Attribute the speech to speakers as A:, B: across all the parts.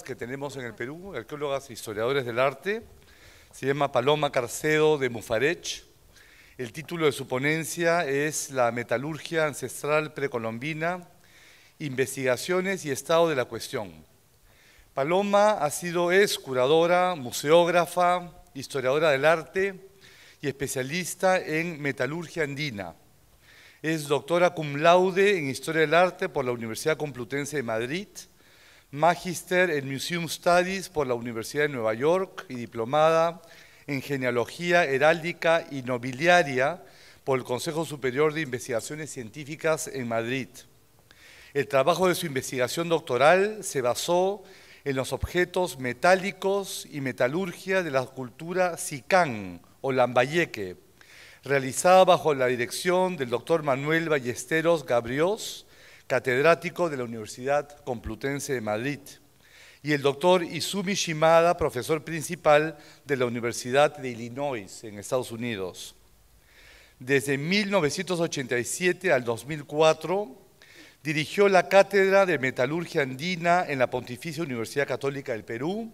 A: que tenemos en el Perú, arqueólogas e historiadores del arte. Se llama Paloma Carcedo de Mufarech. El título de su ponencia es La metalurgia ancestral precolombina, investigaciones y estado de la cuestión. Paloma ha sido es curadora, museógrafa, historiadora del arte y especialista en metalurgia andina. Es doctora cum laude en Historia del Arte por la Universidad Complutense de Madrid Magister en Museum Studies por la Universidad de Nueva York y diplomada en genealogía heráldica y nobiliaria por el Consejo Superior de Investigaciones Científicas en Madrid. El trabajo de su investigación doctoral se basó en los objetos metálicos y metalurgia de la cultura Sicán o Lambayeque, realizada bajo la dirección del doctor Manuel Ballesteros Gabriós, catedrático de la Universidad Complutense de Madrid, y el doctor Izumi Shimada, profesor principal de la Universidad de Illinois en Estados Unidos. Desde 1987 al 2004, dirigió la Cátedra de Metalurgia Andina en la Pontificia Universidad Católica del Perú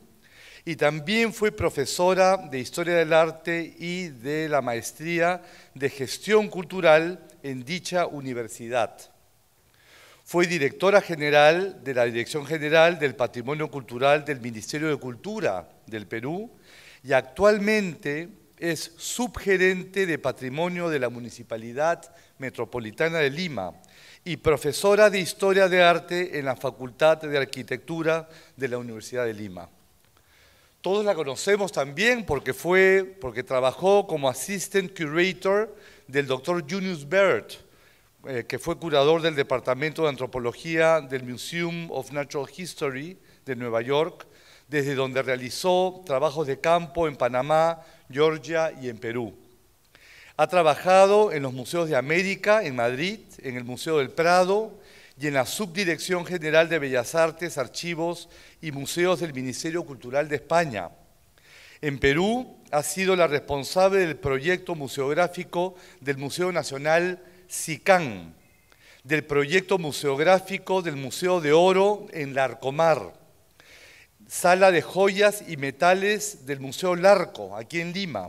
A: y también fue profesora de Historia del Arte y de la Maestría de Gestión Cultural en dicha universidad. Fue directora general de la Dirección General del Patrimonio Cultural del Ministerio de Cultura del Perú y actualmente es subgerente de Patrimonio de la Municipalidad Metropolitana de Lima y profesora de Historia de Arte en la Facultad de Arquitectura de la Universidad de Lima. Todos la conocemos también porque fue, porque trabajó como assistant curator del Dr. Junius Bert eh, que fue curador del Departamento de Antropología del Museum of Natural History de Nueva York, desde donde realizó trabajos de campo en Panamá, Georgia y en Perú. Ha trabajado en los Museos de América, en Madrid, en el Museo del Prado y en la Subdirección General de Bellas Artes, Archivos y Museos del Ministerio Cultural de España. En Perú ha sido la responsable del proyecto museográfico del Museo Nacional SICAN, del proyecto museográfico del Museo de Oro en Larcomar, Sala de Joyas y Metales del Museo Larco, aquí en Lima,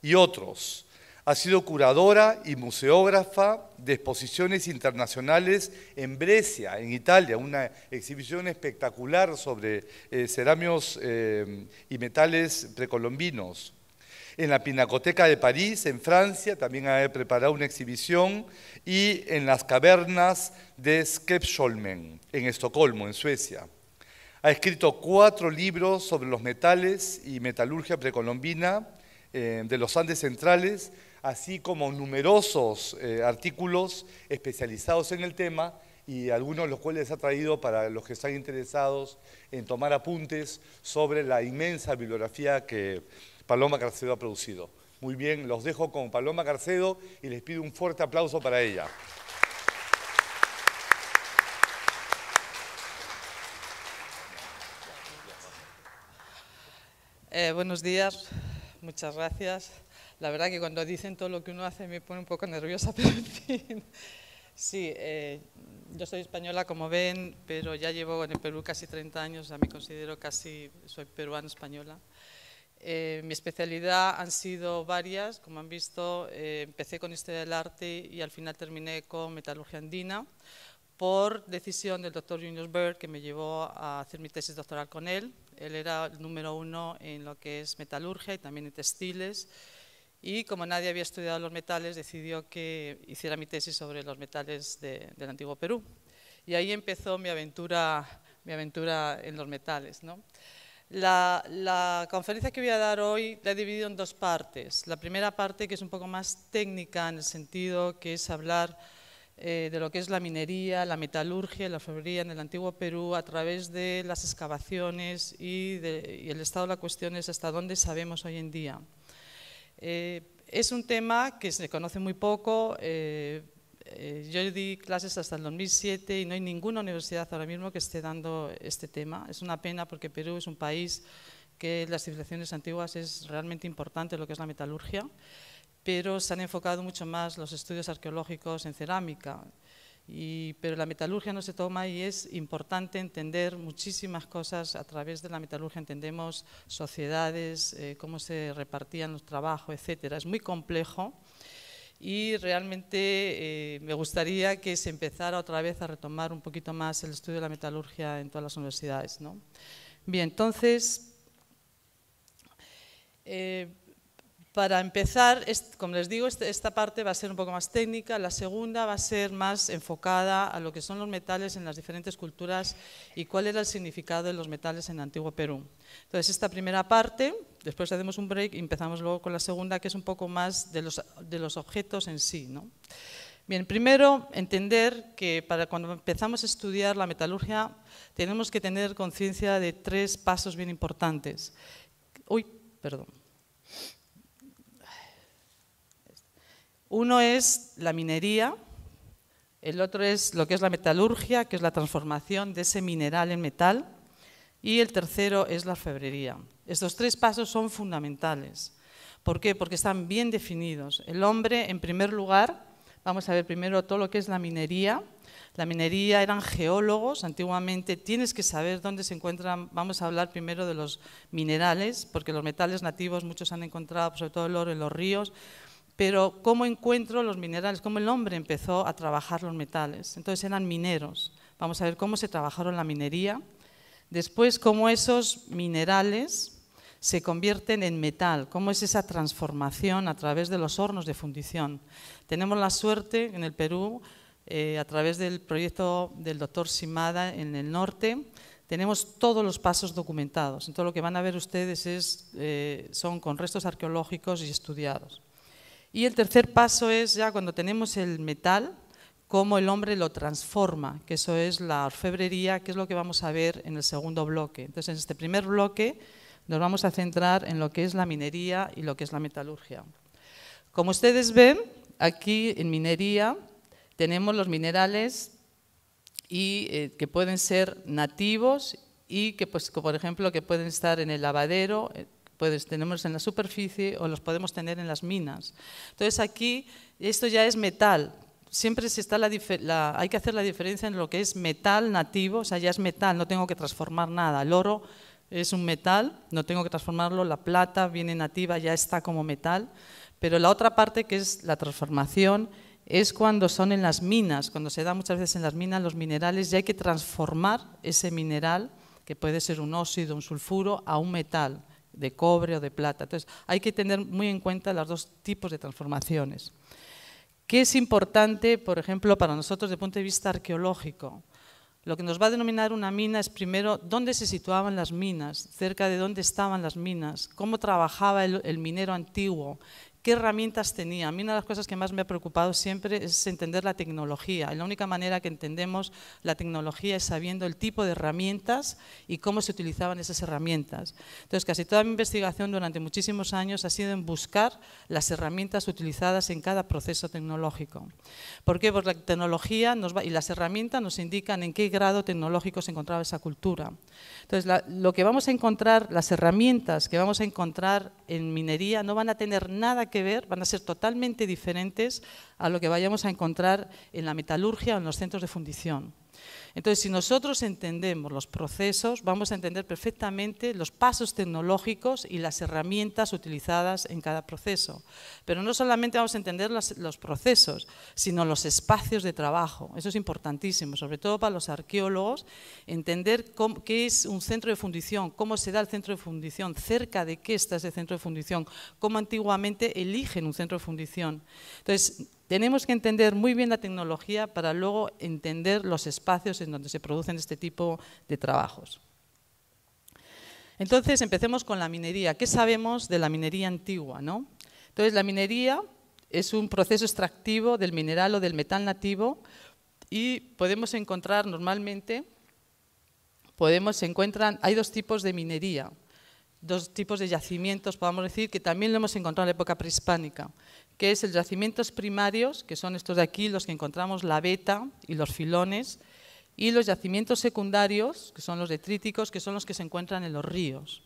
A: y otros. Ha sido curadora y museógrafa de exposiciones internacionales en Brescia, en Italia, una exhibición espectacular sobre eh, cerámicos eh, y metales precolombinos en la Pinacoteca de París, en Francia, también ha preparado una exhibición, y en las cavernas de Skepsholmen, en Estocolmo, en Suecia. Ha escrito cuatro libros sobre los metales y metalurgia precolombina eh, de los Andes centrales, así como numerosos eh, artículos especializados en el tema y algunos de los cuales ha traído para los que están interesados en tomar apuntes sobre la inmensa bibliografía que Paloma Carcedo ha producido. Muy bien, los dejo con Paloma Carcedo y les pido un fuerte aplauso para ella.
B: Eh, buenos días, muchas gracias. La verdad que cuando dicen todo lo que uno hace me pone un poco nerviosa, pero en fin. Sí, eh, yo soy española, como ven, pero ya llevo en el Perú casi 30 años, ya me considero casi, soy peruana española. Eh, mi especialidad han sido varias, como han visto, eh, empecé con historia del arte y al final terminé con metalurgia andina por decisión del doctor Junius Bird, que me llevó a hacer mi tesis doctoral con él. Él era el número uno en lo que es metalurgia y también en textiles. Y como nadie había estudiado los metales, decidió que hiciera mi tesis sobre los metales del antiguo Perú. Y ahí empezó mi aventura, mi aventura en los metales. ¿no? La, conferencia que voy a dar hoy la he dividido en dos partes. La primera parte que es un poco más técnica en el sentido que es hablar eh, de lo que es la minería, la metalurgia la alfarería en el antiguo Perú a través de las excavaciones y, el estado de la cuestión es hasta dónde sabemos hoy en día. Eh, es un tema que se conoce muy poco. Eh, eh, yo di clases hasta el 2007 y no hay ninguna universidad ahora mismo que esté dando este tema. Es una pena porque Perú es un país que en las civilizaciones antiguas es realmente importante lo que es la metalurgia, pero se han enfocado mucho más los estudios arqueológicos en cerámica. pero la metalurgia no se toma y es importante entender muchísimas cosas a través de la metalurgia. Entendemos sociedades, eh, cómo se repartían los trabajos, etcétera. Es muy complejo y realmente eh, me gustaría que se empezara otra vez a retomar un poquito más el estudio de la metalurgia en todas las universidades. Bien, entonces, eh, para empezar, como les digo, este, esta parte va a ser un poco más técnica, la segunda va a ser más enfocada a lo que son los metales en las diferentes culturas y cuál era el significado de los metales en el antiguo Perú. Entonces, esta primera parte, después hacemos un break y empezamos luego con la segunda, que es un poco más de los, objetos en sí. Bien, primero, entender que para cuando empezamos a estudiar la metalurgia tenemos que tener conciencia de tres pasos bien importantes. Uy, perdón. Uno es la minería, el otro es lo que es la metalurgia, que es la transformación de ese mineral en metal, y el tercero es la orfebrería. Estos tres pasos son fundamentales. ¿Por qué? Porque están bien definidos. El hombre, en primer lugar, vamos a ver primero todo lo que es la minería. La minería eran geólogos, antiguamente tienes que saber dónde se encuentran, vamos a hablar primero de los minerales, porque los metales nativos muchos han encontrado, sobre todo el oro en los ríos, pero ¿cómo encuentro los minerales? ¿Cómo el hombre empezó a trabajar los metales? Entonces eran mineros. Vamos a ver cómo se trabajaron la minería. Después, cómo esos minerales se convierten en metal, cómo es esa transformación a través de los hornos de fundición. Tenemos la suerte en el Perú, eh, a través del proyecto del doctor Simada en el norte, tenemos todos los pasos documentados. Entonces lo que van a ver ustedes es, eh, son con restos arqueológicos y estudiados. Y el tercer paso es ya cuando tenemos el metal, cómo el hombre lo transforma, que eso es la orfebrería, que es lo que vamos a ver en el segundo bloque. Entonces, en este primer bloque nos vamos a centrar en lo que es la minería y lo que es la metalurgia. Como ustedes ven, aquí en minería tenemos los minerales y, eh, que pueden ser nativos y que, pues, por ejemplo, que pueden estar en el lavadero, eh, Puedes tenemos en la superficie o los podemos tener en las minas. Entonces aquí esto ya es metal. Siempre se está la, hay que hacer la diferencia en lo que es metal nativo, o sea, ya es metal, no tengo que transformar nada. El oro es un metal, no tengo que transformarlo, la plata viene nativa, ya está como metal, pero la otra parte que es la transformación es cuando son en las minas, cuando se da muchas veces en las minas los minerales, ya hay que transformar ese mineral, que puede ser un óxido, un sulfuro, a un metal de cobre o de plata. Entonces, hay que tener muy en cuenta los dos tipos de transformaciones. ¿Qué es importante, por ejemplo, para nosotros desde el punto de vista arqueológico? Lo que nos va a denominar una mina es primero dónde se situaban las minas, cerca de dónde estaban las minas, cómo trabajaba el, el minero antiguo, qué herramientas tenía. A mí una de las cosas que más me ha preocupado siempre es entender la tecnología. la única manera que entendemos la tecnología es sabiendo el tipo de herramientas y cómo se utilizaban esas herramientas. Entonces, casi toda mi investigación durante muchísimos años ha sido en buscar las herramientas utilizadas en cada proceso tecnológico. ¿Por qué? Porque la tecnología nos y las herramientas nos indican en qué grado tecnológico se encontraba esa cultura. Entonces, lo que vamos a encontrar, las herramientas que vamos a encontrar en minería no van a tener nada que ver, van a ser totalmente diferentes a lo que vayamos a encontrar en la metalurgia o en los centros de fundición. Entonces, si nosotros entendemos los procesos, vamos a entender perfectamente los pasos tecnológicos y las herramientas utilizadas en cada proceso. Pero no solamente vamos a entender los, procesos, sino los espacios de trabajo. Eso es importantísimo, sobre todo para los arqueólogos, entender qué es un centro de fundición, cómo se da el centro de fundición, cerca de qué está ese centro de fundición, cómo antiguamente eligen un centro de fundición. Entonces, tenemos que entender muy bien la tecnología para luego entender los espacios en donde se producen este tipo de trabajos. Entonces, empecemos con la minería. ¿Qué sabemos de la minería antigua? Entonces, la minería es un proceso extractivo del mineral o del metal nativo y podemos encontrar normalmente, hay dos tipos de minería, dos tipos de yacimientos, podemos decir, que también lo hemos encontrado en la época prehispánica que es el yacimientos primarios, que son estos de aquí, los que encontramos la beta y los filones, y los yacimientos secundarios, que son los detríticos, que son los que se encuentran en los ríos.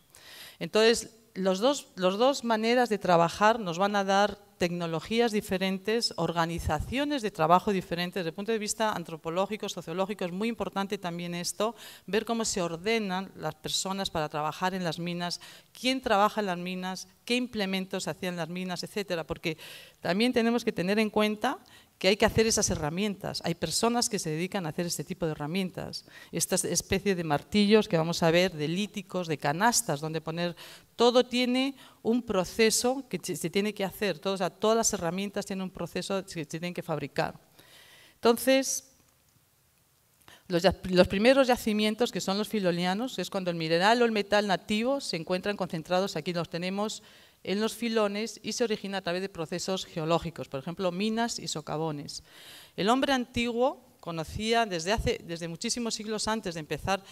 B: Entonces, los dos, maneras de trabajar nos van a dar tecnologías diferentes, organizaciones de trabajo diferentes, desde el punto de vista antropológico, sociológico, es muy importante también esto, ver cómo se ordenan las personas para trabajar en las minas, quién trabaja en las minas, qué implementos se hacían en las minas, etcétera, porque también tenemos que tener en cuenta que hay que hacer esas herramientas. Hay personas que se dedican a hacer este tipo de herramientas. Esta especie de martillos que vamos a ver, de líticos, de canastas, donde poner... Todo tiene un proceso que se tiene que hacer. todas las herramientas tienen un proceso que se tienen que fabricar. Entonces, los, primeros yacimientos, que son los filolianos, es cuando el mineral o el metal nativo se encuentran concentrados, aquí los tenemos en los filones y se origina a través de procesos geológicos, por ejemplo, minas y socavones. El hombre antiguo conocía desde, hace, desde muchísimos siglos antes de empezar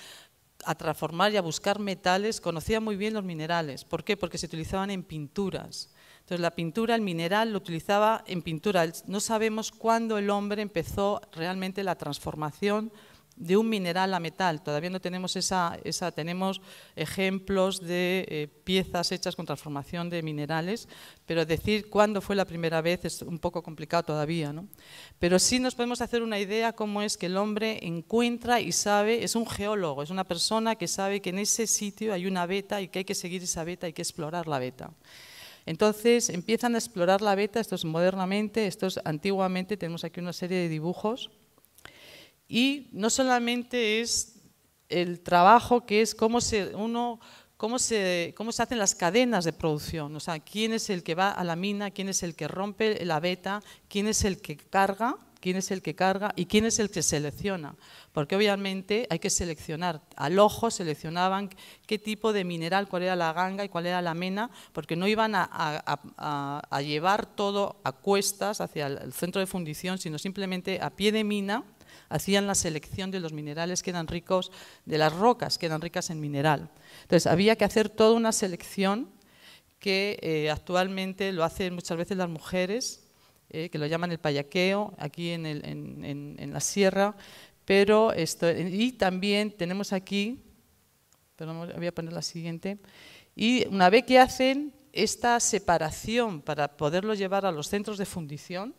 B: a transformar y a buscar metales, conocía muy bien los minerales. ¿Por qué? Porque se utilizaban en pinturas. Entonces la pintura, el mineral, lo utilizaba en pintura. No sabemos cuándo el hombre empezó realmente la transformación de un mineral a metal. Todavía no tenemos esa, tenemos ejemplos de eh, piezas hechas con transformación de minerales, pero decir cuándo fue la primera vez es un poco complicado todavía. Pero sí nos podemos hacer una idea cómo es que el hombre encuentra y sabe, es un geólogo, es una persona que sabe que en ese sitio hay una beta y que hay que seguir esa beta, hay que explorar la beta. Entonces empiezan a explorar la beta, esto es modernamente, esto es antiguamente, tenemos aquí una serie de dibujos y no solamente es el trabajo, que es cómo se, uno, cómo se, cómo se hacen las cadenas de producción, o sea, quién es el que va a la mina, quién es el que rompe la beta quién es el que carga, quién es el que carga y quién es el que selecciona. Porque obviamente hay que seleccionar. Al ojo seleccionaban qué tipo de mineral, cuál era la ganga y cuál era la mena, porque no iban a llevar todo a cuestas hacia el centro de fundición, sino simplemente a pie de mina hacían la selección de los minerales que eran ricos, de las rocas que eran ricas en mineral. Entonces, había que hacer toda una selección que eh, actualmente lo hacen muchas veces las mujeres, eh, que lo llaman el payaqueo, aquí en, la sierra, pero y también tenemos aquí, perdón, voy a poner la siguiente, y una vez que hacen esta separación para poderlo llevar a los centros de fundición,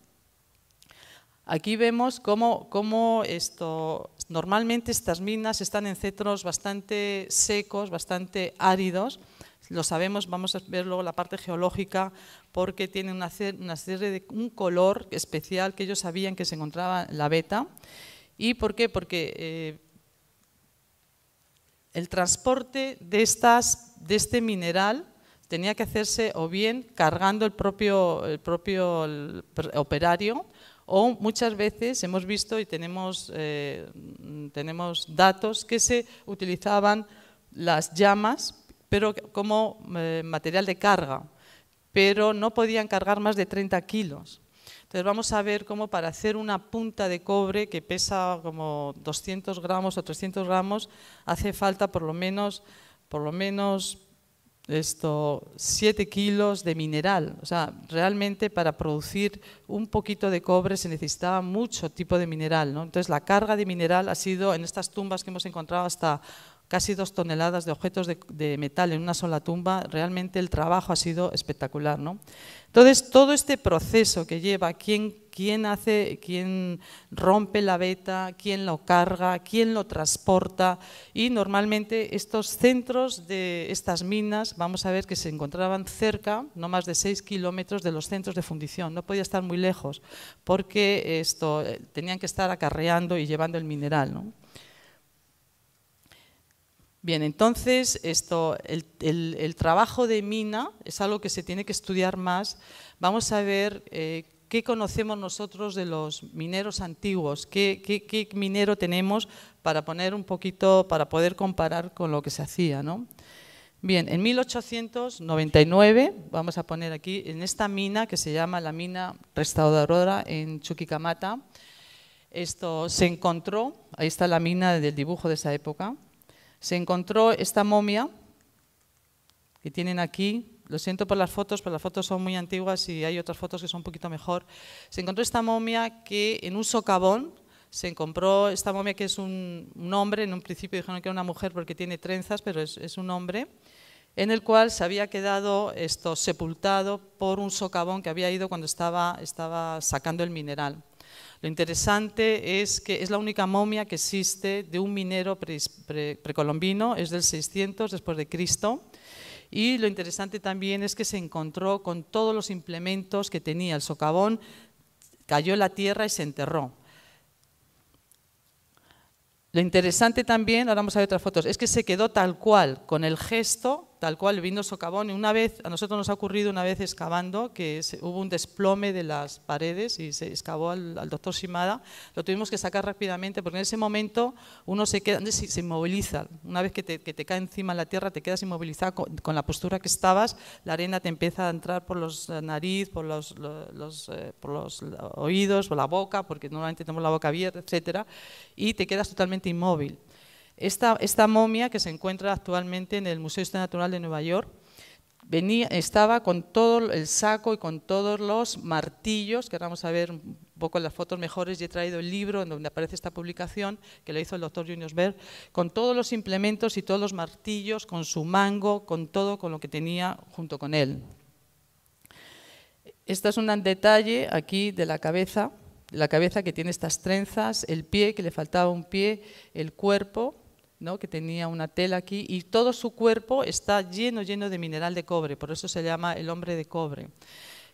B: Aquí vemos cómo, esto, normalmente estas minas están en cetros bastante secos, bastante áridos. Lo sabemos, vamos a ver luego la parte geológica, porque tiene una, serie de un color especial que ellos sabían que se encontraba en la beta. ¿Y por qué? Porque eh, el transporte de, este mineral tenía que hacerse o bien cargando el propio operario o muchas veces hemos visto y tenemos, eh, tenemos datos que se utilizaban las llamas pero como eh, material de carga, pero no podían cargar más de 30 kilos. Entonces vamos a ver cómo para hacer una punta de cobre que pesa como 200 gramos o 300 gramos hace falta por lo menos, por lo menos esto, 7 kilos de mineral. O sea, realmente para producir un poquito de cobre se necesitaba mucho tipo de mineral. ¿no? Entonces la carga de mineral ha sido en estas tumbas que hemos encontrado hasta casi dos toneladas de objetos de, metal en una sola tumba, realmente el trabajo ha sido espectacular. ¿no? Entonces, todo este proceso que lleva quién, hace, quién rompe la beta, quién lo carga, quién lo transporta, y normalmente estos centros de estas minas, vamos a ver que se encontraban cerca, no más de seis kilómetros de los centros de fundición, no podía estar muy lejos, porque esto, eh, tenían que estar acarreando y llevando el mineral. ¿no? Bien, entonces esto, el, trabajo de mina es algo que se tiene que estudiar más. Vamos a ver eh, qué conocemos nosotros de los mineros antiguos, qué, minero tenemos para poner un poquito, para poder comparar con lo que se hacía. ¿no? Bien, en 1899, vamos a poner aquí, en esta mina que se llama la mina restauradora en Chuquicamata, esto se encontró, ahí está la mina del dibujo de esa época, se encontró esta momia que tienen aquí. Lo siento por las fotos, pero las fotos son muy antiguas y hay otras fotos que son un poquito mejor. Se encontró esta momia que en un socavón, se encontró esta momia que es un, hombre, en un principio dijeron que era una mujer porque tiene trenzas, pero es, un hombre, en el cual se había quedado esto sepultado por un socavón que había ido cuando estaba sacando el mineral. Lo interesante es que es la única momia que existe de un minero precolombino, es del 600 después de Cristo. Y lo interesante también es que se encontró con todos los implementos que tenía el socavón, cayó en la tierra y se enterró. Lo interesante también, ahora vamos a ver otras fotos, es que se quedó tal cual, con el gesto tal cual, vino socavón. Una vez, a nosotros nos ha ocurrido una vez excavando que hubo un desplome de las paredes y se excavó al, doctor Shimada. Lo tuvimos que sacar rápidamente porque en ese momento uno se queda, se, inmoviliza. Una vez que te, cae encima la tierra, te quedas inmovilizado con, la postura que estabas, la arena te empieza a entrar por los eh, nariz, por los, eh, por los eh, oídos, por la boca, porque normalmente tenemos la boca abierta, etcétera, y te quedas totalmente inmóvil. Esta, momia que se encuentra actualmente en el Museo de Historia Natural de Nueva York venía, estaba con todo el saco y con todos los martillos, que ahora vamos a ver un poco las fotos mejores, y he traído el libro en donde aparece esta publicación, que lo hizo el doctor Junius Berg, con todos los implementos y todos los martillos, con su mango, con todo, con lo que tenía junto con él. Este es un detalle aquí de la cabeza, la cabeza que tiene estas trenzas, el pie, que le faltaba un pie, el cuerpo, que tenía una tela aquí y todo su cuerpo está lleno, lleno de mineral de cobre, por eso se llama el hombre de cobre.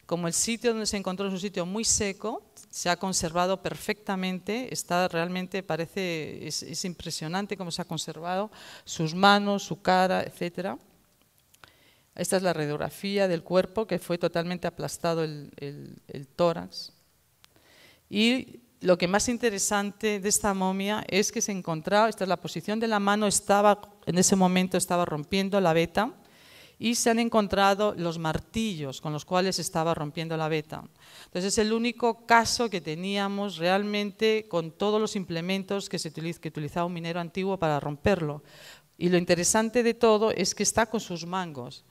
B: Como el sitio donde se encontró es un sitio muy seco, se ha conservado perfectamente, está realmente, parece, es, impresionante cómo se ha conservado, sus manos, su cara, etcétera. Esta es la radiografía del cuerpo que fue totalmente aplastado el, el, el tórax. Y lo que más interesante de esta momia es que se encontraba, esta es la posición de la mano, estaba en ese momento estaba rompiendo la veta y se han encontrado los martillos con los cuales estaba rompiendo la veta. Entonces es el único caso que teníamos realmente con todos los implementos que, que utilizaba un minero antiguo para romperlo. Y lo interesante de todo es que está con sus mangos.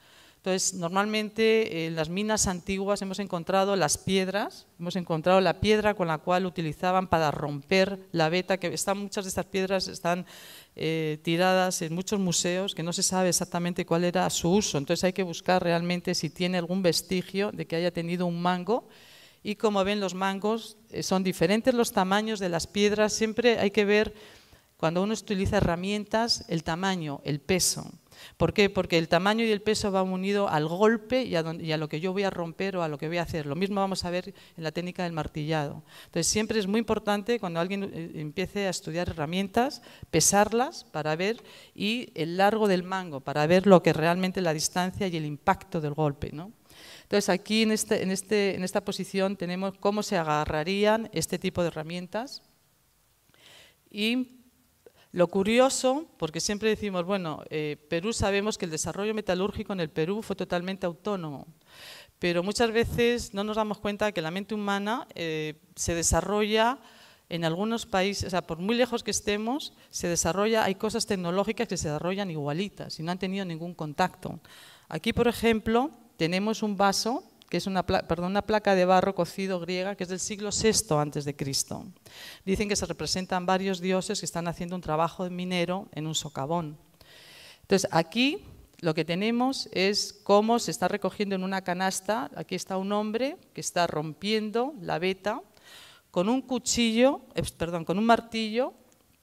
B: Entonces, normalmente en eh, las minas antiguas hemos encontrado las piedras, hemos encontrado la piedra con la cual utilizaban para romper la veta, que están, muchas de estas piedras están eh, tiradas en muchos museos que no se sabe exactamente cuál era su uso. Entonces hay que buscar realmente si tiene algún vestigio de que haya tenido un mango. Y como ven los mangos, eh, son diferentes los tamaños de las piedras. Siempre hay que ver, cuando uno utiliza herramientas, el tamaño, el peso. ¿Por qué? Porque el tamaño y el peso van unido al golpe y a, lo que yo voy a romper o a lo que voy a hacer. Lo mismo vamos a ver en la técnica del martillado. Entonces siempre es muy importante cuando alguien eh, empiece a estudiar herramientas, pesarlas para ver y el largo del mango, para ver lo que realmente la distancia y el impacto del golpe. ¿no? Entonces, aquí en, este, en, este, en, esta posición tenemos cómo se agarrarían este tipo de herramientas y lo curioso, porque siempre decimos, bueno, eh, Perú sabemos que el desarrollo metalúrgico en el Perú fue totalmente autónomo, pero muchas veces no nos damos cuenta de que la mente humana eh, se desarrolla en algunos países, o sea, por muy lejos que estemos, se desarrolla, hay cosas tecnológicas que se desarrollan igualitas y no han tenido ningún contacto. Aquí, por ejemplo, tenemos un vaso que es una, una placa de barro cocido griega que es del siglo VI antes de Cristo. Dicen que se representan varios dioses que están haciendo un trabajo minero en un socavón. Entonces, aquí lo que tenemos es cómo se está recogiendo en una canasta, aquí está un hombre que está rompiendo la veta con un cuchillo, eh, perdón, con un martillo,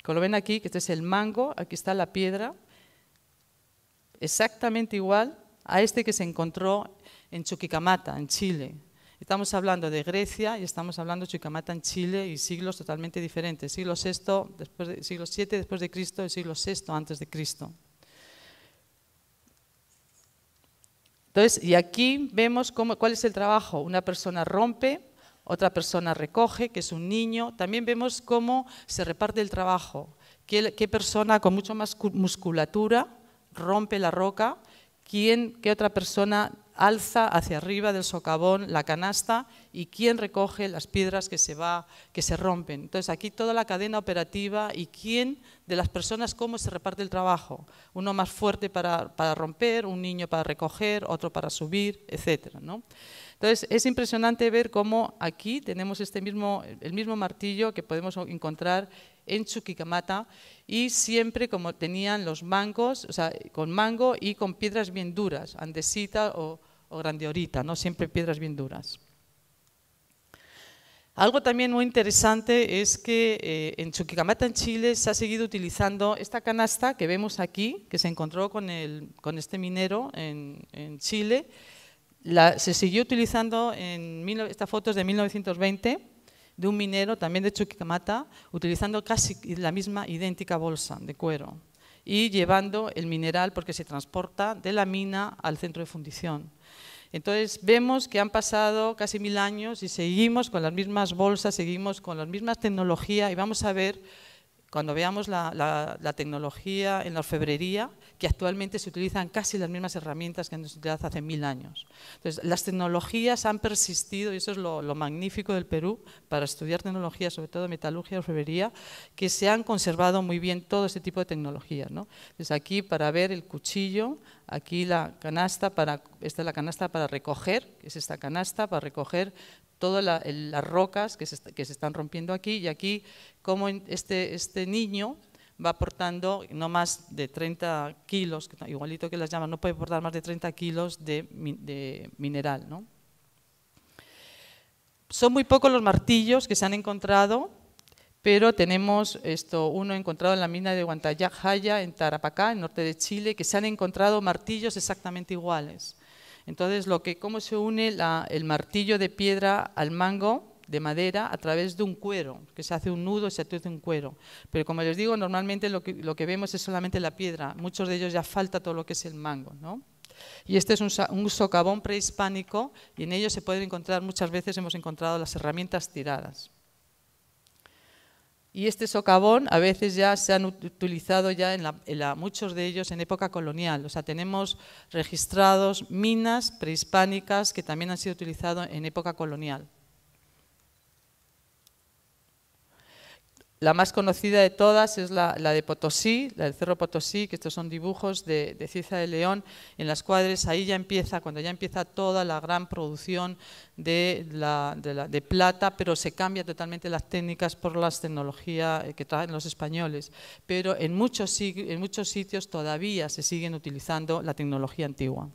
B: como lo ven aquí, que este es el mango, aquí está la piedra, exactamente igual a este que se encontró en Chuquicamata, en Chile. Estamos hablando de Grecia y estamos hablando de Chuquicamata en Chile y siglos totalmente diferentes, siglo VI, después de, siglo VII después de Cristo y siglo VI antes de Cristo. Entonces, y aquí vemos cómo, cuál es el trabajo. Una persona rompe, otra persona recoge, que es un niño. También vemos cómo se reparte el trabajo. ¿Qué, qué persona con mucho más musculatura rompe la roca? ¿Quién, ¿Qué otra persona alza hacia arriba del socavón la canasta y quién recoge las piedras que se, va, que se rompen. Entonces aquí toda la cadena operativa y quién de las personas cómo se reparte el trabajo. Uno más fuerte para, romper, un niño para recoger, otro para subir, etc. Entonces es impresionante ver cómo aquí tenemos este mismo, el mismo martillo que podemos encontrar en Chuquicamata y siempre como tenían los mangos, o sea, con mango y con piedras bien duras, andesita o, o grandeorita, ¿no? siempre piedras bien duras. Algo también muy interesante es que eh, en Chuquicamata, en Chile, se ha seguido utilizando esta canasta que vemos aquí, que se encontró con, el, con este minero en, Chile. se siguió utilizando en, esta foto es de 1920 de un minero también de Chuquicamata, utilizando casi la misma idéntica bolsa de cuero y llevando el mineral porque se transporta de la mina al centro de fundición. Entonces vemos que han pasado casi mil años y seguimos con las mismas bolsas, seguimos con las mismas tecnologías y vamos a ver, cuando veamos la, la tecnología en la orfebrería, que actualmente se utilizan casi las mismas herramientas que han utilizadas hace mil años. Entonces, las tecnologías han persistido, y eso es lo, magnífico del Perú, para estudiar tecnología, sobre todo metalurgia, orfebrería, que se han conservado muy bien todo este tipo de tecnologías. ¿no? Entonces, aquí para ver el cuchillo, aquí la canasta para, esta es la canasta para recoger, es esta canasta para recoger todas las rocas que se, están rompiendo aquí, y aquí como este, este niño va aportando no más de 30 kilos, igualito que las llamas, no puede aportar más de 30 kilos de, mineral. ¿no? Son muy pocos los martillos que se han encontrado, pero tenemos esto, uno encontrado en la mina de Guantayajaya, en Tarapacá, en norte de Chile, que se han encontrado martillos exactamente iguales. Entonces, lo que, cómo se une el martillo de piedra al mango de madera a través de un cuero, que se hace un nudo y se hace un cuero. Pero como les digo, normalmente lo que, vemos es solamente la piedra, muchos de ellos ya falta todo lo que es el mango. Y este es un, socavón prehispánico y en ellos se pueden encontrar, muchas veces hemos encontrado las herramientas tiradas. Y este socavón a veces ya se han utilizado ya en, muchos de ellos en época colonial. O sea, tenemos registrados minas prehispánicas que también han sido utilizadas en época colonial. La más conocida de todas es la, de Potosí, la del Cerro Potosí, que estos son dibujos de, de Cieza de León en las cuadres. Ahí ya empieza, cuando ya empieza toda la gran producción de, plata, pero se cambian totalmente las técnicas por las tecnologías eh, que traen los españoles. Pero en muchos, en muchos sitios todavía se siguen utilizando la tecnología antigua.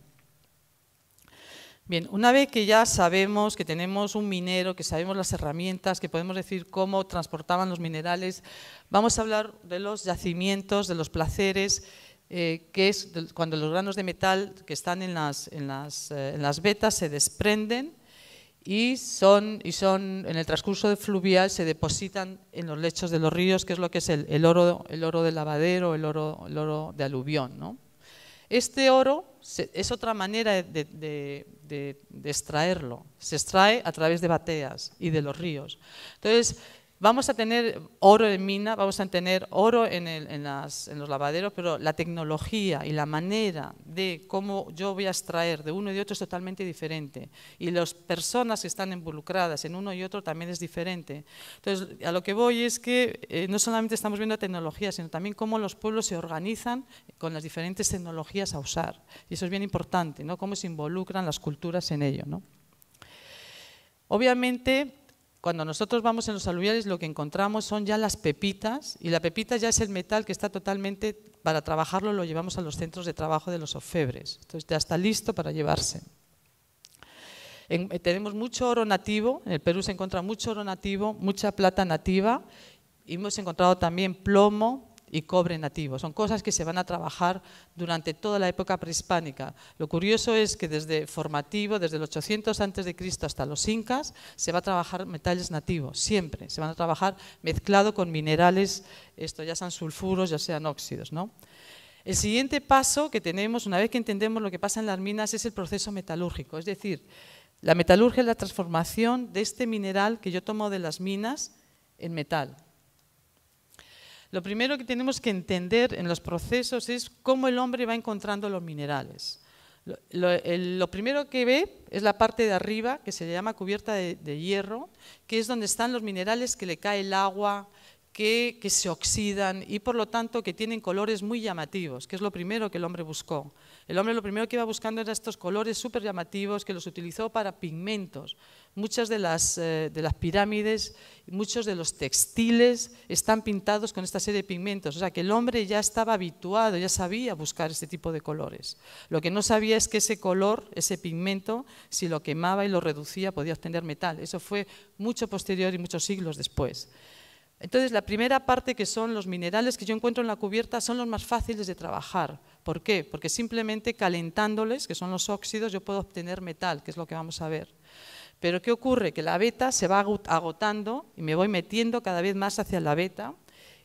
B: Bien, una vez que ya sabemos que tenemos un minero, que sabemos las herramientas, que podemos decir cómo transportaban los minerales, vamos a hablar de los yacimientos, de los placeres, eh, que es cuando los granos de metal que están eh, en las, vetas se desprenden y son, y son en el transcurso de fluvial se depositan en los lechos de los ríos, que es lo que es el, oro, el oro de lavadero, el oro, el oro de aluvión. ¿no? Este oro es otra manera de, de, extraerlo. Se extrae a través de bateas y de los ríos. Entonces, Vamos a tener oro en mina, vamos a tener oro en, los lavaderos, pero la tecnología y la manera de cómo yo voy a extraer de uno y de otro es totalmente diferente. Y las personas que están involucradas en uno y otro también es diferente. Entonces, a lo que voy es que eh, no solamente estamos viendo tecnología, sino también cómo los pueblos se organizan con las diferentes tecnologías a usar. Y eso es bien importante, ¿no? Cómo se involucran las culturas en ello, ¿no? Obviamente, cuando nosotros vamos en los aluviales lo que encontramos son ya las pepitas y la pepita ya es el metal que está totalmente, para trabajarlo lo llevamos a los centros de trabajo de los ofebres. Entonces ya está listo para llevarse. Eh, tenemos mucho oro nativo, en el Perú se encuentra mucho oro nativo, mucha plata nativa y hemos encontrado también plomo, y cobre nativo. Son cosas que se van a trabajar durante toda la época prehispánica. Lo curioso es que desde formativo, desde el 800 cristo hasta los incas, se va a trabajar metales nativos, siempre. Se van a trabajar mezclado con minerales, esto ya sean sulfuros, ya sean óxidos. ¿no? El siguiente paso que tenemos, una vez que entendemos lo que pasa en las minas, es el proceso metalúrgico. Es decir, la metalurgia es la transformación de este mineral que yo tomo de las minas en metal. Lo primero que tenemos que entender en los procesos es cómo el hombre va encontrando los minerales. Lo, primero que ve es la parte de arriba, que se llama cubierta de, hierro, que es donde están los minerales que le cae el agua, que, se oxidan y por lo tanto que tienen colores muy llamativos, que es lo primero que el hombre buscó. El hombre lo primero que iba buscando eran estos colores súper llamativos que los utilizó para pigmentos. Muchas de las, eh, de las pirámides, muchos de los textiles están pintados con esta serie de pigmentos. O sea que el hombre ya estaba habituado, ya sabía buscar este tipo de colores. Lo que no sabía es que ese color, ese pigmento, si lo quemaba y lo reducía, podía obtener metal. Eso fue mucho posterior y muchos siglos después. Entonces, la primera parte, que son los minerales que yo encuentro en la cubierta, son los más fáciles de trabajar. ¿Por qué? Porque simplemente calentándoles, que son los óxidos, yo puedo obtener metal, que es lo que vamos a ver. Pero ¿qué ocurre? Que la beta se va agotando y me voy metiendo cada vez más hacia la beta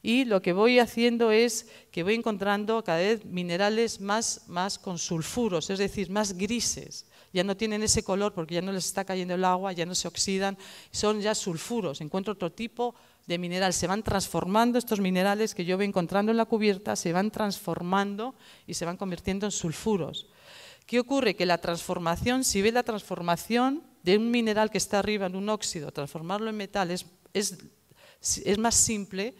B: y lo que voy haciendo es que voy encontrando cada vez minerales más, más con sulfuros, es decir, más grises. Ya no tienen ese color porque ya no les está cayendo el agua, ya no se oxidan, son ya sulfuros. Encuentro otro tipo de mineral. Se van transformando estos minerales que yo voy encontrando en la cubierta, se van transformando y se van convirtiendo en sulfuros. ¿Qué ocurre? Que la transformación, si ve la transformación de un mineral que está arriba en un óxido, transformarlo en metal es, es más simple,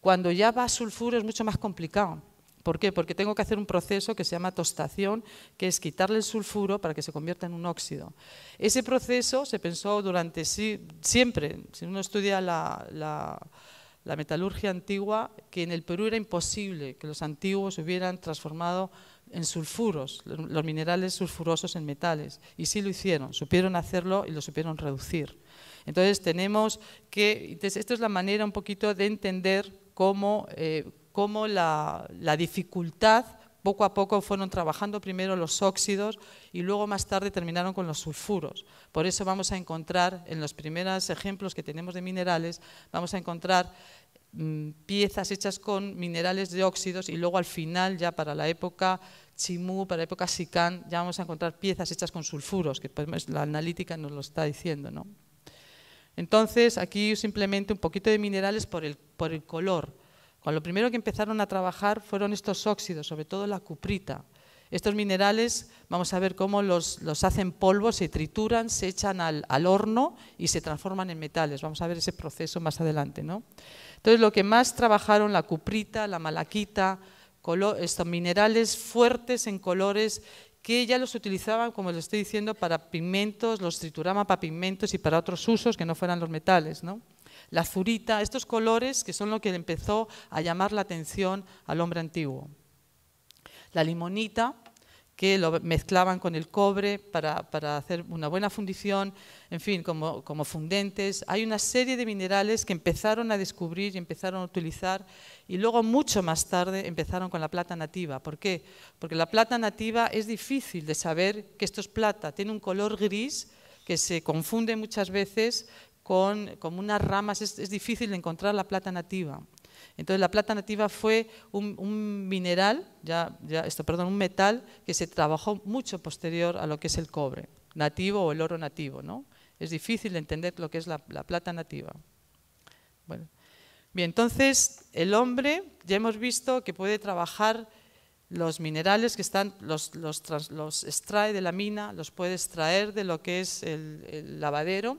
B: cuando ya va a sulfuro es mucho más complicado. ¿Por qué? Porque tengo que hacer un proceso que se llama tostación, que es quitarle el sulfuro para que se convierta en un óxido. Ese proceso se pensó durante siempre, si uno estudia la, metalurgia antigua, que en el Perú era imposible que los antiguos hubieran transformado en sulfuros, los minerales sulfurosos en metales. Y sí lo hicieron, supieron hacerlo y lo supieron reducir. Entonces tenemos que, entonces, esta es la manera un poquito de entender cómo, eh, cómo la, dificultad poco a poco fueron trabajando primero los óxidos y luego más tarde terminaron con los sulfuros. Por eso vamos a encontrar en los primeros ejemplos que tenemos de minerales, vamos a encontrar mm, piezas hechas con minerales de óxidos y luego al final ya para la época Chimú, para la época Sikán, ya vamos a encontrar piezas hechas con sulfuros, que pues, la analítica nos lo está diciendo. ¿no? Entonces aquí simplemente un poquito de minerales por el color con lo primero que empezaron a trabajar fueron estos óxidos, sobre todo la cuprita. Estos minerales, vamos a ver cómo los, hacen polvo, se trituran, se echan al, horno y se transforman en metales. Vamos a ver ese proceso más adelante. ¿no? Entonces, lo que más trabajaron, la cuprita, la malaquita, estos minerales fuertes en colores que ya los utilizaban, como les estoy diciendo, para pigmentos, los trituraban para pigmentos y para otros usos que no fueran los metales. ¿no? la zurita, estos colores que son lo que empezó a llamar la atención al hombre antiguo. La limonita, que lo mezclaban con el cobre para, hacer una buena fundición, en fin, como, como, fundentes. Hay una serie de minerales que empezaron a descubrir y empezaron a utilizar y luego mucho más tarde empezaron con la plata nativa. ¿Por qué? Porque la plata nativa es difícil de saber que esto es plata, tiene un color gris que se confunde muchas veces con, unas ramas, es, difícil encontrar la plata nativa. Entonces la plata nativa fue un, mineral, esto, perdón, un metal que se trabajó mucho posterior a lo que es el cobre nativo o el oro nativo. Es difícil entender lo que es la, plata nativa. Bien, entonces el hombre ya hemos visto que puede trabajar los minerales que están, los, extrae de la mina, los puede extraer de lo que es el lavadero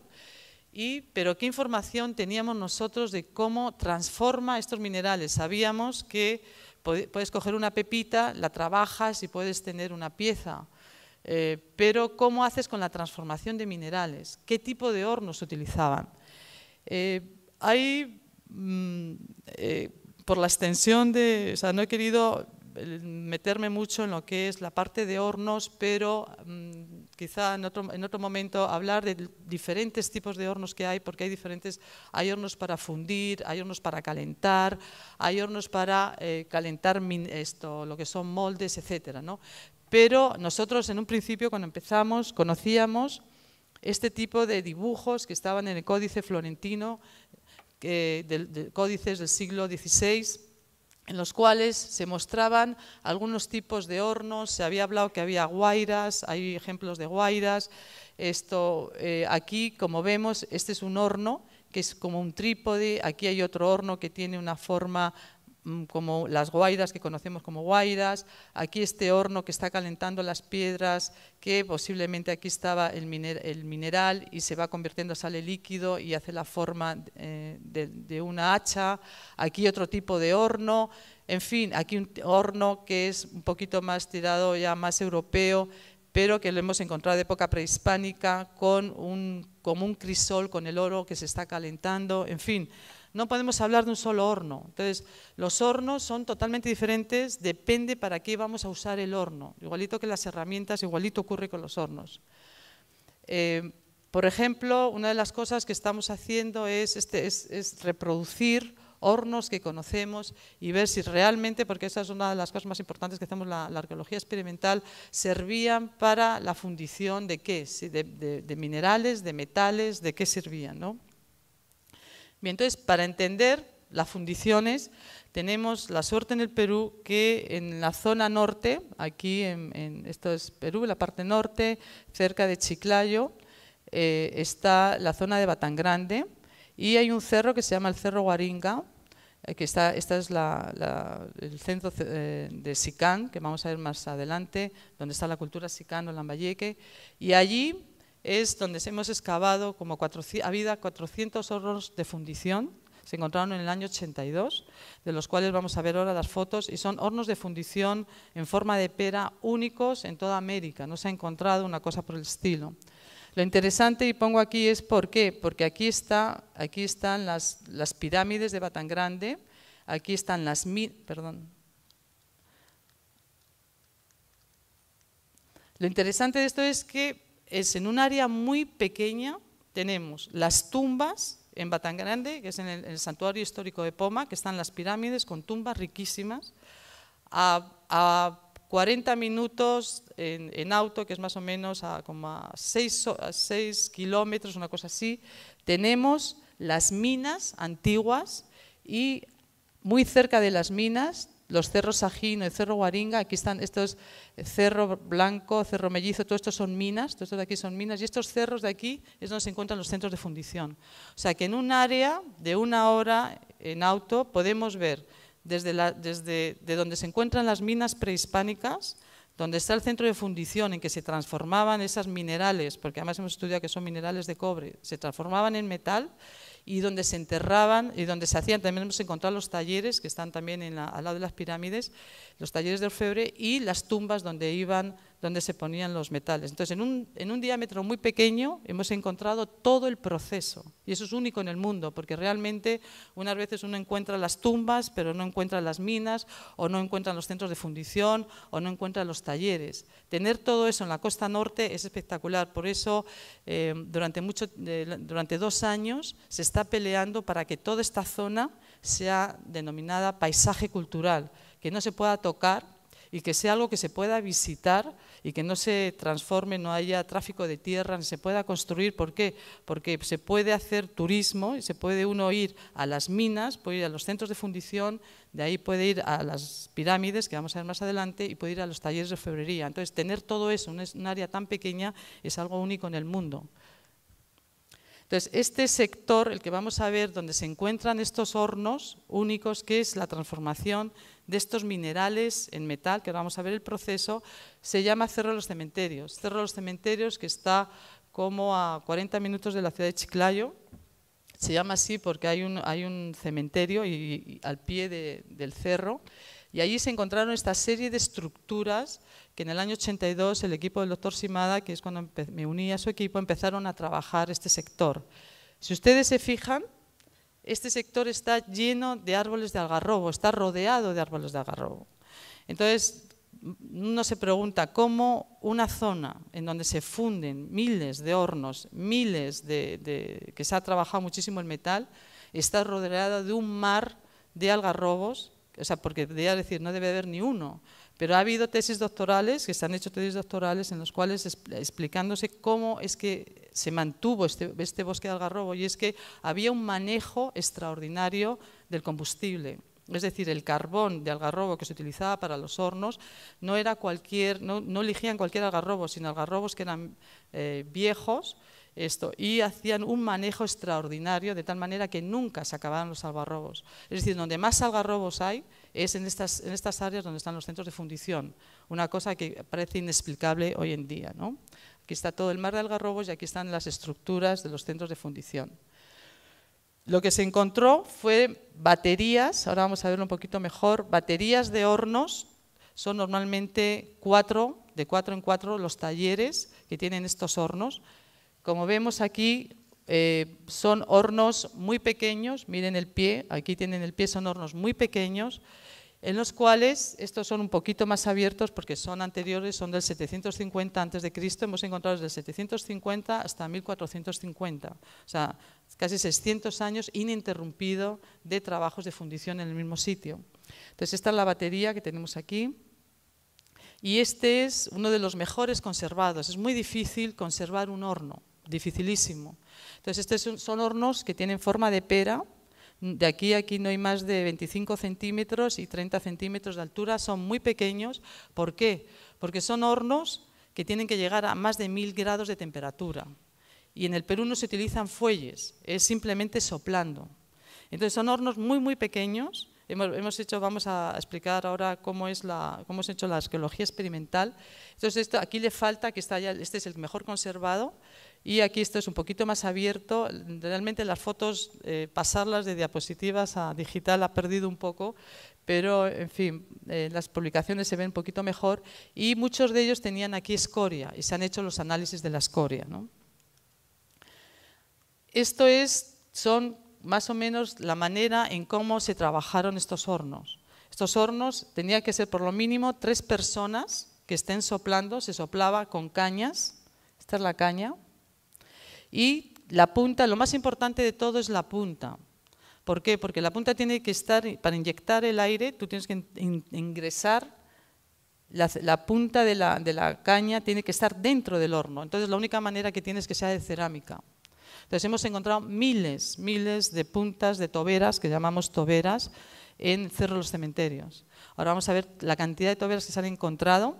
B: y, pero ¿qué información teníamos nosotros de cómo transforma estos minerales? Sabíamos que puedes coger una pepita, la trabajas y puedes tener una pieza. Eh, pero ¿cómo haces con la transformación de minerales? ¿Qué tipo de hornos utilizaban? Eh, hay, mm, eh, por la extensión de, o sea, no he querido meterme mucho en lo que es la parte de hornos, pero mm, quizá en otro, momento hablar de diferentes tipos de hornos que hay, porque hay diferentes, hay hornos para fundir, hay hornos para calentar, hay hornos para eh, calentar esto, lo que son moldes, etcétera, Pero nosotros en un principio cuando empezamos conocíamos este tipo de dibujos que estaban en el códice florentino, códices del siglo XVI, en los cuales se mostraban algunos tipos de hornos, se había hablado que había guairas, hay ejemplos de guairas, esto eh, aquí como vemos este es un horno que es como un trípode, aquí hay otro horno que tiene una forma Mm, como las guaidas que conocemos como guaidas, aquí este horno que está calentando las piedras, que posiblemente aquí estaba el, el mineral y se va convirtiendo, sale líquido y hace la forma eh, de, de, una hacha, aquí otro tipo de horno, en fin, aquí un horno que es un poquito más tirado ya más europeo, pero que lo hemos encontrado de época prehispánica con un, como un crisol con el oro que se está calentando, en fin, no podemos hablar de un solo horno. Entonces, los hornos son totalmente diferentes, depende para qué vamos a usar el horno. Igualito que las herramientas, igualito ocurre con los hornos. Eh, por ejemplo, una de las cosas que estamos haciendo este, es, reproducir hornos que conocemos y ver si realmente, porque esa es una de las cosas más importantes que hacemos la, la arqueología experimental, servían para la fundición de qué, de minerales, de metales, de qué servían. ¿no? entonces, para entender las fundiciones, tenemos la suerte en el Perú que en la zona norte, aquí, en, esto es Perú, la parte norte, cerca de Chiclayo, eh, está la zona de Batangrande y hay un cerro que se llama el Cerro Guaringa, eh, que está, esta es el centro eh, de Sicán, que vamos a ver más adelante, donde está la cultura sicano, Lambayeque, y allí es donde hemos excavado como 400, había 400 hornos de fundición, se encontraron en el año 82, de los cuales vamos a ver ahora las fotos, y son hornos de fundición en forma de pera únicos en toda América, no se ha encontrado una cosa por el estilo. Lo interesante, y pongo aquí, es por qué, porque aquí, está, aquí están las, pirámides de Batán Grande, aquí están las... Perdón, Lo interesante de esto es que es en un área muy pequeña, tenemos las tumbas en Batangrande, Grande, que es en el, santuario histórico de Poma, que están las pirámides con tumbas riquísimas, a, 40 minutos en, auto, que es más o menos a, 6, a 6 kilómetros, una cosa así, tenemos las minas antiguas y muy cerca de las minas los cerros Sajino, el cerro Guaringa, aquí están estos eh, cerro blanco, cerro mellizo, todo esto son minas, todo esto de aquí son minas, y estos cerros de aquí es donde se encuentran los centros de fundición. O sea que en un área de una hora en auto podemos ver desde, de donde se encuentran las minas prehispánicas, donde está el centro de fundición en que se transformaban esas minerales, porque además hemos estudiado que son minerales de cobre, se transformaban en metal y donde se enterraban y donde se hacían, también hemos encontrado los talleres que están también al lado de las pirámides, los talleres de orfebre y las tumbas donde iban donde se ponían los metales. Entonces, en un, en un diámetro muy pequeño hemos encontrado todo el proceso. Y eso es único en el mundo, porque realmente unas veces uno encuentra las tumbas, pero no encuentra las minas, o no encuentra los centros de fundición, o no encuentra los talleres. Tener todo eso en la costa norte es espectacular. Por eso, eh, durante, mucho, durante dos años se está peleando para que toda esta zona sea denominada paisaje cultural, que no se pueda tocar y que sea algo que se pueda visitar y que no se transforme, no haya tráfico de tierra, ni se pueda construir. ¿Por qué? Porque se puede hacer turismo y se puede uno ir a las minas, puede ir a los centros de fundición, de ahí puede ir a las pirámides, que vamos a ver más adelante, y puede ir a los talleres de febrería. Entonces, tener todo eso en un área tan pequeña es algo único en el mundo. Entonces, este sector, el que vamos a ver, donde se encuentran estos hornos únicos, que es la transformación de estos minerales en metal, que vamos a ver el proceso, se llama Cerro de los Cementerios. Cerro de los Cementerios, que está como a 40 minutos de la ciudad de Chiclayo, se llama así porque hay un, cementerio y, al pie del cerro, y allí se encontraron esta serie de estructuras que en el año 82 el equipo del doctor Simada, que es cuando me uní a su equipo, empezaron a trabajar este sector. Si ustedes se fijan, este sector está lleno de árboles de algarrobo, está rodeado de árboles de algarrobo. Entonces, uno se pregunta cómo una zona en donde se funden miles de hornos, miles de, de que se ha trabajado muchísimo el metal, está rodeada de un mar de algarrobos, o sea, porque debería decir, no debe haber ni uno, pero ha habido tesis doctorales, que se han hecho tesis doctorales en los cuales explicándose cómo es que se mantuvo este, este, bosque de algarrobo y es que había un manejo extraordinario del combustible. Es decir, el carbón de algarrobo que se utilizaba para los hornos no era cualquier, no, cualquier algarrobo, sino algarrobos que eran eh, viejos esto, y hacían un manejo extraordinario de tal manera que nunca se acababan los algarrobos. Es decir, donde más algarrobos hay, es en estas, en estas áreas donde están los centros de fundición, una cosa que parece inexplicable hoy en día. ¿no? Aquí está todo el mar de algarrobos y aquí están las estructuras de los centros de fundición. Lo que se encontró fue baterías, ahora vamos a verlo un poquito mejor, baterías de hornos, son normalmente cuatro, de cuatro en cuatro los talleres que tienen estos hornos. Como vemos aquí, eh, son hornos muy pequeños, miren el pie, aquí tienen el pie, son hornos muy pequeños, en los cuales estos son un poquito más abiertos porque son anteriores, son del 750 Cristo, hemos encontrado desde 750 hasta 1450, o sea, casi 600 años ininterrumpido de trabajos de fundición en el mismo sitio. Entonces, esta es la batería que tenemos aquí. Y este es uno de los mejores conservados. Es muy difícil conservar un horno, dificilísimo. Entonces, estos son hornos que tienen forma de pera. De aquí a aquí no hay más de 25 centímetros y 30 centímetros de altura. Son muy pequeños. ¿Por qué? Porque son hornos que tienen que llegar a más de 1000 grados de temperatura. Y en el Perú no se utilizan fuelles, es simplemente soplando. Entonces son hornos muy, muy pequeños. vamos a explicar ahora cómo es la, hemos hecho la arqueología experimental. Entonces aquí le falta que este es el mejor conservado, y aquí esto es un poquito más abierto. Realmente las fotos, eh, pasarlas de diapositivas a digital ha perdido un poco, pero en fin, eh, las publicaciones se ven un poquito mejor y muchos de ellos tenían aquí escoria y se han hecho los análisis de la escoria. Esto es, son más o menos la manera en cómo se trabajaron estos hornos. Estos hornos tenían que ser por lo mínimo tres personas que estén soplando, se soplaba con cañas, esta es la caña, y la punta, lo más importante de todo es la punta. ¿Por qué? Porque la punta tiene que estar, para inyectar el aire, tú tienes que ingresar, la, punta de la, de la, caña tiene que estar dentro del horno. Entonces la única manera que tienes es que sea de cerámica. Entonces hemos encontrado miles, miles de puntas de toberas, que llamamos toberas, en Cerro de los Cementerios. Ahora vamos a ver la cantidad de toberas que se han encontrado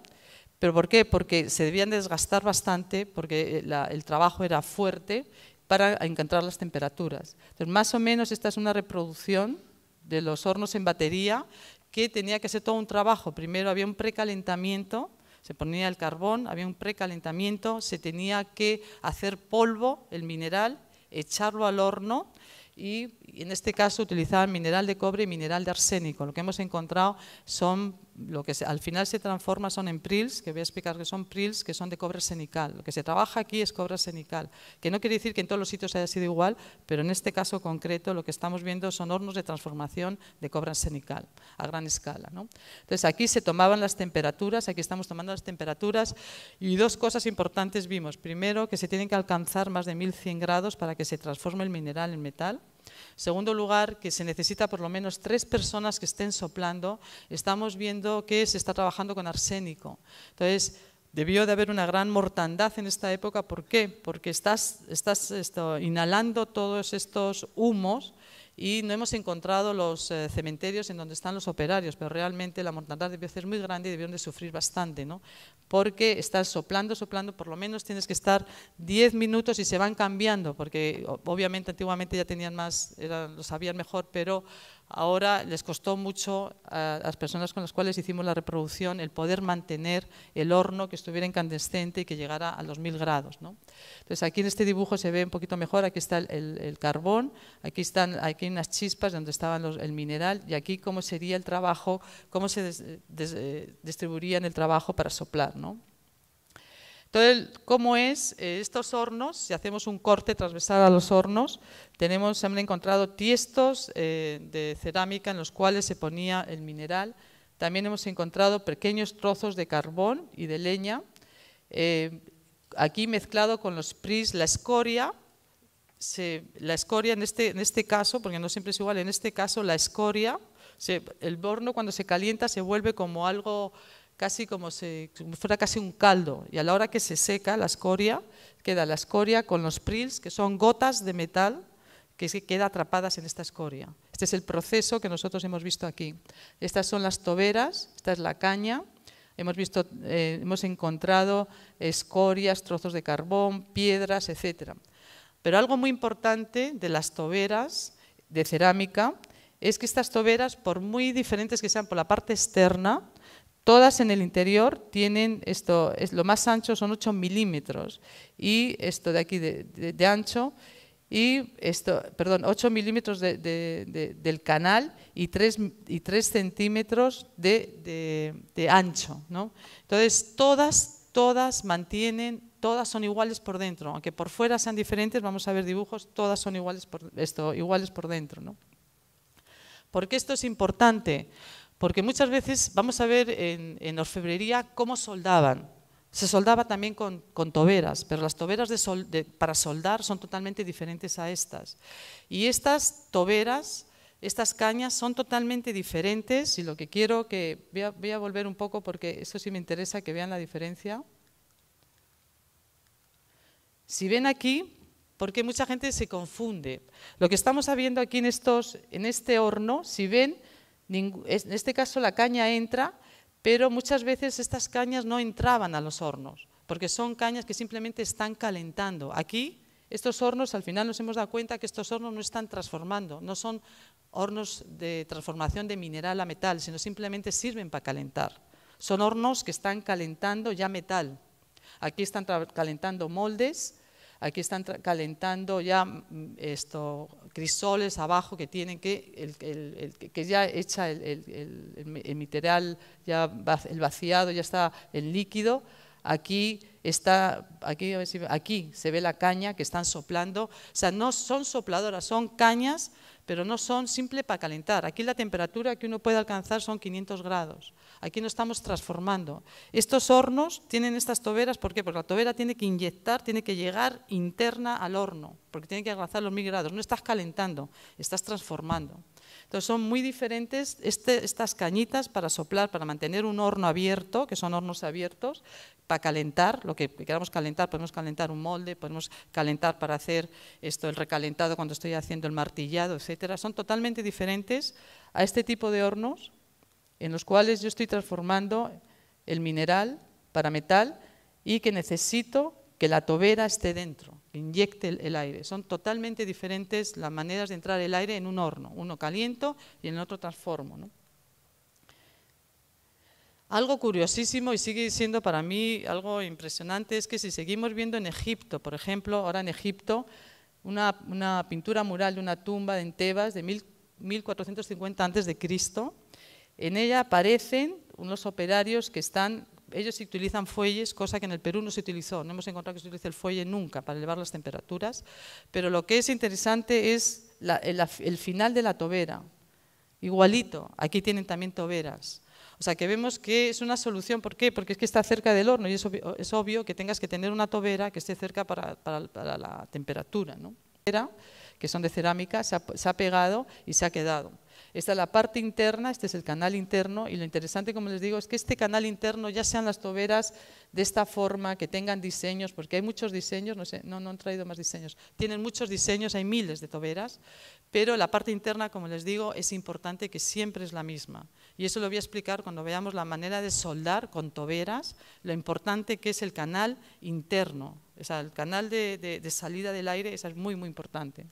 B: ¿Pero por qué? Porque se debían desgastar bastante, porque eh, el trabajo era fuerte para encontrar las temperaturas. Entonces, más o menos esta es una reproducción de los hornos en batería que tenía que ser todo un trabajo. Primero había un precalentamiento, se ponía el carbón, había un precalentamiento, se tenía que hacer polvo, el mineral, echarlo al horno y en este caso utilizaban mineral de cobre y mineral de arsénico. Lo que hemos encontrado son lo que al final se transforma son en prills, que voy a explicar que son prills, que son de cobre senical. Lo que se trabaja aquí es cobre senical, que no quiere decir que en todos los sitios haya sido igual, pero en este caso concreto lo que estamos viendo son hornos de transformación de cobre senical a gran escala. ¿no? Entonces aquí se tomaban las temperaturas, aquí estamos tomando las temperaturas y dos cosas importantes vimos. Primero, que se tienen que alcanzar más de 1100 grados para que se transforme el mineral en metal Segundo lugar, que se necesita por lo menos tres personas que estén soplando. Estamos viendo que se está trabajando con arsénico. Entonces, debió de haber una gran mortandad en esta época. ¿Por qué? Porque estás, inhalando todos estos humos y no hemos encontrado los eh, cementerios en donde están los operarios, pero realmente la mortandad debió ser muy grande y debieron de sufrir bastante, ¿no? porque estás soplando, soplando, por lo menos tienes que estar 10 minutos y se van cambiando, porque obviamente antiguamente ya tenían más, lo sabían mejor, pero ahora les costó mucho a las personas con las cuales hicimos la reproducción el poder mantener el horno que estuviera incandescente y que llegara a los mil grados. Entonces aquí en este dibujo se ve un poquito mejor, aquí está el, carbón, aquí están aquí hay unas chispas donde estaba el mineral y aquí cómo sería el trabajo, cómo se eh, distribuiría el trabajo para soplar. Entonces, ¿cómo es eh, estos hornos? Si hacemos un corte transversal a los hornos, tenemos, se han encontrado tiestos eh, de cerámica en los cuales se ponía el mineral. También hemos encontrado pequeños trozos de carbón y de leña. Eh, aquí mezclado con los pris, la escoria, la escoria en este, en este caso, porque no siempre es igual, en este caso la escoria, el horno cuando se calienta se vuelve como algo casi como si fuera casi un caldo, y a la hora que se seca la escoria, queda la escoria con los prills, que son gotas de metal que se queda atrapadas en esta escoria. Este es el proceso que nosotros hemos visto aquí. Estas son las toberas, esta es la caña, hemos, visto, eh, hemos encontrado escorias, trozos de carbón, piedras, etc. Pero algo muy importante de las toberas de cerámica es que estas toberas, por muy diferentes que sean por la parte externa, Todas en el interior tienen esto, es lo más ancho son 8 milímetros y esto de aquí de, ancho y esto, perdón, 8 milímetros del canal y 3, y 3 centímetros de, ancho. ¿no? Entonces, todas, todas mantienen, todas son iguales por dentro, aunque por fuera sean diferentes, vamos a ver dibujos, todas son iguales por, esto, iguales por dentro. ¿no? ¿Por qué esto es importante? Porque muchas veces vamos a ver en, orfebrería cómo soldaban. Se soldaba también con, toberas, pero las toberas para soldar son totalmente diferentes a estas. Y estas toberas, estas cañas son totalmente diferentes y lo que quiero que... Voy a, volver un poco porque eso sí me interesa que vean la diferencia. Si ven aquí, porque mucha gente se confunde. Lo que estamos viendo aquí en, estos, en este horno, si ven, en este caso la caña entra, pero muchas veces estas cañas no entraban a los hornos, porque son cañas que simplemente están calentando. Aquí, estos hornos, al final nos hemos dado cuenta que estos hornos no están transformando, no son hornos de transformación de mineral a metal, sino simplemente sirven para calentar. Son hornos que están calentando ya metal. Aquí están calentando moldes, Aquí están calentando ya mm, estos crisoles abajo que tienen que, que ya echa el, material, ya el vaciado, ya está el líquido. Aquí está, aquí, aquí se ve la caña que están soplando. O sea, no son sopladoras, son cañas pero no son simple para calentar. Aquí la temperatura que uno puede alcanzar son 500 grados. Aquí no estamos transformando. Estos hornos tienen estas toberas, ¿por qué? Porque la tobera tiene que inyectar, tiene que llegar interna al horno, porque tiene que alcanzar los 1000 grados. No estás calentando, estás transformando. Entonces son muy diferentes este, estas cañitas para soplar, para mantener un horno abierto, que son hornos abiertos, para calentar, lo que queramos calentar, podemos calentar un molde, podemos calentar para hacer esto, el recalentado cuando estoy haciendo el martillado, etcétera, son totalmente diferentes a este tipo de hornos en los cuales yo estoy transformando el mineral para metal y que necesito que la tobera esté dentro, que inyecte el, aire. Son totalmente diferentes las maneras de entrar el aire en un horno, uno caliento y en el otro transformo. ¿no? Algo curiosísimo y sigue siendo para mí algo impresionante es que si seguimos viendo en Egipto, por ejemplo, ahora en Egipto, una, pintura mural de una tumba en Tebas de 1450 a.C., en ella aparecen unos operarios que están, ellos utilizan fuelles, cosa que en el Perú no se utilizó, no hemos encontrado que se utilice el fuelle nunca para elevar las temperaturas, pero lo que es interesante es el final de la tobera, igualito, aquí tienen también toberas. O sea, que vemos que es una solución. ¿Por qué? Porque es que está cerca del horno y es obvio, que tengas que tener una tobera que esté cerca para, la temperatura. ¿no? que son de cerámica, se ha pegado y se ha quedado. Esta es la parte interna, este es el canal interno y lo interesante, como les digo, es que este canal interno ya sean las toberas de esta forma, que tengan diseños, porque hay muchos diseños, no, sé, no, han traído más diseños, tienen muchos diseños, hay miles de toberas, pero la parte interna, como les digo, es importante que siempre es la misma. Y eso lo voy a explicar cuando veamos la manera de soldar con toberas, lo importante que es el canal interno, o sea, el canal de, salida del aire, es muy, muy importante.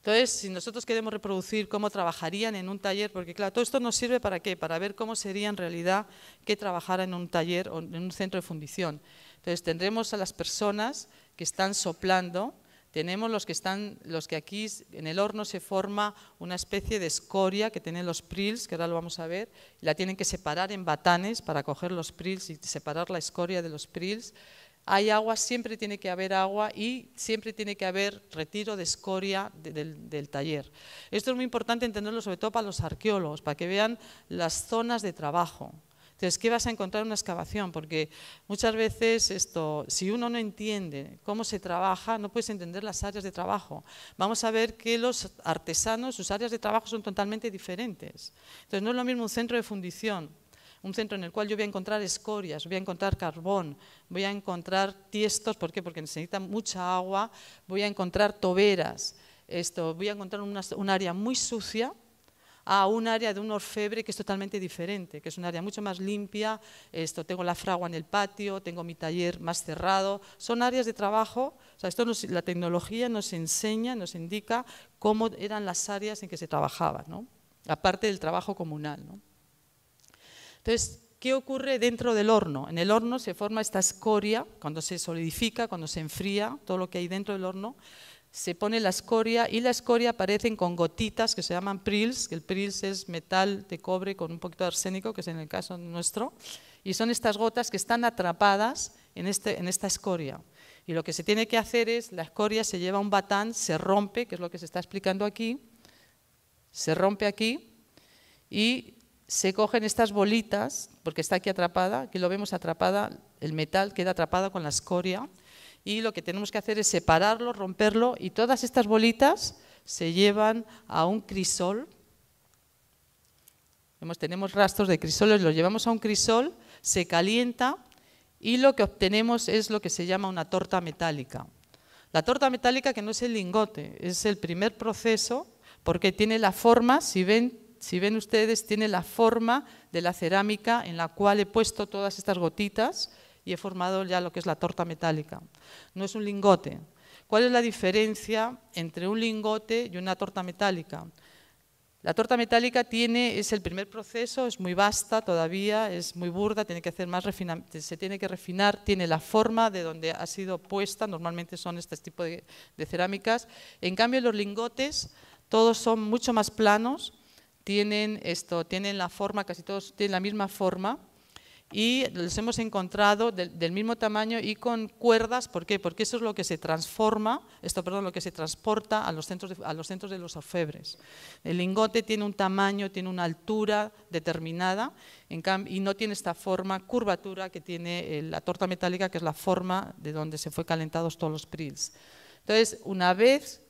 B: Entonces, si nosotros queremos reproducir cómo trabajarían en un taller, porque claro, todo esto nos sirve para qué, para ver cómo sería en realidad que trabajara en un taller o en un centro de fundición. Entonces, tendremos a las personas que están soplando, tenemos los que están, los que aquí en el horno se forma una especie de escoria que tienen los prills, que ahora lo vamos a ver, la tienen que separar en batanes para coger los prills y separar la escoria de los prills hay agua, siempre tiene que haber agua y siempre tiene que haber retiro de escoria del, del taller. Esto es muy importante entenderlo sobre todo para los arqueólogos, para que vean las zonas de trabajo. Entonces, ¿qué vas a encontrar en una excavación? Porque muchas veces esto, si uno no entiende cómo se trabaja, no puedes entender las áreas de trabajo. Vamos a ver que los artesanos, sus áreas de trabajo son totalmente diferentes. Entonces, no es lo mismo un centro de fundición un centro en el cual yo voy a encontrar escorias, voy a encontrar carbón, voy a encontrar tiestos, ¿por qué? Porque necesita mucha agua, voy a encontrar toberas, esto, voy a encontrar un área muy sucia a un área de un orfebre que es totalmente diferente, que es un área mucho más limpia, esto, tengo la fragua en el patio, tengo mi taller más cerrado, son áreas de trabajo, o sea, esto la tecnología nos enseña, nos indica cómo eran las áreas en que se trabajaba, ¿no? aparte del trabajo comunal. ¿no? Entonces, ¿qué ocurre dentro del horno? En el horno se forma esta escoria, cuando se solidifica, cuando se enfría, todo lo que hay dentro del horno, se pone la escoria y la escoria aparecen con gotitas que se llaman prills, que el prills es metal de cobre con un poquito de arsénico, que es en el caso nuestro, y son estas gotas que están atrapadas en, este, en esta escoria. Y lo que se tiene que hacer es, la escoria se lleva un batán, se rompe, que es lo que se está explicando aquí, se rompe aquí y se cogen estas bolitas, porque está aquí atrapada, aquí lo vemos atrapada, el metal queda atrapado con la escoria, y lo que tenemos que hacer es separarlo, romperlo, y todas estas bolitas se llevan a un crisol. Vemos, tenemos rastros de crisoles, los llevamos a un crisol, se calienta y lo que obtenemos es lo que se llama una torta metálica. La torta metálica que no es el lingote, es el primer proceso porque tiene la forma, si ven, si ven ustedes, tiene la forma de la cerámica en la cual he puesto todas estas gotitas y he formado ya lo que es la torta metálica. No es un lingote. ¿Cuál es la diferencia entre un lingote y una torta metálica? La torta metálica tiene, es el primer proceso, es muy vasta todavía, es muy burda, tiene que hacer más se tiene que refinar, tiene la forma de donde ha sido puesta, normalmente son este tipo de cerámicas. En cambio, los lingotes todos son mucho más planos, tienen esto, tienen la forma, casi todos tienen la misma forma y los hemos encontrado del, mismo tamaño y con cuerdas, ¿por qué? Porque eso es lo que se transforma, esto perdón, lo que se transporta a los centros de, a los, centros de los El lingote tiene un tamaño, tiene una altura determinada en y no tiene esta forma, curvatura que tiene eh, la torta metálica, que es la forma de donde se fue calentados todos los prills. Entonces, una vez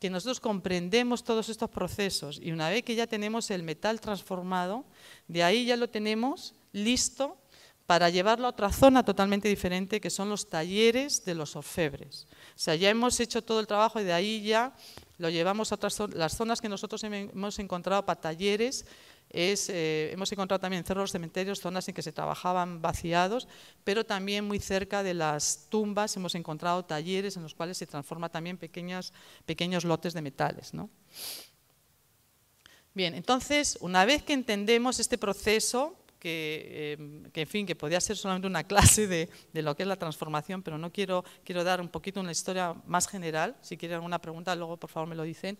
B: que nosotros comprendemos todos estos procesos y una vez que ya tenemos el metal transformado, de ahí ya lo tenemos listo para llevarlo a otra zona totalmente diferente, que son los talleres de los orfebres. O sea, ya hemos hecho todo el trabajo y de ahí ya lo llevamos a otras las zonas que nosotros hemos encontrado para talleres eh, hemos encontrado también en cerros, Cementerios zonas en que se trabajaban vaciados, pero también muy cerca de las tumbas hemos encontrado talleres en los cuales se transforma también pequeños, pequeños lotes de metales. Bien, entonces, una vez que entendemos este proceso, que, em, que, en fin, que podía ser solamente una clase de, de, lo que es la transformación, pero no quiero, quiero dar un poquito una historia más general, si quieren alguna pregunta luego por favor me lo dicen.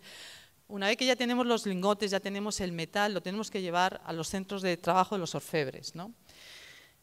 B: Una vez que ya tenemos los lingotes, ya tenemos el metal, lo tenemos que llevar a los centros de trabajo de los orfebres. ¿no?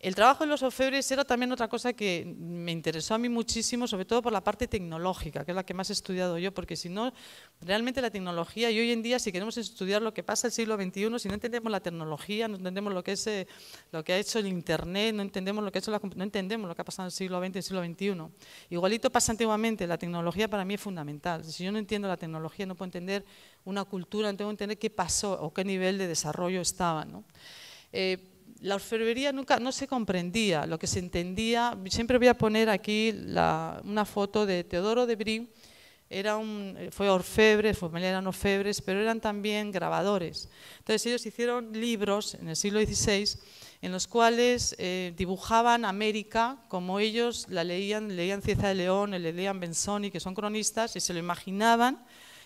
B: El trabajo de los ofebres era también otra cosa que me interesó a mí muchísimo, sobre todo por la parte tecnológica, que es la que más he estudiado yo, porque si no, realmente la tecnología, y hoy en día si queremos estudiar lo que pasa en el siglo XXI, si no entendemos la tecnología, no entendemos lo que, es, eh, lo que ha hecho el Internet, no entendemos lo que ha no entendemos lo que ha pasado en el siglo XX y el siglo XXI. Igualito pasa antiguamente, la tecnología para mí es fundamental. Si yo no entiendo la tecnología, no puedo entender una cultura, no tengo que entender qué pasó o qué nivel de desarrollo estaba. ¿no? Eh, la orfebrería nunca no se comprendía, lo que se entendía, siempre voy a poner aquí una foto de Teodoro de Brin, era un, eh, fue orfebre, familia eran orfebres, pero eran también grabadores. Entonces ellos hicieron libros en el siglo XVI en los cuales eh, dibujaban América como ellos la leían, leían Cieza de León, leían Benzoni, que son cronistas, y se lo imaginaban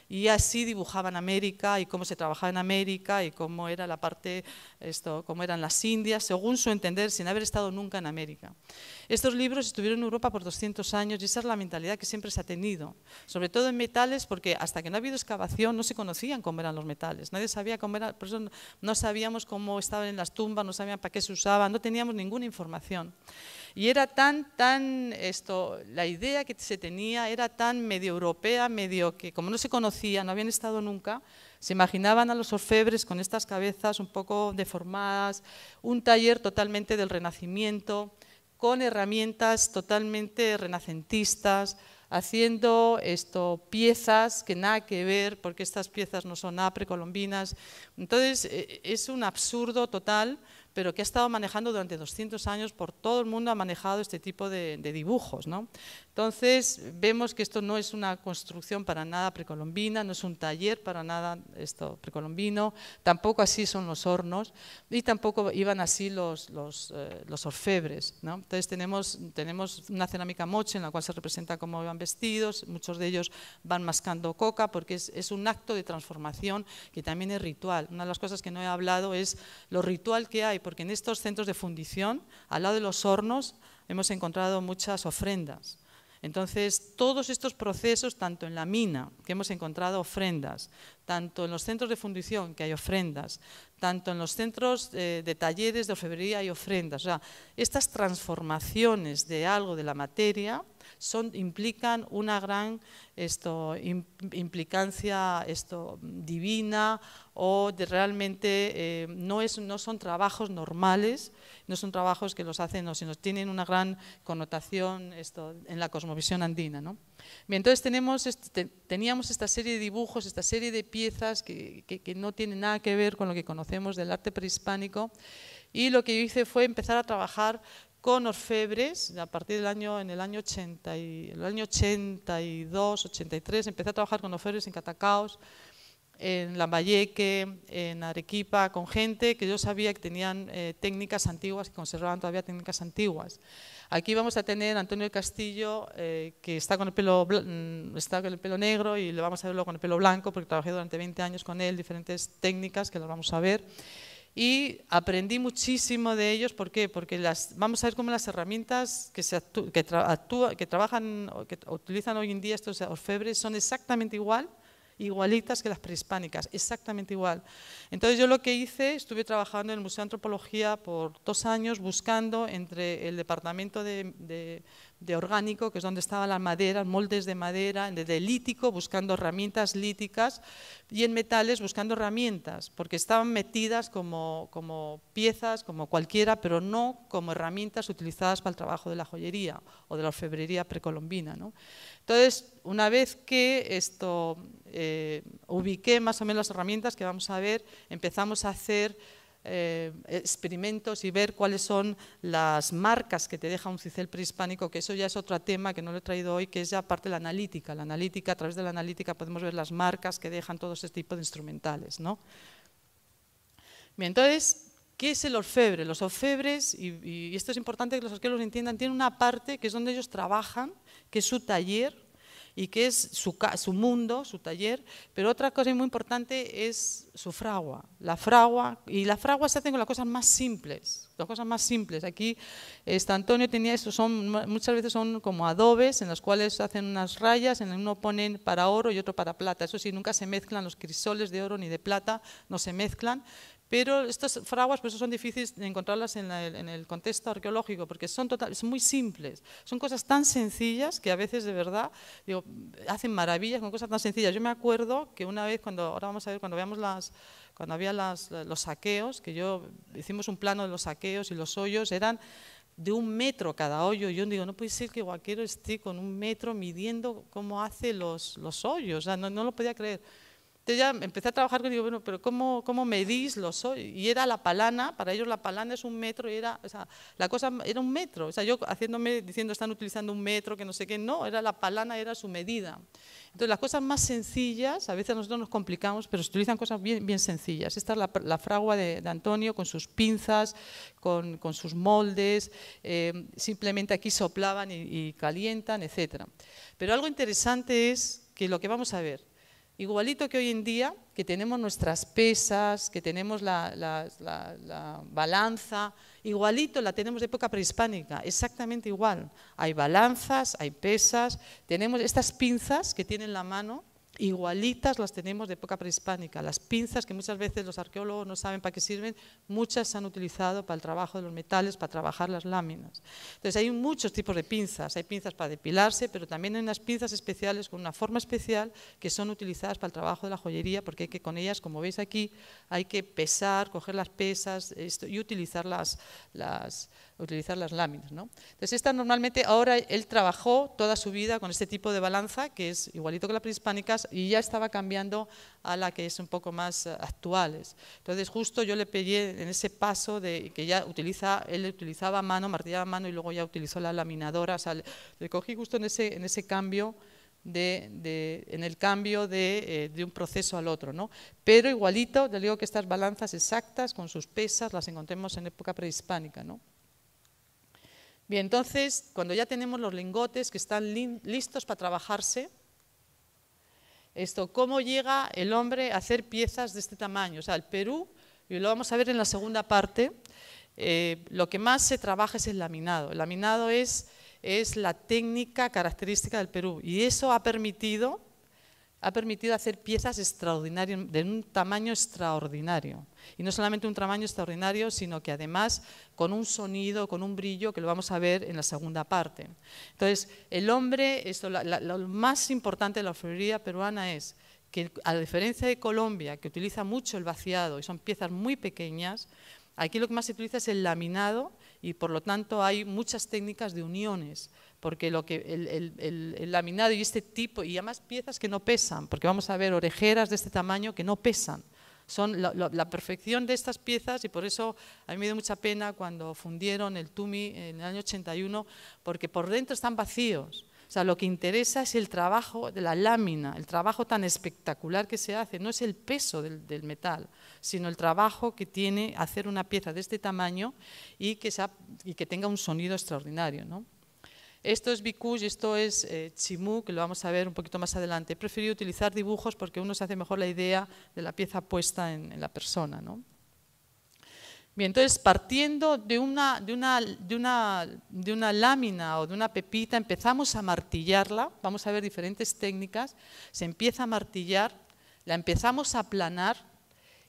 B: y así dibujaban América y cómo se trabajaba en América y cómo era la parte, esto, cómo eran las Indias, según su entender, sin haber estado nunca en América. Estos libros estuvieron en Europa por 200 años y esa es la mentalidad que siempre se ha tenido, sobre todo en metales, porque hasta que no ha habido excavación no se conocían cómo eran los metales, nadie sabía cómo eran, por eso no sabíamos cómo estaban en las tumbas, no sabían para qué se usaban, no teníamos ninguna información. Y era tan, tan, esto, la idea que se tenía era tan medio europea, medio que como no se conocía, no habían estado nunca, se imaginaban a los orfebres con estas cabezas un poco deformadas, un taller totalmente del Renacimiento, con herramientas totalmente renacentistas, haciendo esto, piezas que nada que ver, porque estas piezas no son nada precolombinas. Entonces, e, e, es un absurdo total pero que ha estado manejando durante 200 años, por todo el mundo ha manejado este tipo de, dibujos. ¿no? Entonces, vemos que esto no es una construcción para nada precolombina, no es un taller para nada esto precolombino, tampoco así son los hornos y tampoco iban así los, los, eh, orfebres. Entonces, tenemos, una cerámica moche en la cual se representa cómo iban vestidos, muchos de ellos van mascando coca porque es, es un acto de transformación que también es ritual. Una de las cosas que no he hablado es lo ritual que hay, porque en estos centros de fundición, al lado de los hornos, hemos encontrado muchas ofrendas entonces, todos estos procesos, tanto en la mina, que hemos encontrado ofrendas, tanto en los centros de fundición, que hay ofrendas, tanto en los centros eh, de talleres de orfebrería hay ofrendas. estas transformaciones de algo de la materia implican una gran implicancia esto, divina o realmente eh, no son trabajos normales no son trabajos que los hacen, sino sino tienen una gran connotación esto, en la cosmovisión andina. ¿no? Bien, entonces tenemos este, teníamos esta serie de dibujos, esta serie de piezas que, que, no tienen nada que ver con lo que conocemos del arte prehispánico y lo que yo hice fue empezar a trabajar con orfebres a partir del año en el año 80 el año 82 83 empecé a trabajar con orfebres en Catacaos en Lambayeque, en Arequipa, con gente que yo sabía que tenían eh, técnicas antiguas, que conservaban todavía técnicas antiguas. Aquí vamos a tener a Antonio Castillo, eh, que está con, el pelo, mm, está el pelo negro y le vamos a verlo con el pelo blanco, porque trabajé durante 20 años con él, diferentes técnicas que las vamos a ver. Y aprendí muchísimo de ellos, ¿por qué? Porque las, vamos a ver cómo las herramientas que, que, que trabajan, que utilizan hoy en día estos orfebres son exactamente igual igualitas que las prehispánicas, exactamente igual. Entonces yo lo que hice, estuve trabajando en el Museo de Antropología por dos años buscando entre el departamento de, de orgánico, que es donde estaba las maderas, moldes de madera, de lítico, buscando herramientas líticas, y en metales buscando herramientas, porque estaban metidas como, como piezas, como cualquiera, pero no como herramientas utilizadas para el trabajo de la joyería o de la orfebrería precolombina. Entonces, una vez que esto eh, ubiqué más o menos las herramientas que vamos a ver, empezamos a hacer eh, experimentos y ver cuáles son las marcas que te deja un cicel prehispánico, que eso ya es otro tema que no lo he traído hoy, que es ya parte de la analítica. La analítica, a través de la analítica podemos ver las marcas que dejan todo este tipo de instrumentales. ¿no? entonces, ¿qué es el orfebre? Los orfebres, y, esto es importante que los arqueólogos entiendan, tienen una parte que es donde ellos trabajan, que es su taller, y que es su, su mundo, su taller, pero otra cosa muy importante es su fragua, la fragua, y la fragua se hace con las cosas más simples, las cosas más simples. Aquí este Antonio tenía esto, son, muchas veces son como adobes en los cuales hacen unas rayas, en el uno ponen para oro y otro para plata, eso sí, nunca se mezclan los crisoles de oro ni de plata, no se mezclan, pero estas fraguas, pues, son difíciles de encontrarlas en, el contexto arqueológico, porque son, muy simples. Son cosas tan sencillas que a veces, de verdad, hacen maravillas con cosas tan sencillas. Yo me acuerdo que una vez, cuando, ahora vamos a ver, cuando veamos las, cuando había los saqueos, que yo hicimos un plano de los saqueos y los hoyos eran de un metro cada hoyo. Yo digo, no puede ser que Guaquero esté con un metro midiendo cómo hace los, los hoyos. O sea, no lo podía creer. Entonces ya empecé a trabajar con digo, bueno, pero ¿cómo, cómo medís los Y era la palana, para ellos la palana es un metro y era, o sea, la cosa era un metro. O sea, yo haciéndome, diciendo, están utilizando un metro, que no sé qué, no, era la palana, era su medida. Entonces las cosas más sencillas, a veces nosotros nos complicamos, pero se utilizan cosas bien, bien sencillas. Esta es la, fragua de, Antonio con sus pinzas, con, con sus moldes, eh, simplemente aquí soplaban y, y calientan, etc. Pero algo interesante es que lo que vamos a ver, Igualito que hoy en día, que tenemos nuestras pesas, que tenemos la, balanza, igualito la tenemos de época prehispánica, exactamente igual. Hay balanzas, hay pesas, tenemos estas pinzas que tienen la mano, igualitas las tenemos de época prehispánica. Las pinzas, que muchas veces los arqueólogos no saben para qué sirven, muchas se han utilizado para el trabajo de los metales, para trabajar las láminas. Entonces hay muchos tipos de pinzas. Hay pinzas para depilarse, pero también hay unas pinzas especiales con una forma especial que son utilizadas para el trabajo de la joyería, porque hay que con ellas, como veis aquí, hay que pesar, coger las pesas esto, y utilizarlas. las, las utilizar las láminas. ¿no? Entonces esta normalmente, ahora él trabajó toda su vida con este tipo de balanza, que es igualito que las prehispánicas, y ya estaba cambiando a la que es un poco más eh, actuales. Entonces justo yo le pedí en ese paso de que ya utiliza, él utilizaba mano, martillaba mano y luego ya utilizó la laminadora, o sea, le cogí justo en ese, en ese cambio. De, en el cambio eh, de, un proceso al otro. ¿no? Pero igualito, le digo que estas balanzas exactas con sus pesas las encontremos en época prehispánica. ¿no? Bien, entonces, cuando ya tenemos los lingotes que están listos para trabajarse, esto, ¿cómo llega el hombre a hacer piezas de este tamaño? O sea, el Perú, y lo vamos a ver en la segunda parte, eh, lo que más se trabaja es el laminado. El laminado es la técnica característica del Perú y eso ha permitido ha permitido hacer piezas extraordinarias, de un tamaño extraordinario. Y no solamente un tamaño extraordinario, sino que además con un sonido, con un brillo que lo vamos a ver en la segunda parte. Entonces, el hombre, esto, lo más importante de la orfebrería peruana es que, a diferencia de Colombia, que utiliza mucho el vaciado y son piezas muy pequeñas, aquí lo que más se utiliza es el laminado y por lo tanto hay muchas técnicas de uniones porque lo que el, laminado y este tipo, y además piezas que no pesan, porque vamos a ver orejeras de este tamaño que no pesan. Son la, perfección de estas piezas y por eso a mí me dio mucha pena cuando fundieron el Tumi en el año 81, porque por dentro están vacíos. O sea, lo que interesa es el trabajo de la lámina, el trabajo tan espectacular que se hace. No es el peso del, metal, sino el trabajo que tiene hacer una pieza de este tamaño y que, y que tenga un sonido extraordinario. ¿no? Esto es Bikush y esto es eh, Chimú, que lo vamos a ver un poquito más adelante. He preferido utilizar dibujos porque uno se hace mejor la idea de la pieza puesta en, la persona. Bien, entonces partiendo de una, lámina o de una pepita, empezamos a martillarla, vamos a ver diferentes técnicas, se empieza a martillar, la empezamos a aplanar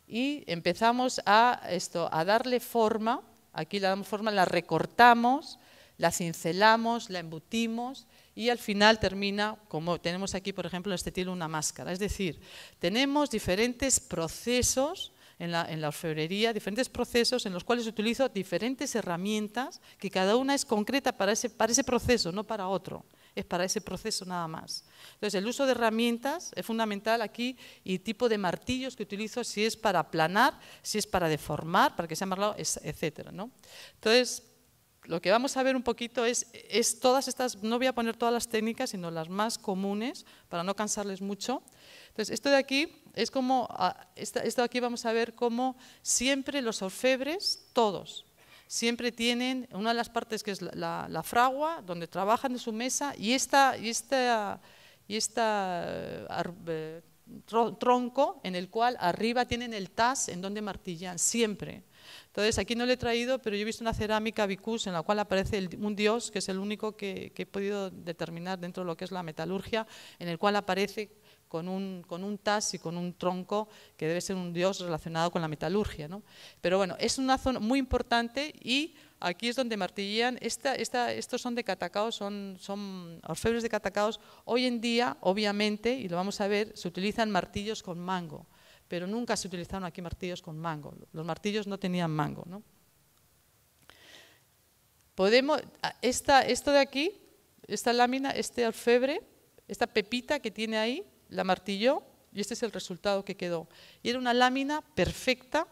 B: y empezamos a, a darle forma, aquí le damos forma, la recortamos, la cincelamos, la embutimos y al final termina, como tenemos aquí, por ejemplo, este tiene una máscara. Es decir, tenemos diferentes procesos en la, en orfebrería, diferentes procesos en los cuales utilizo diferentes herramientas que cada una es concreta para ese, para ese proceso, no para otro es para ese proceso nada más. Entonces, el uso de herramientas es fundamental aquí y tipo de martillos que utilizo, si es para aplanar, si es para deformar, para que sea más largo, etc. ¿no? Entonces, lo que vamos a ver un poquito es, es, todas estas, no voy a poner todas las técnicas, sino las más comunes, para no cansarles mucho. Entonces, esto de aquí es como, ah, esto de aquí vamos a ver cómo siempre los orfebres, todos, siempre tienen una de las partes que es la, la, fragua, donde trabajan en su mesa, y esta, y esta, y esta eh, eh, tronco en el cual arriba tienen el tas en donde martillan, siempre. Entonces, aquí no le he traído, pero yo he visto una cerámica vicus en la cual aparece un dios, que es el único que, he podido determinar dentro de lo que es la metalurgia, en el cual aparece con un, tas y con un tronco, que debe ser un dios relacionado con la metalurgia. Pero bueno, es una zona muy importante y aquí es donde martillean. estos son de catacaos, son, son, orfebres de catacaos. Hoy en día, obviamente, y lo vamos a ver, se utilizan martillos con mango pero nunca se utilizaron aquí martillos con mango. Los martillos no tenían mango. ¿no? Podemos, esto de aquí, esta lámina, este alfebre, esta pepita que tiene ahí, la martilló y este es el resultado que quedó. Y era una lámina perfecta,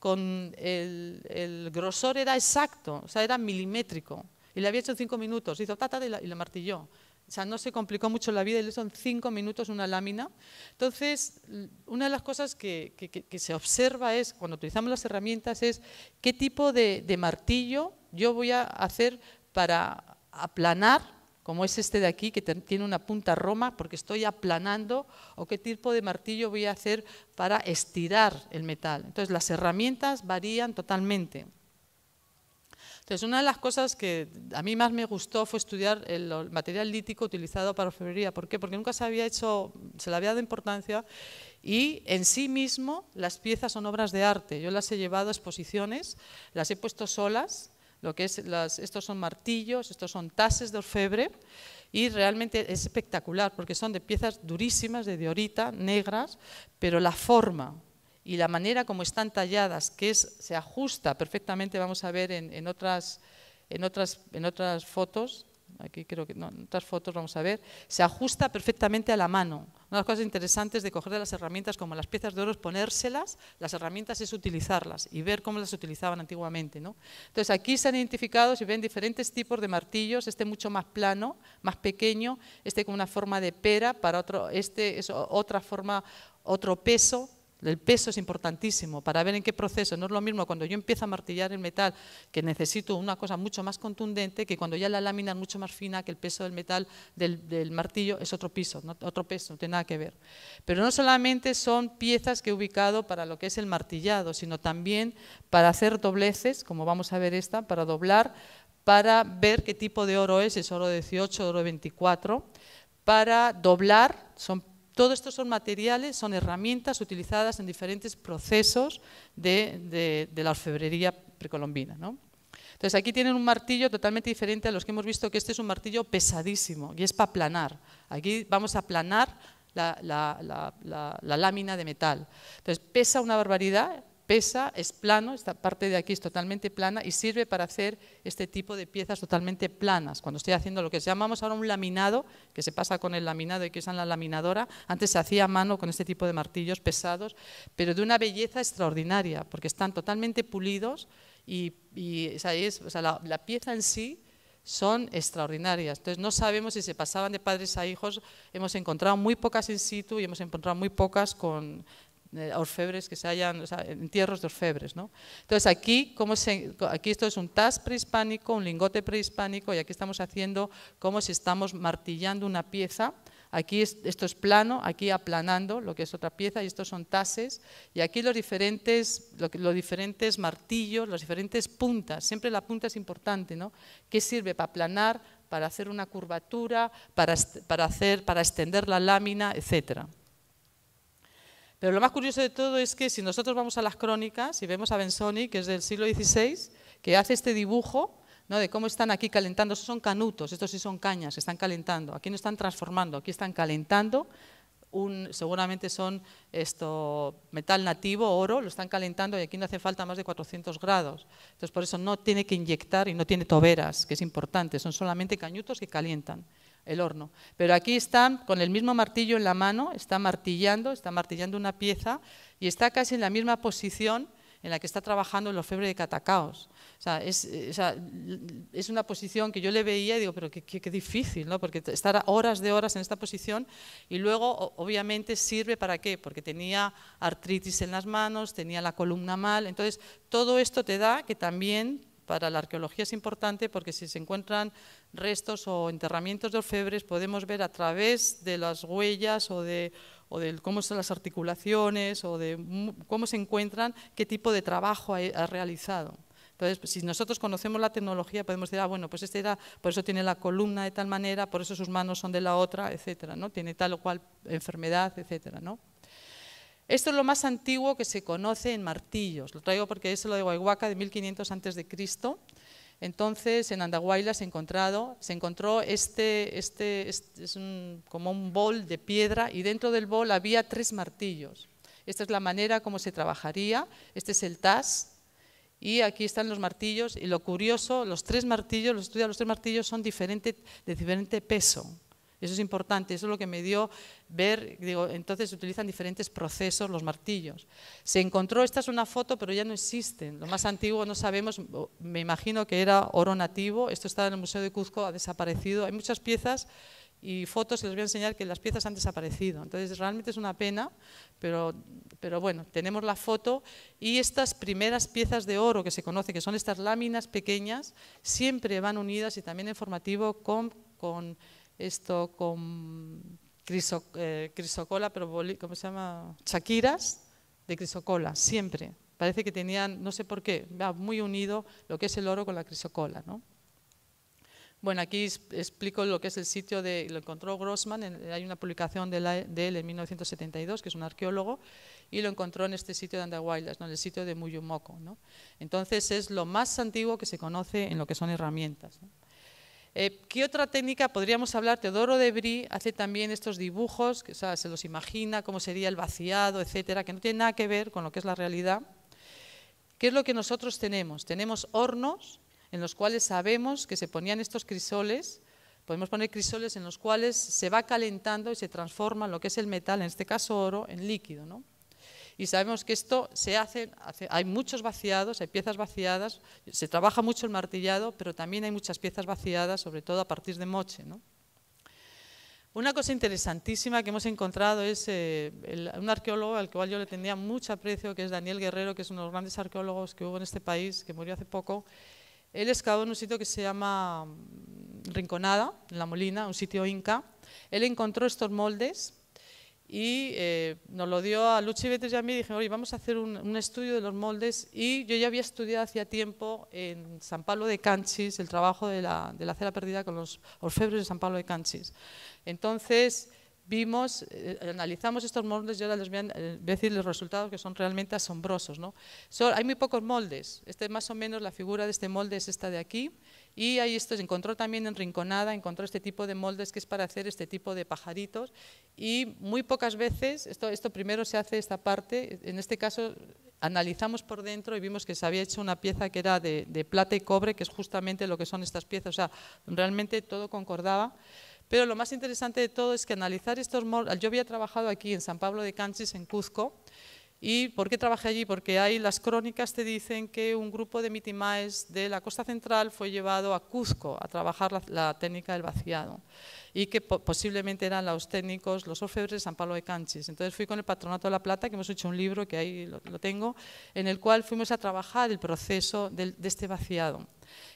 B: con el, grosor era exacto, o sea, era milimétrico. Y la había hecho en cinco minutos, hizo tata y y la martilló. O sea, no se complicó mucho la vida y le son cinco minutos una lámina. Entonces, una de las cosas que, se observa es, cuando utilizamos las herramientas, es qué tipo de, martillo yo voy a hacer para aplanar, como es este de aquí, que tiene una punta roma, porque estoy aplanando, o qué tipo de martillo voy a hacer para estirar el metal. Entonces, las herramientas varían totalmente. Entonces, una de las cosas que a mí más me gustó fue estudiar el material lítico utilizado para orfebrería. ¿Por qué? Porque nunca se había hecho, se le había dado importancia y en sí mismo las piezas son obras de arte. Yo las he llevado a exposiciones, las he puesto solas, lo que es estos son martillos, estos son tases de orfebre y realmente es espectacular porque son de piezas durísimas de diorita, negras, pero la forma, y la manera como están talladas, que se ajusta perfectamente, vamos a ver en, otras, en, otras, fotos, aquí creo que no, en otras fotos vamos a ver, se ajusta perfectamente a la mano. Una de las cosas interesantes de coger las herramientas como las piezas de oro es ponérselas, las herramientas es utilizarlas y ver cómo las utilizaban antiguamente. ¿no? Entonces aquí se han identificado, si ven, diferentes tipos de martillos, este mucho más plano, más pequeño, este con una forma de pera, para otro, este es otra forma, otro peso, el peso es importantísimo para ver en qué proceso. No es lo mismo cuando yo empiezo a martillar el metal, que necesito una cosa mucho más contundente, que cuando ya la lámina es mucho más fina, que el peso del metal del, martillo es otro, piso, otro peso, no tiene nada que ver. Pero no solamente son piezas que he ubicado para lo que es el martillado, sino también para hacer dobleces, como vamos a ver esta, para doblar, para ver qué tipo de oro es, es oro 18, oro 24, para doblar, son todo esto son materiales, son herramientas utilizadas en diferentes procesos de, la orfebrería precolombina. ¿no? Entonces aquí tienen un martillo totalmente diferente a los que hemos visto, que este es un martillo pesadísimo y es para aplanar. Aquí vamos a aplanar la, la lámina de metal. Entonces pesa una barbaridad, pesa, es plano, esta parte de aquí es totalmente plana y sirve para hacer este tipo de piezas totalmente planas. Cuando estoy haciendo lo que llamamos ahora un laminado, que se pasa con el laminado y que usan la laminadora, antes se hacía a mano con este tipo de martillos pesados, pero de una belleza extraordinaria, porque están totalmente pulidos y, y es, la, la pieza en sí son extraordinarias. Entonces, no sabemos si se pasaban de padres a hijos. Hemos encontrado muy pocas in situ y hemos encontrado muy pocas con, orfebres que se hayan, entierros de orfebres. ¿no? Entonces aquí, aquí esto es un tas prehispánico, un lingote prehispánico y aquí estamos haciendo como si estamos martillando una pieza. Aquí esto es plano, aquí aplanando lo que es otra pieza y estos son tases y aquí los diferentes, los diferentes martillos, las diferentes puntas, siempre la punta es importante, ¿no? ¿Qué sirve para aplanar, para hacer una curvatura, para, para, hacer, para extender la lámina, etcétera? Pero lo más curioso de todo es que si nosotros vamos a las crónicas y vemos a Benzoni, que es del siglo XVI, que hace este dibujo de cómo están aquí calentando, son canutos, estos sí son cañas, están calentando, aquí no están transformando, aquí están calentando, un, seguramente son esto, metal nativo, oro, lo están calentando y aquí no hace falta más de 400 grados. Entonces por eso no tiene que inyectar y no tiene toberas, que es importante, son solamente cañutos que calientan el horno. Pero aquí está con el mismo martillo en la mano, está martillando, está martillando una pieza y está casi en la misma posición en la que está trabajando el orfebre de Catacaos. O sea, es, una posición que yo le veía y digo, pero qué, qué, difícil, ¿no? Porque estar horas de horas en esta posición y luego, obviamente, sirve para qué? Porque tenía artritis en las manos, tenía la columna mal. Entonces, todo esto te da que también para la arqueología es importante porque si se encuentran restos o enterramientos de orfebres podemos ver a través de las huellas o de, cómo son las articulaciones o de cómo se encuentran, qué tipo de trabajo ha, realizado. Entonces, si nosotros conocemos la tecnología, podemos decir, ah, bueno, pues este era, por eso tiene la columna de tal manera, por eso sus manos son de la otra, etcétera, ¿no? Tiene tal o cual enfermedad, etcétera, ¿no? Esto es lo más antiguo que se conoce en martillos. Lo traigo porque es lo de Guayhuaca de 1500 a.C. Entonces, en Andahuayla se, encontrado, se encontró este, este, este es como un bol de piedra y dentro del bol había tres martillos. Esta es la manera como se trabajaría. Este es el TAS, y aquí están los martillos y lo curioso, los tres martillos, los estudia los tres martillos son de diferente peso. Eso es importante, eso es lo que me dio ver, entonces se utilizan diferentes procesos los martillos. Se encontró, esta es una foto, pero ya no existen, lo más antiguo no sabemos, me imagino que era oro nativo, esto estaba en el Museo de Cuzco, ha desaparecido, hay muchas piezas y fotos les voy a enseñar que las piezas han desaparecido, entonces realmente es una pena, pero, pero bueno, tenemos la foto y estas primeras piezas de oro que se conocen, que son estas láminas pequeñas, siempre van unidas y también en formativo con esto con eh, crisocola, pero ¿cómo se llama? Chaquiras de crisocola, siempre. Parece que tenían, no sé por qué, muy unido lo que es el oro con la crisocola, Bueno, aquí explico lo que es el sitio de lo encontró Grossman. hay una publicación de, él en 1972, que es un arqueólogo, y lo encontró en este sitio de Andahuaylas, en el sitio de Muyumoco. ¿no? Entonces es lo más antiguo que se conoce en lo que son herramientas. Eh, ¿Qué otra técnica podríamos hablar? Teodoro de Brie hace también estos dibujos, que, se los imagina, cómo sería el vaciado, etcétera, que no tiene nada que ver con lo que es la realidad. ¿Qué es lo que nosotros tenemos? Tenemos hornos en los cuales sabemos que se ponían estos crisoles, podemos poner crisoles en los cuales se va calentando y se transforma lo que es el metal, en este caso oro, en líquido, ¿no? Y sabemos que esto se hace, hay muchos vaciados, hay piezas vaciadas, se trabaja mucho el martillado, pero también hay muchas piezas vaciadas, sobre todo a partir de moche. ¿no? Una cosa interesantísima que hemos encontrado es eh, un arqueólogo al cual yo le tenía mucho aprecio, que es Daniel Guerrero, que es uno de los grandes arqueólogos que hubo en este país, que murió hace poco. Él excavó en un sitio que se llama mm, Rinconada, en La Molina, un sitio inca. Él encontró estos moldes y eh, nos lo dio a Luchi Betes y a mí, y dije, oye, vamos a hacer un, estudio de los moldes, y yo ya había estudiado hacía tiempo en San Pablo de Canchis, el trabajo de la, de la cera perdida con los orfebres de San Pablo de Canchis. Entonces vimos, eh, analizamos estos moldes, yo ahora les eh, voy a, decir los resultados que son realmente asombrosos. ¿no? hay muy pocos moldes, este más o menos, la figura de este molde es esta de aquí, y ahí esto se encontró también en Rinconada, encontró este tipo de moldes que es para hacer este tipo de pajaritos. Y muy pocas veces, esto, primero se hace esta parte, en este caso analizamos por dentro y vimos que se había hecho una pieza que era de, de plata y cobre, que es justamente lo que son estas piezas, o sea, realmente todo concordaba. Pero lo más interesante de todo es que analizar estos moldes, yo había trabajado aquí en San Pablo de Canchis, en Cuzco, ¿Y por qué trabajé allí? Porque ahí las crónicas te dicen que un grupo de mitimaes de la costa central fue llevado a Cuzco a trabajar la, técnica del vaciado y que posiblemente eran los técnicos, los orfebres de San Pablo de Canchis. Entonces fui con el Patronato de la Plata, que hemos hecho un libro, que ahí lo, tengo, en el cual fuimos a trabajar el proceso de, de este vaciado,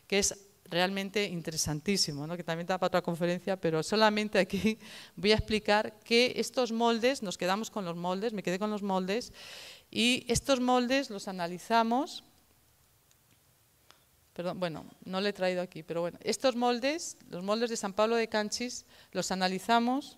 B: que es realmente interesantísimo, que también da para otra conferencia, pero solamente aquí voy a explicar que estos moldes, nos quedamos con los moldes, me quedé con los moldes, y estos moldes los analizamos, perdón, bueno, no le he traído aquí, pero bueno, estos moldes, los moldes de San Pablo de Canchis, los analizamos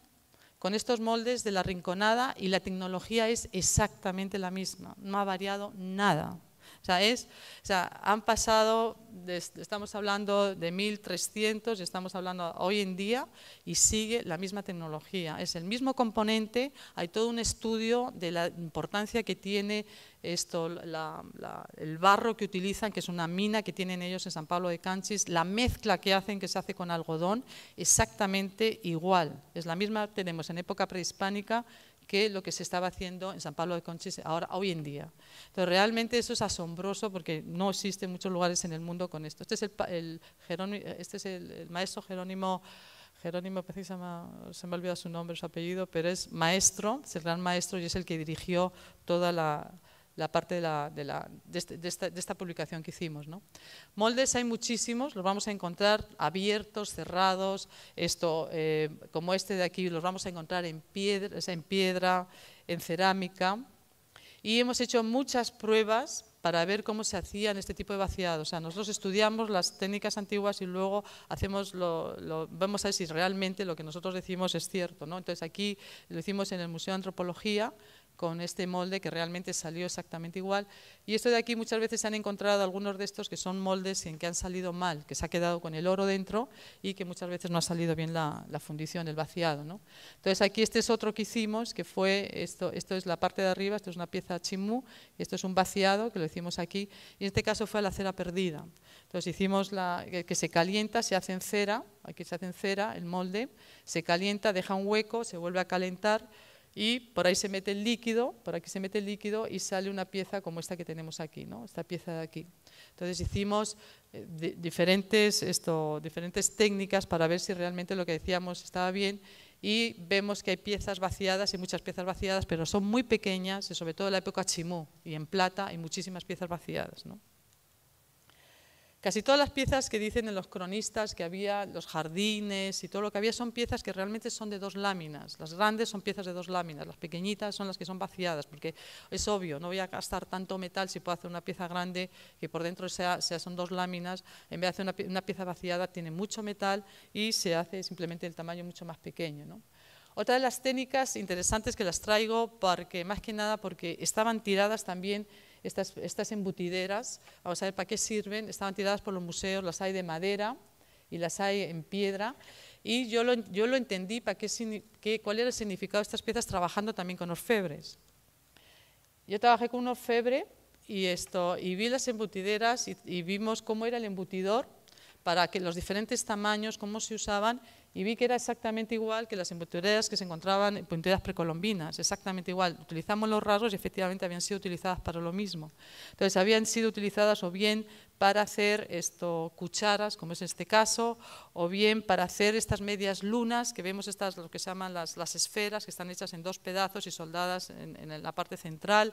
B: con estos moldes de la Rinconada y la tecnología es exactamente la misma, no ha variado nada. O sea, es, sea han pasado, estamos hablando de 1.300 y estamos hablando hoy en día y sigue la misma tecnología. Es el mismo componente, hay todo un estudio de la importancia que tiene esto, el barro que utilizan, que es una mina que tienen ellos en San Pablo de Canchis, la mezcla que hacen, que se hace con algodón, exactamente igual. Es la misma, tenemos en época prehispánica que lo que se estaba haciendo en San Pablo de Conchis ahora, hoy en día. Entonces, realmente eso es asombroso porque no existen muchos lugares en el mundo con esto. Este es el, este es el, maestro Jerónimo, Jerónimo precisamente se me ha olvidado su nombre, su apellido, pero es maestro, es el gran maestro y es el que dirigió toda la la parte este, de, esta, publicación que hicimos. Moldes hay muchísimos, los vamos a encontrar abiertos, cerrados, esto, eh, como este de aquí, los vamos a encontrar en piedra, en, piedra, en cerámica. Y hemos hecho muchas pruebas para ver cómo se hacían este tipo de vaciados. O sea, nosotros estudiamos las técnicas antiguas y luego hacemos lo, a ver si realmente lo que nosotros decimos es cierto. Entonces aquí lo hicimos en el Museo de Antropología, con este molde que realmente salió exactamente igual. Y esto de aquí muchas veces se han encontrado algunos de estos que son moldes en que han salido mal, que se ha quedado con el oro dentro y que muchas veces no ha salido bien la, fundición, el vaciado. ¿no? Entonces aquí este es otro que hicimos, que fue, esto, esto es la parte de arriba, esto es una pieza chimú, esto es un vaciado que lo hicimos aquí, y en este caso fue a la cera perdida. Entonces hicimos la, que se calienta, se hace en cera, aquí se hace en cera el molde, se calienta, deja un hueco, se vuelve a calentar, y por ahí se mete el líquido, por aquí se mete el líquido y sale una pieza como esta que tenemos aquí, ¿no? esta pieza de aquí. Entonces hicimos eh, diferentes, esto, diferentes técnicas para ver si realmente lo que decíamos estaba bien y vemos que hay piezas vaciadas y muchas piezas vaciadas, pero son muy pequeñas, y sobre todo en la época Chimú y en plata hay muchísimas piezas vaciadas. ¿no? Casi todas las piezas que dicen en los cronistas que había, los jardines y todo lo que había, son piezas que realmente son de dos láminas. Las grandes son piezas de dos láminas, las pequeñitas son las que son vaciadas, porque es obvio, no voy a gastar tanto metal si puedo hacer una pieza grande que por dentro sea, son dos láminas, en vez de hacer una, pieza vaciada tiene mucho metal y se hace simplemente el tamaño mucho más pequeño. Otra de las técnicas interesantes que las traigo, porque, más que nada porque estaban tiradas también estas, estas embutideras, vamos a ver para qué sirven, estaban tiradas por los museos, las hay de madera y las hay en piedra, y yo lo, yo lo entendí para qué, cuál era el significado de estas piezas trabajando también con orfebres. Yo trabajé con un orfebre y, esto, y vi las embutideras y, y vimos cómo era el embutidor para que los diferentes tamaños, cómo se usaban y vi que era exactamente igual que las embutideras que se encontraban en pinturas precolombinas, exactamente igual. Utilizamos los rasgos y efectivamente habían sido utilizadas para lo mismo. Entonces, habían sido utilizadas o bien para hacer esto, cucharas, como es este caso, o bien para hacer estas medias lunas, que vemos estas, lo que se llaman las, esferas, que están hechas en dos pedazos y soldadas en, la parte central,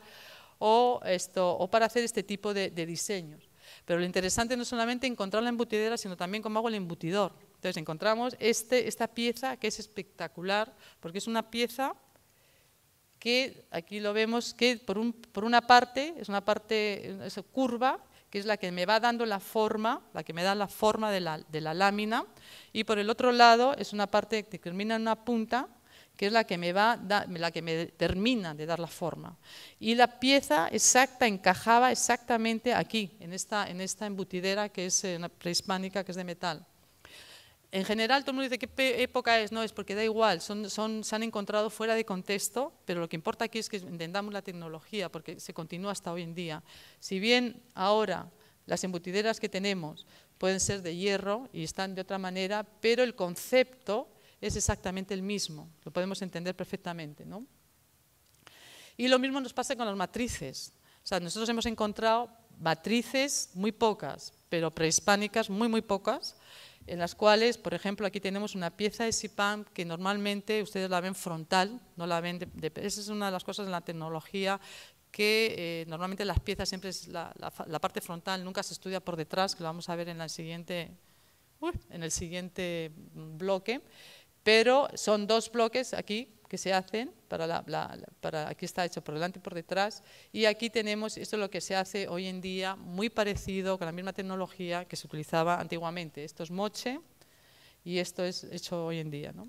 B: o, esto, o para hacer este tipo de, diseños. Pero lo interesante no solamente encontrar la embutidera, sino también cómo hago el embutidor entonces encontramos este, esta pieza que es espectacular, porque es una pieza que, aquí lo vemos, que por, una parte, es una parte curva, que es la que me va dando la forma, la que me da la forma de la, lámina, y por el otro lado es una parte que termina en una punta, que es la que me la que me termina de dar la forma. Y la pieza exacta encajaba exactamente aquí, en esta, en esta embutidera que es eh, prehispánica, que es de metal en general todo el mundo dice qué época es, no es porque da igual, se han encontrado fuera de contexto, pero lo que importa aquí es que entendamos la tecnología, porque se continúa hasta hoy en día. Si bien ahora las embutideras que tenemos pueden ser de hierro y están de otra manera, pero el concepto es exactamente el mismo, lo podemos entender perfectamente. ¿no? Y lo mismo nos pasa con las matrices. sea, nosotros hemos encontrado matrices muy pocas, pero prehispánicas muy, muy pocas, en las cuales, por ejemplo, aquí tenemos una pieza de SIPAM que normalmente ustedes la ven frontal, no la ven... De, esa es una de las cosas en la tecnología que eh, normalmente las piezas siempre la, parte frontal, nunca se estudia por detrás, que lo vamos a ver en, la siguiente, en el siguiente bloque pero son dos bloques aquí que se hacen, para, para aquí está hecho por delante y por detrás, y aquí tenemos, esto es lo que se hace hoy en día, muy parecido, con la misma tecnología que se utilizaba antiguamente. Esto es moche y esto es hecho hoy en día. ¿no?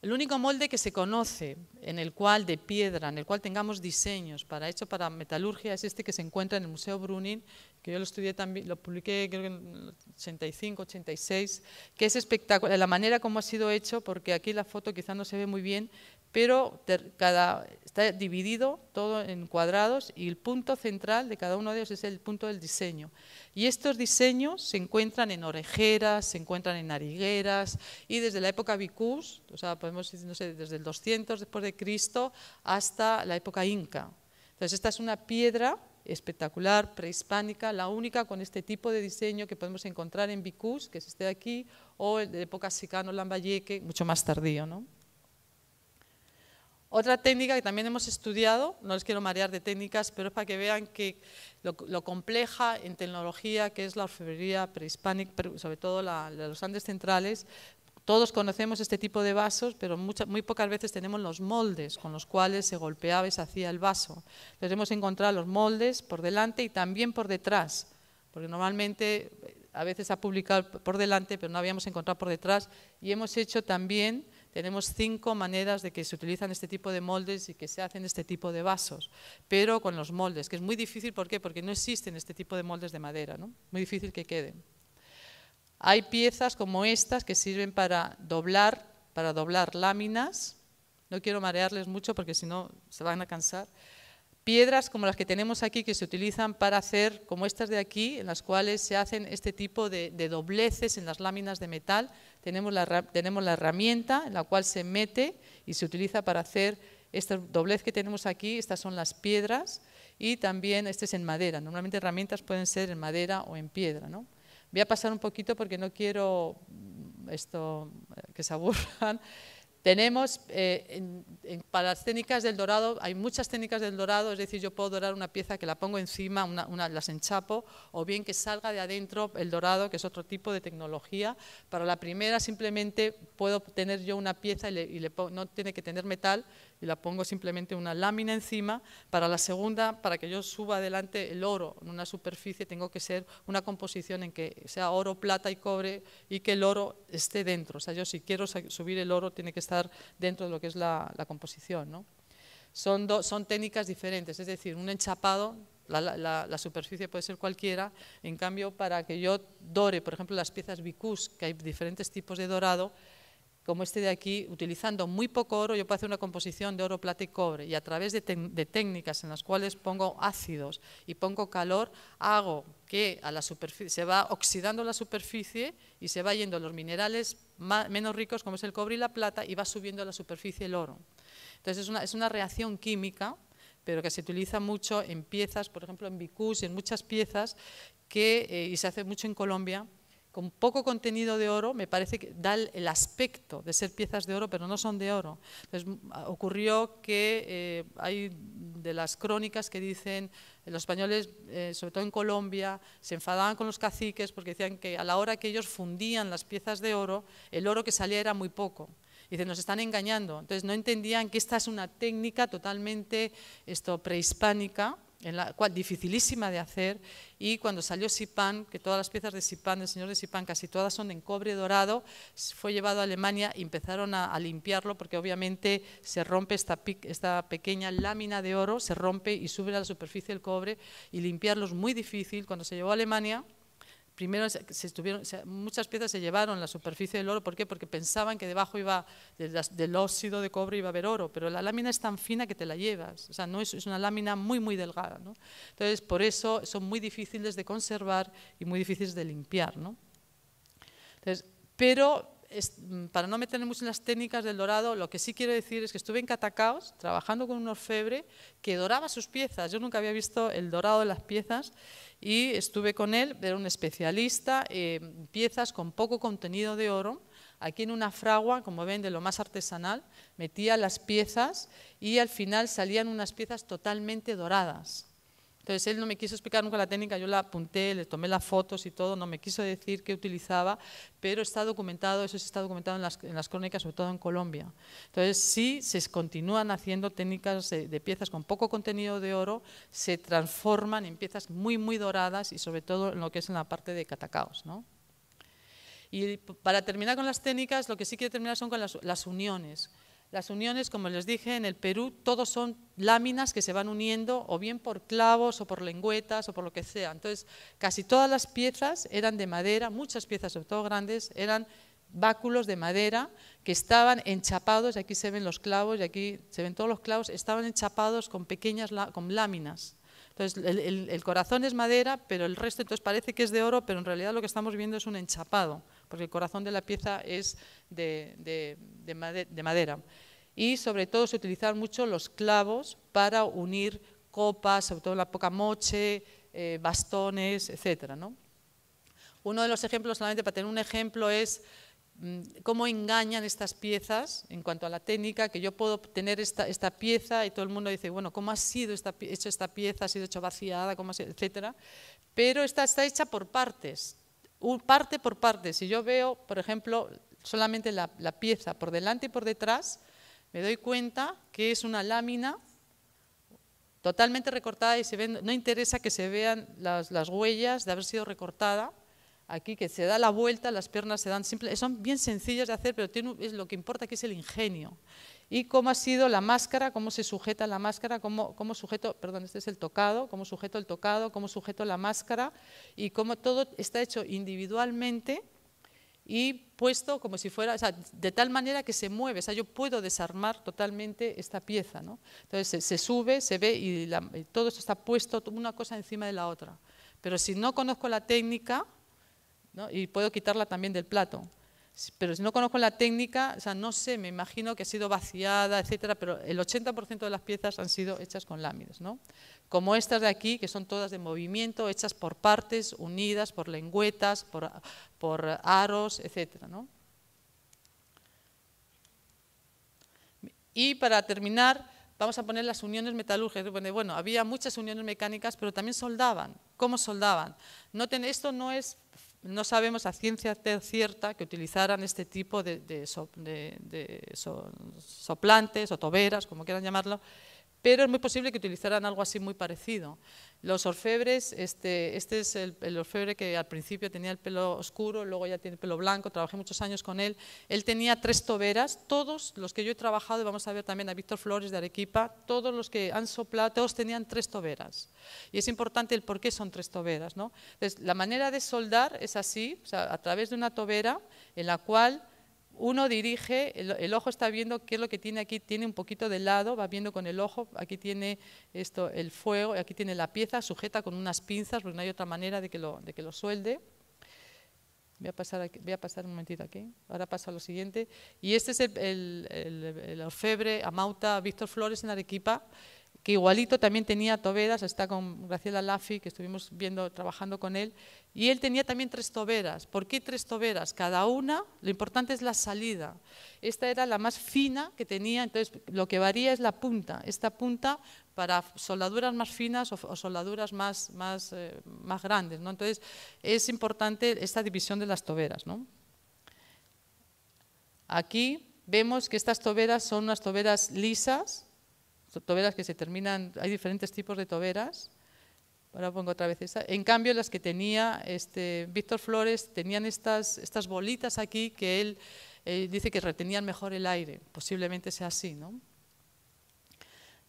B: El único molde que se conoce en el cual de piedra, en el cual tengamos diseños para hecho para metalurgia es este que se encuentra en el Museo Brunin, que yo lo estudié también, lo publiqué creo en 85, 86, que es espectacular, la manera como ha sido hecho, porque aquí la foto quizá no se ve muy bien, pero cada, está dividido todo en cuadrados y el punto central de cada uno de ellos es el punto del diseño. Y estos diseños se encuentran en orejeras, se encuentran en narigueras y desde la época vicus, o sea, podemos decir, no sé, desde el 200 después de Cristo hasta la época inca. Entonces, esta es una piedra espectacular, prehispánica, la única con este tipo de diseño que podemos encontrar en Bicús, que es este de aquí, o el de época sicano lambayeque, mucho más tardío. ¿no? Otra técnica que también hemos estudiado, no les quiero marear de técnicas, pero es para que vean que lo, compleja en tecnología que es la orfebrería prehispánica, sobre todo la de los Andes centrales, todos conocemos este tipo de vasos, pero muy pocas veces tenemos los moldes con los cuales se golpeaba y se hacía el vaso. Entonces hemos encontrado los moldes por delante y también por detrás, porque normalmente eh, a veces ha publicado por delante, pero no habíamos encontrado por detrás, y hemos hecho también, tenemos cinco maneras de que se utilizan este tipo de moldes y que se hacen este tipo de vasos, pero con los moldes, que es muy difícil, ¿por qué? Porque no existen este tipo de moldes de madera, ¿no? Muy difícil que queden. Hay piezas como estas que sirven para doblar, para doblar láminas. No quiero marearles mucho porque si no se van a cansar. Piedras como las que tenemos aquí que se utilizan para hacer, como estas de aquí, en las cuales se hacen este tipo de, dobleces en las láminas de metal. Tenemos la, herramienta en la cual se mete y se utiliza para hacer este doblez que tenemos aquí. Estas son las piedras y también este es en madera. Normalmente herramientas pueden ser en madera o en piedra. ¿no? Voy a pasar un poquito porque no quiero mm, esto eh, que se aburran. Tenemos, eh, para las técnicas del dorado, hay muchas técnicas del dorado, es decir, yo puedo dorar una pieza que la pongo encima, una, las enchapo, o bien que salga de adentro el dorado, que es otro tipo de tecnología. Para la primera simplemente puedo tener yo una pieza y, no tiene que tener metal, y la pongo simplemente una lámina encima. Para la segunda, para que yo suba adelante el oro en una superficie, tengo que ser una composición en que sea oro, plata y cobre y que el oro esté dentro. O sea, yo si quiero subir el oro, tiene que estar dentro de lo que es la, composición. ¿no? Son, son técnicas diferentes, es decir, un enchapado la, superficie puede ser cualquiera, en cambio para que yo dore, por ejemplo, las piezas bicús, que hay diferentes tipos de dorado, como este de aquí, utilizando muy poco oro, yo puedo hacer una composición de oro, plata y cobre, y a través de, técnicas en las cuales pongo ácidos y pongo calor, hago que a la superficie, se va oxidando la superficie y se va yendo los minerales menos ricos, como es el cobre y la plata, y va subiendo a la superficie el oro. Entonces es una, reacción química, pero que se utiliza mucho en piezas, por ejemplo en bicús, en muchas piezas, que, eh, y se hace mucho en Colombia, con poco contenido de oro, me parece que da el aspecto de ser piezas de oro, pero no son de oro. Entonces, ocurrió que eh, hay de las crónicas que dicen, eh, los españoles, eh, sobre todo en Colombia, se enfadaban con los caciques porque decían que a la hora que ellos fundían las piezas de oro, el oro que salía era muy poco. Dicen, nos están engañando. Entonces, no entendían que esta es una técnica totalmente esto, prehispánica, en la cual dificilísima de hacer, y cuando salió Sipan, que todas las piezas de Sipan, del señor de Sipan, casi todas son en cobre dorado, fue llevado a Alemania y empezaron a, limpiarlo porque obviamente se rompe esta, esta, pequeña lámina de oro, se rompe y sube a la superficie el cobre, y limpiarlo es muy difícil. Cuando se llevó a Alemania, primero se estuvieron, muchas piezas se llevaron la superficie del oro, ¿por qué? Porque pensaban que debajo iba del, óxido de cobre iba a haber oro, pero la lámina es tan fina que te la llevas, o sea, no es, una lámina muy muy delgada, Entonces, por eso son muy difíciles de conservar y muy difíciles de limpiar, ¿no? Entonces, pero Mm, para no meterme mucho en las técnicas del dorado, lo que sí quiero decir es que estuve en Catacaos trabajando con un orfebre que doraba sus piezas. Yo nunca había visto el dorado de las piezas y estuve con él, era un especialista, en piezas con poco contenido de oro. Aquí en una fragua, como ven, de lo más artesanal, metía las piezas y al final salían unas piezas totalmente doradas. Entonces él no me quiso explicar nunca la técnica, yo la apunté, le tomé las fotos y todo, no me quiso decir qué utilizaba, pero está documentado, eso sí está documentado en las, en las crónicas, sobre todo en Colombia. Entonces sí se continúan haciendo técnicas de, piezas con poco contenido de oro, se transforman en piezas muy, muy doradas y sobre todo en lo que es en la parte de catacaos, ¿no? Y para terminar con las técnicas, lo que sí quiero terminar son con las, las uniones. Las uniones, como les dije, en el Perú todos son láminas que se van uniendo o bien por clavos o por lengüetas o por lo que sea. Entonces, casi todas las piezas eran de madera, muchas piezas, sobre todo grandes, eran báculos de madera que estaban enchapados, aquí se ven los clavos y aquí se ven todos los clavos, estaban enchapados con pequeñas con láminas. Entonces, el, el corazón es madera, pero el resto entonces parece que es de oro, pero en realidad lo que estamos viendo es un enchapado porque el corazón de la pieza es de, madera. Y sobre todo se utilizan mucho los clavos para unir copas, sobre todo la poca moche, eh, bastones, etc. Uno de los ejemplos, solamente para tener un ejemplo, es mm, cómo engañan estas piezas en cuanto a la técnica, que yo puedo tener esta, pieza y todo el mundo dice, bueno, ¿cómo ha sido esta, esta pieza? ¿Ha sido hecho vaciada? ¿Cómo Etcétera. Pero esta está hecha por partes parte por parte. Si yo veo, por ejemplo, solamente la, pieza por delante y por detrás, me doy cuenta que es una lámina totalmente recortada y no interesa que se vean las, huellas de haber sido recortada. Aquí que se da la vuelta, las piernas se dan simples, son bien sencillas de hacer, pero tiene, es lo que importa que es el ingenio y cómo ha sido la máscara, cómo se sujeta la máscara, cómo, cómo sujeto, perdón, este es el tocado, cómo sujeto el tocado, cómo sujeto la máscara y cómo todo está hecho individualmente y puesto como si fuera, o sea, de tal manera que se mueve, o sea, yo puedo desarmar totalmente esta pieza, ¿no? Entonces se, sube, se ve y, todo esto está puesto una cosa encima de la otra. Pero si no conozco la técnica, ¿no? y puedo quitarla también del plato, pero si no conozco la técnica, o sea, no sé, me imagino que ha sido vaciada, etcétera, pero el 80% de las piezas han sido hechas con láminas, ¿no? Como estas de aquí, que son todas de movimiento, hechas por partes, unidas por lengüetas, por, aros, etcétera, Y para terminar, vamos a poner las uniones metalúrgicas. Bueno, había muchas uniones mecánicas, pero también soldaban. ¿Cómo soldaban? Noten, esto no es no sabemos a ciencia cierta que utilizaran este tipo de, soplantes o toberas, como quieran llamarlo, pero es muy posible que utilizaran algo así muy parecido. Los orfebres, este, este es el, orfebre que al principio tenía el pelo oscuro, luego ya tiene pelo blanco, trabajé muchos años con él. Él tenía tres toberas, todos los que yo he trabajado, vamos a ver también a Víctor Flores de Arequipa, todos los que han soplado, todos tenían tres toberas. Y es importante el por qué son tres toberas. ¿no? la manera de soldar es así, a través de una tobera en la cual uno dirige, el, ojo está viendo qué es lo que tiene aquí, tiene un poquito de lado, va viendo con el ojo, aquí tiene esto, el fuego, aquí tiene la pieza, sujeta con unas pinzas, porque no hay otra manera de que lo, de que lo suelde. Voy a, pasar voy a pasar un momentito aquí, ahora pasa lo siguiente. Y este es el, el, el orfebre Amauta Víctor Flores en Arequipa, que igualito también tenía toberas, está con Graciela Laffy, que estuvimos viendo, trabajando con él, y él tenía también tres toberas. ¿Por qué tres toberas? Cada una, lo importante es la salida. Esta era la más fina que tenía, entonces lo que varía es la punta. Esta punta para soldaduras más finas o, soldaduras más, más, eh, más grandes. ¿no? Entonces es importante esta división de las toberas. Aquí vemos que estas toberas son unas toberas lisas, toberas que se terminan, hay diferentes tipos de toberas. Ahora pongo otra vez esa. En cambio, las que tenía este, Víctor Flores tenían estas, estas bolitas aquí que él dice que retenían mejor el aire. Posiblemente sea así, ¿no?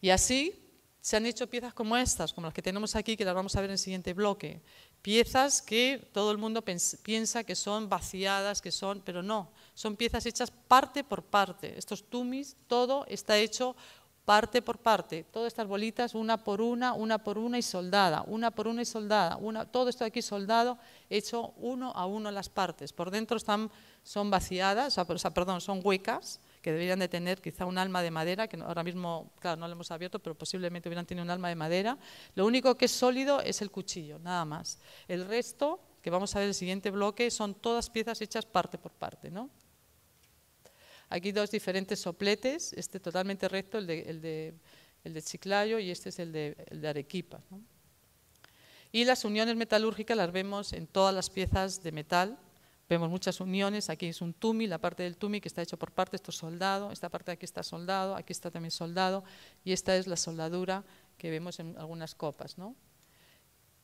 B: Y así se han hecho piezas como estas, como las que tenemos aquí, que las vamos a ver en el siguiente bloque. Piezas que todo el mundo piensa que son vaciadas, que son, pero no, son piezas hechas parte por parte. Estos tumis, todo está hecho parte por parte, todas estas bolitas una por una, una por una y soldada, una por una y soldada, una, todo esto aquí soldado, hecho uno a uno las partes. Por dentro están, son vaciadas, perdón, son huecas, que deberían de tener quizá un alma de madera, que ahora mismo, claro, no lo hemos abierto, pero posiblemente hubieran tenido un alma de madera. Lo único que es sólido es el cuchillo, nada más. El resto, que vamos a ver el siguiente bloque, son todas piezas hechas parte por parte, ¿no? Aquí dos diferentes sopletes, este totalmente recto, el de, el de, el de Chiclayo y este es el de, de Arequipa. Y las uniones metalúrgicas las vemos en todas las piezas de metal. Vemos muchas uniones, aquí es un tumi, la parte del tumi que está hecho por parte, esto es soldado, esta parte de aquí está soldado, aquí está también soldado, y esta es la soldadura que vemos en algunas copas.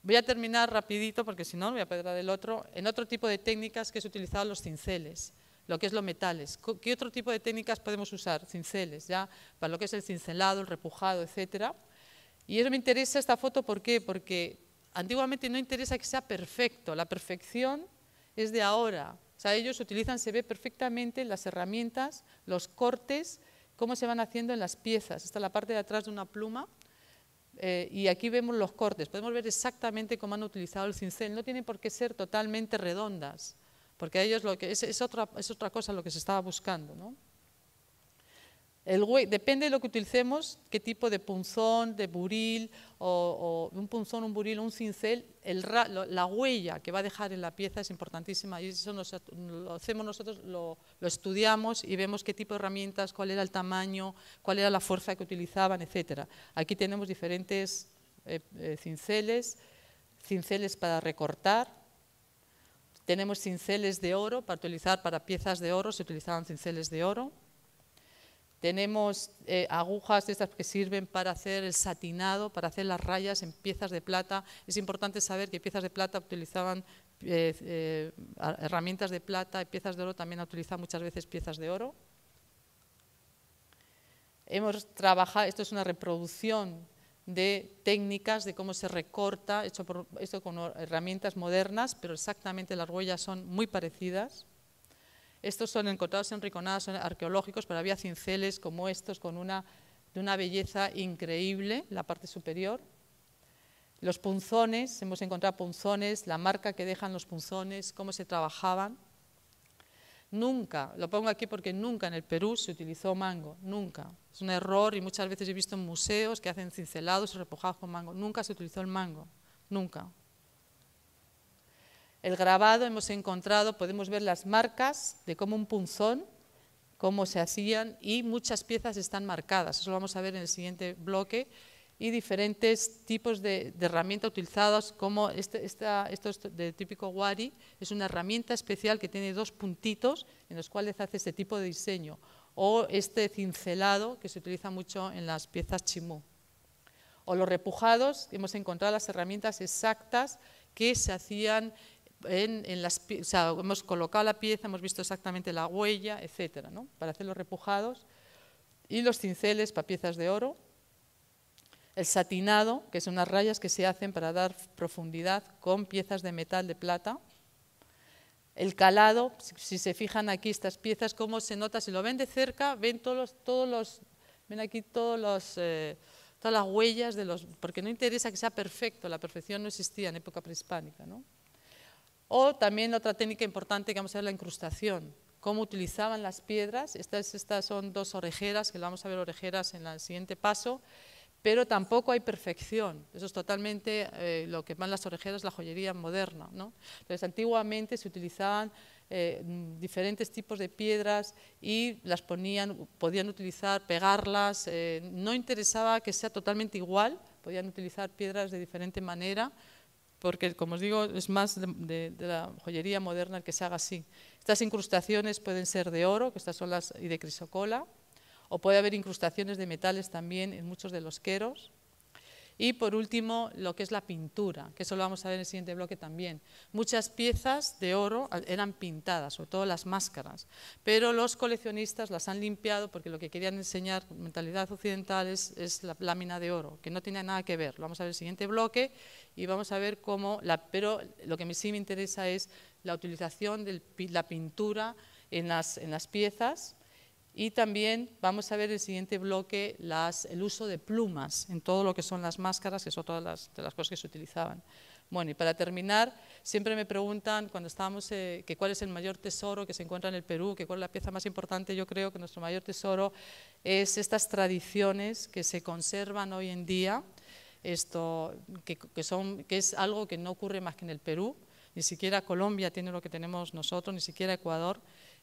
B: Voy a terminar rapidito porque si no voy a perder del otro, en otro tipo de técnicas que se utilizaban los cinceles lo que es los metales. ¿Qué otro tipo de técnicas podemos usar? Cinceles, ya, para lo que es el cincelado, el repujado, etcétera. Y eso me interesa esta foto, ¿por qué? Porque antiguamente no interesa que sea perfecto, la perfección es de ahora. O sea, ellos utilizan, se ve perfectamente las herramientas, los cortes, cómo se van haciendo en las piezas. Esta es la parte de atrás de una pluma eh, y aquí vemos los cortes. Podemos ver exactamente cómo han utilizado el cincel. No tienen por qué ser totalmente redondas porque ellos lo que es, otra, es otra cosa lo que se estaba buscando. ¿no? depende de lo que utilicemos, qué tipo de punzón, de buril, o, un punzón, un buril, un cincel, la huella que va a dejar en la pieza es importantísima y eso lo hacemos nosotros, lo, estudiamos y vemos qué tipo de herramientas, cuál era el tamaño, cuál era la fuerza que utilizaban, etc. Aquí tenemos diferentes eh, eh, cinceles, cinceles para recortar, tenemos cinceles de oro para utilizar para piezas de oro, se utilizaban cinceles de oro. Tenemos eh, agujas de estas que sirven para hacer el satinado, para hacer las rayas en piezas de plata. Es importante saber que piezas de plata utilizaban eh, eh, herramientas de plata y piezas de oro también utilizan muchas veces piezas de oro. Hemos trabajado, esto es una reproducción de técnicas de cómo se recorta, hecho esto con herramientas modernas, pero exactamente las huellas son muy parecidas. Estos son encontrados en Riconada, son arqueológicos, pero había cinceles como estos con una, de una belleza increíble, la parte superior. Los punzones, hemos encontrado punzones, la marca que dejan los punzones, cómo se trabajaban. Nunca, lo pongo aquí porque nunca en el Perú se utilizó mango, nunca. Es un error y muchas veces he visto en museos que hacen cincelados y repojados con mango. Nunca se utilizó el mango, nunca. El grabado hemos encontrado, podemos ver las marcas de cómo un punzón, cómo se hacían y muchas piezas están marcadas. Eso lo vamos a ver en el siguiente bloque y diferentes tipos de, herramientas utilizadas, como este, esta, esto de típico Wari, es una herramienta especial que tiene dos puntitos en los cuales hace este tipo de diseño, o este cincelado que se utiliza mucho en las piezas chimú. O los repujados, hemos encontrado las herramientas exactas que se hacían en, en las, o hemos colocado la pieza, hemos visto exactamente la huella, etcétera, ¿no? para hacer los repujados. Y los cinceles para piezas de oro, el satinado, que son unas rayas que se hacen para dar profundidad con piezas de metal de plata. El calado, si se fijan aquí estas piezas, cómo se nota, si lo ven de cerca, ven todos todos los ven aquí todos eh, todas las huellas de los, porque no interesa que sea perfecto, la perfección no existía en época prehispánica, ¿no? O también otra técnica importante que vamos a ver, la incrustación, cómo utilizaban las piedras, estas, estas son dos orejeras, que vamos a ver orejeras en el siguiente paso, pero tampoco hay perfección. Eso es totalmente eh, lo que van las orejeras, la joyería moderna. ¿no? antiguamente se utilizaban eh, diferentes tipos de piedras y las ponían, podían utilizar, pegarlas, eh, no interesaba que sea totalmente igual, podían utilizar piedras de diferente manera, porque, como os digo, es más de, la joyería moderna el que se haga así. Estas incrustaciones pueden ser de oro, que estas son las, y de crisocola, o puede haber incrustaciones de metales también en muchos de los queros. Y por último, lo que es la pintura, que eso lo vamos a ver en el siguiente bloque también. Muchas piezas de oro eran pintadas, sobre todo las máscaras, pero los coleccionistas las han limpiado porque lo que querían enseñar, mentalidad occidental, es, la lámina de oro, que no tiene nada que ver. Lo vamos a ver en el siguiente bloque y vamos a ver cómo, pero lo que sí me interesa es la utilización de la pintura en las piezas y también vamos a ver el siguiente bloque el uso de plumas en todo lo que son las máscaras, que son todas las, cosas que se utilizaban. Bueno, y para terminar, siempre me preguntan cuando estábamos eh, que cuál es el mayor tesoro que se encuentra en el Perú, que cuál es la pieza más importante. Yo creo que nuestro mayor tesoro es estas tradiciones que se conservan hoy en día, esto que son, que es algo que no ocurre más que en el Perú. Ni siquiera Colombia tiene lo que tenemos nosotros, ni siquiera Ecuador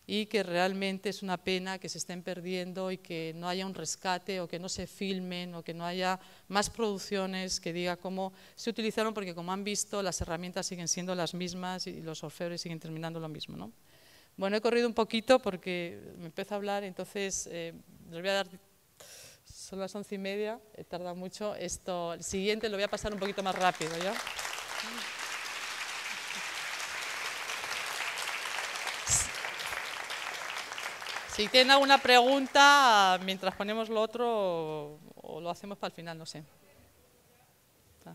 B: y que realmente es una pena que se estén perdiendo y que no haya un rescate o que no se filmen o que no haya más producciones que diga cómo se utilizaron, porque como han visto las herramientas siguen siendo las mismas y los orfebres siguen terminando lo mismo. ¿no? Bueno, he corrido un poquito porque me empiezo a hablar, entonces eh, les voy a dar, son las once y media, he tardado mucho, esto, el siguiente lo voy a pasar un poquito más rápido. ¿ya? Si tiene alguna pregunta, mientras ponemos lo otro, o lo hacemos para el final, no sé. Ah,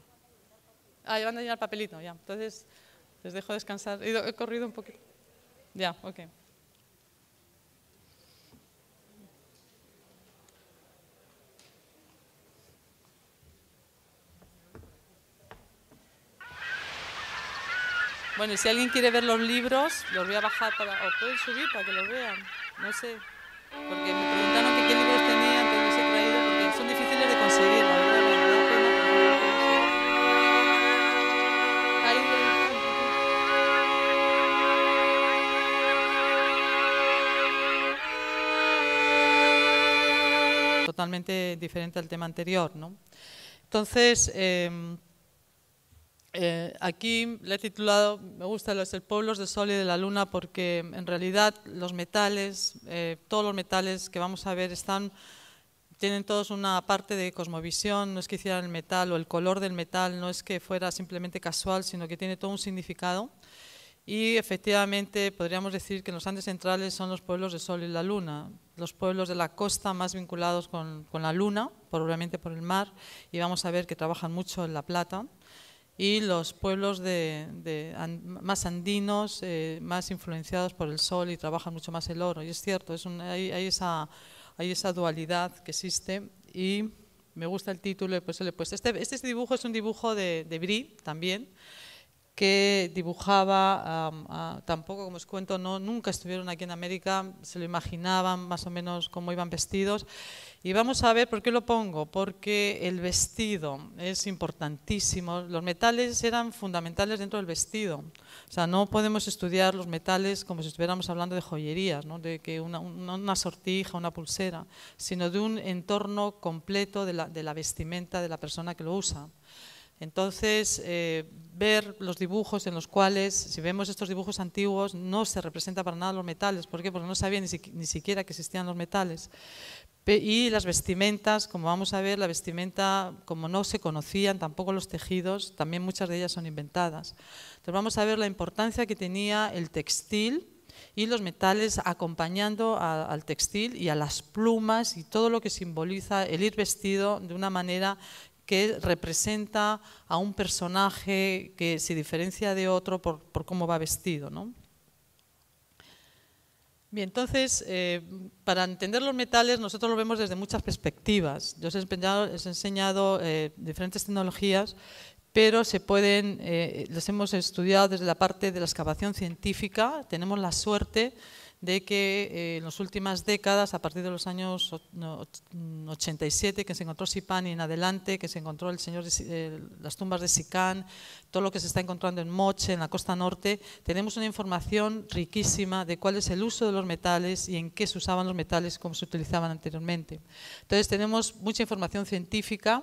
B: ah ya van a el papelito, ya. Entonces, les dejo descansar. He corrido un poquito. Ya, ok. Bueno, si alguien quiere ver los libros, los voy a bajar para, o pueden subir para que los vean. No sé, porque me preguntaron que qué libros tenía que los he traído, porque son difíciles de conseguir, la totalmente diferente al tema anterior. ¿no? Entonces, em, eh, aquí le he titulado, me gusta el pueblos de sol y de la luna porque en realidad los metales, eh, todos los metales que vamos a ver están, tienen todos una parte de cosmovisión, no es que hicieran el metal o el color del metal, no es que fuera simplemente casual, sino que tiene todo un significado. Y efectivamente podríamos decir que los Andes centrales son los pueblos de sol y la luna, los pueblos de la costa más vinculados con la luna, probablemente por el mar, y vamos a ver que trabajan mucho en la plata y los pueblos de, más andinos, eh, más influenciados por el sol y trabajan mucho más el oro. Y es cierto, es hay, esa, dualidad que existe y me gusta el título pues le he Este, este dibujo es un dibujo de, de Brie también que dibujaba, tampoco como os cuento, no, nunca estuvieron aquí en América, se lo imaginaban más o menos cómo iban vestidos y vamos a ver por qué lo pongo, porque el vestido es importantísimo. Los metales eran fundamentales dentro del vestido. O sea, no podemos estudiar los metales como si estuviéramos hablando de joyerías, ¿no? de que una, sortija, una pulsera, sino de un entorno completo de la, vestimenta de la persona que lo usa. Entonces, eh, ver los dibujos en los cuales, si vemos estos dibujos antiguos, no se representa para nada los metales. ¿Por qué? Porque no sabía ni siquiera que existían los metales y las vestimentas, como vamos a ver, la vestimenta, como no se conocían tampoco los tejidos, también muchas de ellas son inventadas. Entonces vamos a ver la importancia que tenía el textil y los metales acompañando al textil y a las plumas y todo lo que simboliza el ir vestido de una manera que representa a un personaje que se diferencia de otro por, por cómo va vestido. ¿no? Bien, entonces, eh, para entender los metales nosotros lo vemos desde muchas perspectivas. Yo os he enseñado, eh, diferentes tecnologías, pero se pueden, eh, las hemos estudiado desde la parte de la excavación científica. Tenemos la suerte de que eh, en las últimas décadas, a partir de los años 87, mm, que se encontró y en adelante, que se encontró el eh, las tumbas de Sicán, todo lo que se está encontrando en Moche, en la costa norte, tenemos una información riquísima de cuál es el uso de los metales y en qué se usaban los metales, cómo se utilizaban anteriormente. Entonces tenemos mucha información científica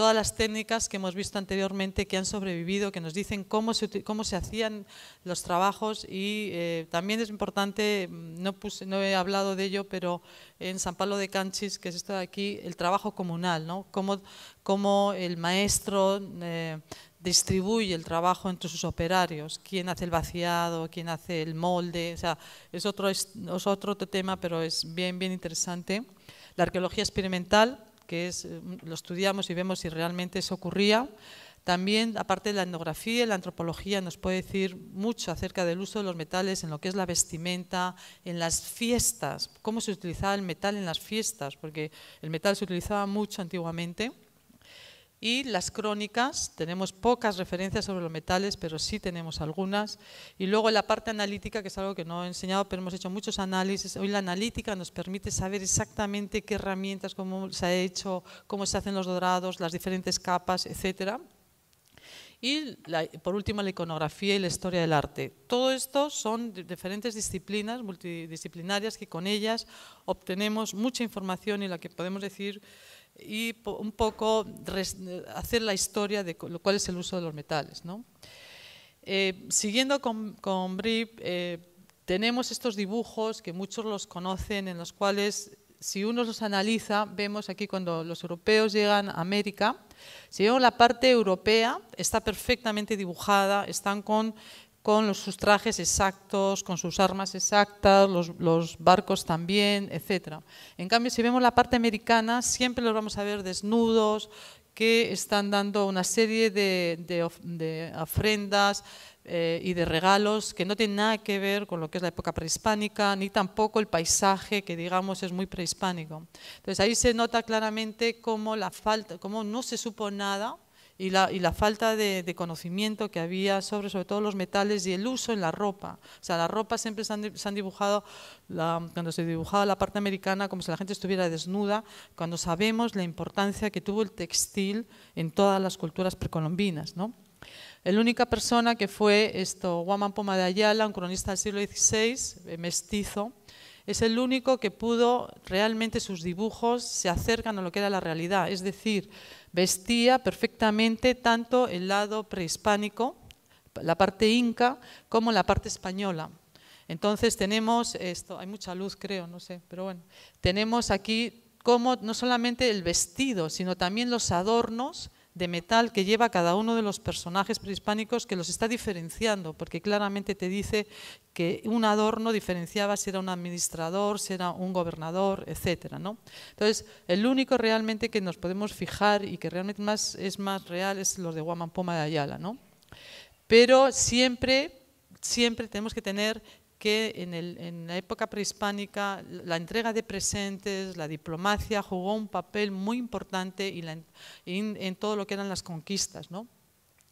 B: todas las técnicas que hemos visto anteriormente que han sobrevivido, que nos dicen cómo se, cómo se hacían los trabajos y eh, también es importante, mm, no, no he hablado de ello, pero en San Pablo de Canchis, que es esto de aquí, el trabajo comunal, ¿no? cómo, el maestro... Eh, distribuye el trabajo entre sus operarios, quién hace el vaciado, quién hace el molde, o sea, es otro, otro tema, pero es bien, bien interesante. La arqueología experimental, que eh, lo estudiamos y vemos si realmente eso ocurría. También, aparte de la etnografía, la antropología nos puede decir mucho acerca del uso de los metales en lo que es la vestimenta, en las fiestas, cómo se utilizaba el metal en las fiestas, porque el metal se utilizaba mucho antiguamente. Y las crónicas, tenemos pocas referencias sobre los metales, pero sí tenemos algunas. Y luego la parte analítica, que es algo que no he enseñado, pero hemos hecho muchos análisis. Hoy la analítica nos permite saber exactamente qué herramientas, cómo se ha hecho, cómo se hacen los dorados, las diferentes capas, etcétera. Y por último, la iconografía y la historia del arte. Todo esto son diferentes disciplinas multidisciplinarias que con ellas obtenemos mucha información y la que podemos decir y un poco hacer la historia de cuál es el uso de los metales. Eh, siguiendo con, con eh, tenemos estos dibujos que muchos los conocen, en los cuales si uno los analiza, vemos aquí cuando los europeos llegan a América, si vemos la parte europea, está perfectamente dibujada, están con con los, sus trajes exactos, con sus armas exactas, los, barcos también, etc. En cambio, si vemos la parte americana, siempre los vamos a ver desnudos, que están dando una serie de, ofrendas eh, y de regalos que no tienen nada que ver con lo que es la época prehispánica, ni tampoco el paisaje que digamos es muy prehispánico. Entonces ahí se nota claramente la falta, cómo no se supo nada y la, falta de, conocimiento que había sobre, sobre todo los metales y el uso en la ropa. O sea, la ropa siempre se han, dibujado, cuando se dibujaba la parte americana, como si la gente estuviera desnuda, cuando sabemos la importancia que tuvo el textil en todas las culturas precolombinas, ¿no? La única persona que fue esto, Guaman Poma de Ayala, un cronista del siglo XVI, eh, mestizo, es el único que pudo realmente sus dibujos se acercan a lo que era la realidad, es decir, Vestía perfectamente tanto el lado prehispánico, la parte inca, como la parte española. Entonces tenemos esto, hay mucha luz creo, no sé, pero bueno, tenemos aquí como no solamente el vestido, sino también los adornos de metal que lleva cada uno de los personajes prehispánicos que los está diferenciando, porque claramente te dice que un adorno diferenciaba si era un administrador, si era un gobernador, etc. ¿no? Entonces, el único realmente que nos podemos fijar y que realmente más, es más real es los de Guamampoma de Ayala. ¿no? Pero siempre, siempre tenemos que tener que en, la época prehispánica la entrega de presentes, la diplomacia jugó un papel muy importante y en, todo lo que eran las conquistas.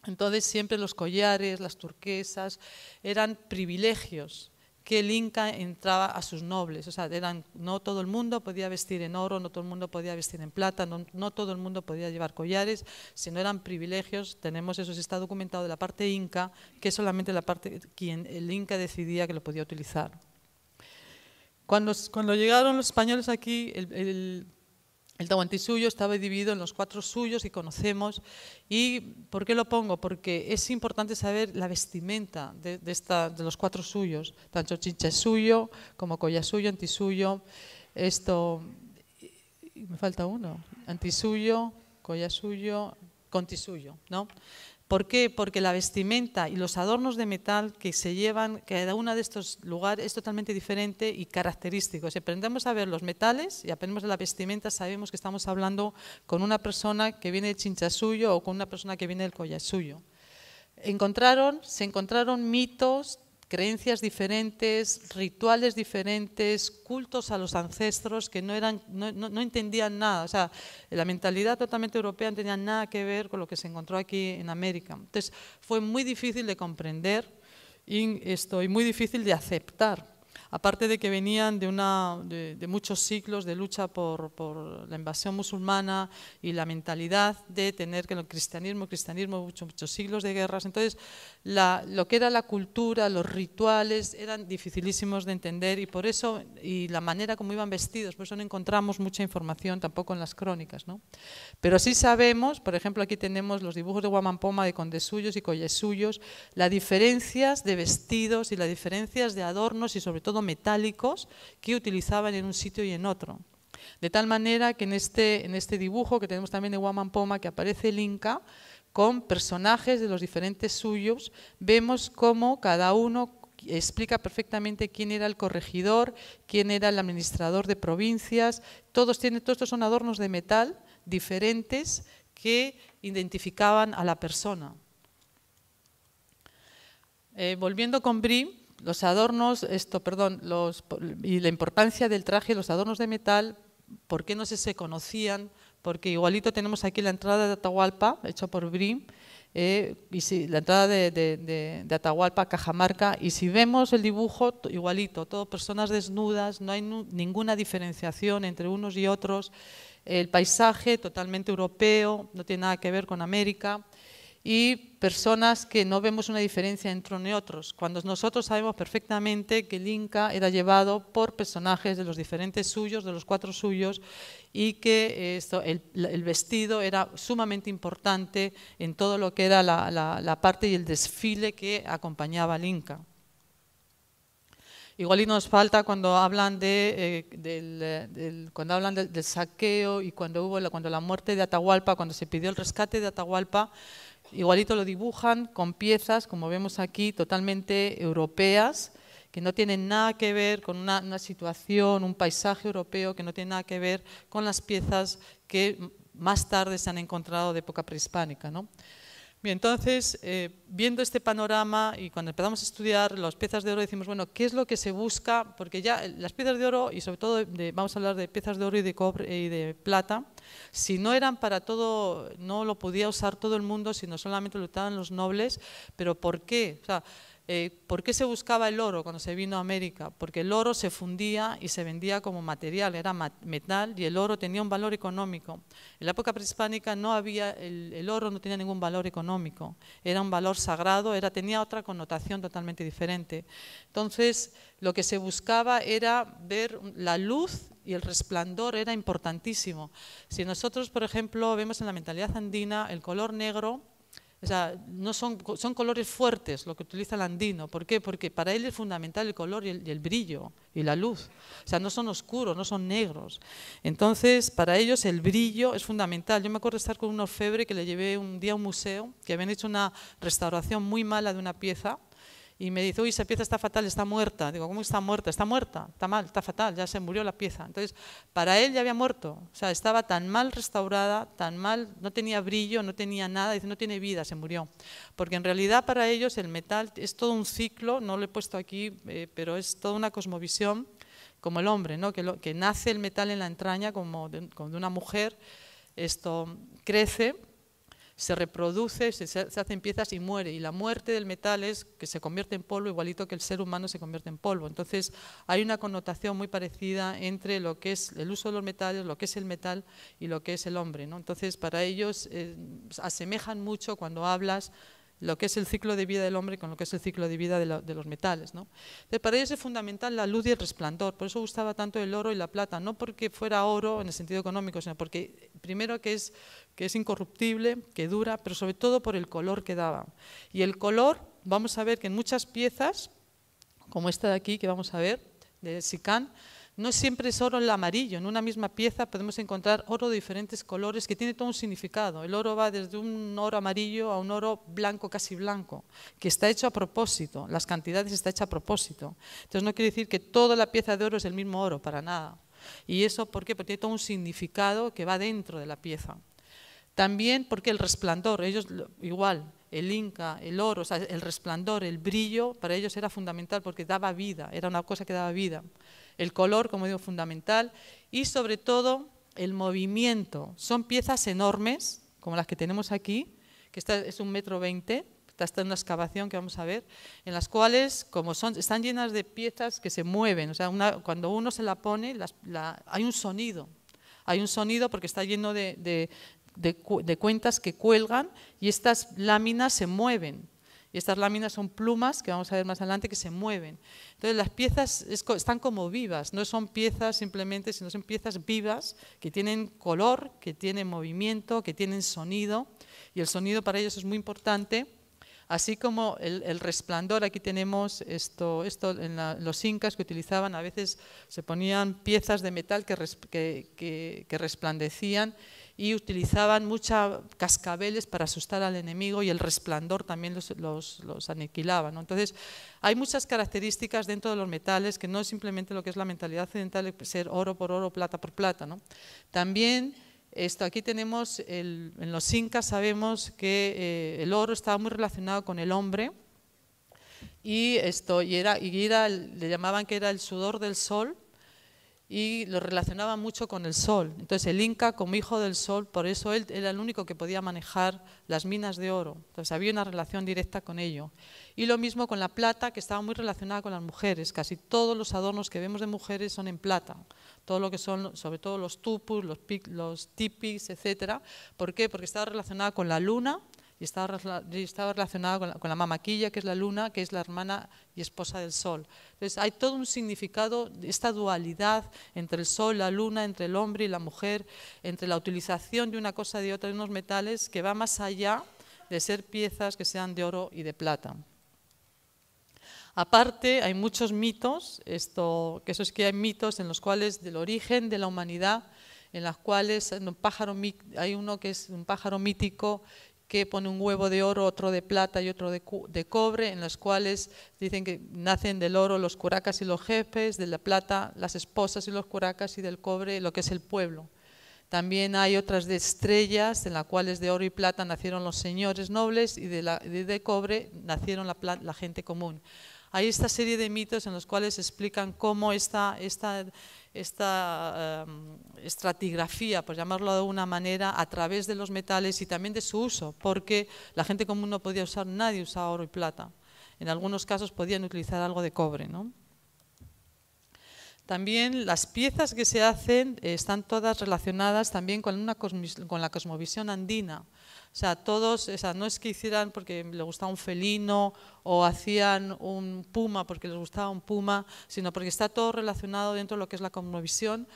B: Entonces siempre los collares, las turquesas, eran privilegios que el Inca entraba a sus nobles. O sea, no todo el mundo podía vestir en oro, no todo el mundo podía vestir en plata, no, todo el mundo podía llevar collares, sino eran privilegios. Tenemos eso, está documentado de la parte Inca, que solamente la parte quien el Inca decidía que lo podía utilizar. Cuando, cuando llegaron los españoles aquí, el el anti-suyo estaba dividido en los cuatro suyos y conocemos. ¿Y por qué lo pongo? Porque es importante saber la vestimenta de, los cuatro suyos, tanto Chincha suyo como suyo, Antisuyo, esto, me falta uno, Antisuyo, suyo, Contisuyo, ¿no? ¿Por qué? Porque la vestimenta y los adornos de metal que se llevan cada uno de estos lugares es totalmente diferente y característico. Si aprendemos a ver los metales y aprendemos de la vestimenta, sabemos que estamos hablando con una persona que viene del Chinchasuyo o con una persona que viene del Collasuyo. Encontraron, se encontraron mitos, creencias diferentes, rituales diferentes, cultos a los ancestros que no, eran, no, entendían nada. O sea, la mentalidad totalmente europea no tenía nada que ver con lo que se encontró aquí en América. Entonces, fue muy difícil de comprender y, estoy muy difícil de aceptar aparte de que venían de, muchos siglos de lucha por, la invasión musulmana y la mentalidad de tener que el cristianismo, cristianismo, muchos, muchos siglos de guerras, entonces lo que era la cultura, los rituales, eran dificilísimos de entender y por eso, y la manera como iban vestidos, por eso no encontramos mucha información tampoco en las crónicas. Pero sí sabemos, por ejemplo, aquí tenemos los dibujos de Guamampoma de Condesuyos y Collesuyos, las diferencias de vestidos y las diferencias de adornos y sobre todo todo metálicos, que utilizaban en un sitio y en otro. De tal manera que en este, en este dibujo que tenemos también de Huamampoma, Poma, que aparece el Inca, con personajes de los diferentes suyos, vemos cómo cada uno explica perfectamente quién era el corregidor, quién era el administrador de provincias, todos, tienen, todos estos son adornos de metal diferentes que identificaban a la persona. Eh, volviendo con Brim, los adornos, esto, perdón, y la importancia del traje, los adornos de metal, por qué no se, se conocían, porque igualito tenemos aquí la entrada de Atahualpa, hecha por Brim, eh, y la entrada de, de, Atahualpa, Cajamarca, y si vemos el dibujo, igualito, todo personas desnudas, no hay ninguna diferenciación entre unos y otros, el paisaje totalmente europeo, no tiene nada que ver con América, y personas que no vemos una diferencia entre unos y otros, cuando nosotros sabemos perfectamente que el Inca era llevado por personajes de los diferentes suyos, de los cuatro suyos, y que eh, esto, el, vestido era sumamente importante en todo lo que era la, parte y el desfile que acompañaba al Inca. Igual y nos falta cuando hablan de, eh, eh, del, cuando hablan del, saqueo y cuando hubo la, cuando la muerte de Atahualpa, cuando se pidió el rescate de Atahualpa, Igualito lo dibujan con piezas, como vemos aquí, totalmente europeas, que no tienen nada que ver con una, situación, un paisaje europeo, que no tiene nada que ver con las piezas que más tarde se han encontrado de época prehispánica. ¿no? entonces, eh, viendo este panorama y cuando empezamos a estudiar las piezas de oro, decimos, bueno, ¿qué es lo que se busca? Porque ya las piezas de oro, y sobre todo vamos a hablar de piezas de oro y de cobre y de plata, si no eran para todo, no lo podía usar todo el mundo, sino solamente lo usaban los nobles, pero ¿por qué? O eh, ¿Por qué se buscaba el oro cuando se vino a América? Porque el oro se fundía y se vendía como material, era metal y el oro tenía un valor económico. En la época prehispánica no había, el, oro no tenía ningún valor económico, era un valor sagrado, era, tenía otra connotación totalmente diferente. Entonces, lo que se buscaba era ver la luz y el resplandor era importantísimo. Si nosotros, por ejemplo, vemos en la mentalidad andina el color negro, o sea, no son, colores fuertes lo que utiliza el andino. ¿Por qué? Porque para él es fundamental el color y el, brillo y la luz. O sea, no son oscuros, no son negros. Entonces, para ellos el brillo es fundamental. Yo me acuerdo de estar con un orfebre que le llevé un día a un museo, que habían hecho una restauración muy mala de una pieza y me dice, uy, esa pieza está fatal, está muerta. Digo, ¿cómo está muerta? Está muerta, está mal, está fatal, ya se murió la pieza. Entonces, para él ya había muerto. O sea, estaba tan mal restaurada, tan mal, no tenía brillo, no tenía nada, dice, no tiene vida, se murió. Porque en realidad para ellos el metal es todo un ciclo, no lo he puesto aquí, eh, pero es toda una cosmovisión, como el hombre, ¿no? que, que nace el metal en la entraña como de, como de una mujer, esto crece se reproduce, se, se, hacen piezas y muere. Y la muerte del metal es que se convierte en polvo, igualito que el ser humano se convierte en polvo. Entonces, hay una connotación muy parecida entre lo que es el uso de los metales, lo que es el metal y lo que es el hombre. ¿no? Entonces, para ellos eh, asemejan mucho cuando hablas lo que es el ciclo de vida del hombre con lo que es el ciclo de vida de, los metales. Entonces, para ellos es fundamental la luz y el resplandor, por eso gustaba tanto el oro y la plata, no porque fuera oro en el sentido económico, sino porque primero que es, que es incorruptible, que dura, pero sobre todo por el color que daba. Y el color, vamos a ver que en muchas piezas, como esta de aquí que vamos a ver, de Sicán, no siempre es oro el amarillo, en una misma pieza podemos encontrar oro de diferentes colores que tiene todo un significado. El oro va desde un oro amarillo a un oro blanco, casi blanco, que está hecho a propósito, las cantidades están hechas a propósito. Entonces no quiere decir que toda la pieza de oro es el mismo oro, para nada. ¿Y eso por qué? Porque tiene todo un significado que va dentro de la pieza. También porque el resplandor, ellos igual, el Inca, el oro, el resplandor, el brillo, para ellos era fundamental porque daba vida, era una cosa que daba vida el color, como digo, fundamental, y sobre todo el movimiento. Son piezas enormes, como las que tenemos aquí, que esta es un metro veinte, está en una excavación que vamos a ver, en las cuales, como son, están llenas de piezas que se mueven, o sea, cuando uno se la pone, hay un sonido, hay un sonido porque está lleno de cuentas que cuelgan y estas láminas se mueven, y estas láminas son plumas, que vamos a ver más adelante, que se mueven. Entonces las piezas están como vivas, no son piezas simplemente, sino son piezas vivas, que tienen color, que tienen movimiento, que tienen sonido. Y el sonido para ellos es muy importante, así como el, resplandor. Aquí tenemos esto, esto en los incas que utilizaban, a veces se ponían piezas de metal que, que resplandecían y utilizaban muchas cascabeles para asustar al enemigo y el resplandor también los, aniquilaban aniquilaba. Entonces, hay muchas características dentro de los metales que no es simplemente lo que es la mentalidad occidental, ser oro por oro, plata por plata. ¿no? También... Esto, aquí tenemos, en los incas sabemos que eh, el oro estaba muy relacionado con el hombre y, esto, era, y le llamaban que era el sudor del sol y lo relacionaba mucho con el sol. Entonces el Inca como hijo del sol, por eso él era el único que podía manejar las minas de oro. Entonces había una relación directa con ello. Y lo mismo con la plata, que estaba muy relacionada con las mujeres. Casi todos los adornos que vemos de mujeres son en plata. Todo lo que son, sobre todo los tupus, los, los tipis, etc. ¿Por qué? Porque estaba relacionada con la luna y estaba, relacionada con la, mamaquilla, que es la luna, que es la hermana y esposa del sol. Entonces hay todo un significado, esta dualidad entre el sol, la luna, entre el hombre y la mujer, entre la utilización de una cosa y de otra, de unos metales, que va más allá de ser piezas que sean de oro y de plata. Aparte, hay muchos mitos, esto, que eso es que hay mitos en los cuales del origen de la humanidad en las cuales un pájaro, hay uno que es un pájaro mítico que pone un huevo de oro, otro de plata y otro de, cobre, en los cuales dicen que nacen del oro los curacas y los jefes, de la plata las esposas y los curacas y del cobre lo que es el pueblo. También hay otras de estrellas, en las cuales de oro y plata nacieron los señores nobles y de, cobre nacieron la, la gente común. Hay esta serie de mitos en los cuales explican cómo esta, esta, em, estratigrafía, por llamarlo de alguna manera, a través de los metales y también de su uso, porque la gente común no podía usar, nadie usaba oro y plata. En algunos casos podían utilizar algo de cobre, También las piezas que se hacen eh, están todas relacionadas también con, con la cosmovisión andina sea, todos, o sea, no es que hicieran porque les gustaba un felino o hacían un puma porque les gustaba un puma, sino porque está todo relacionado dentro de lo que es la cosmovisión.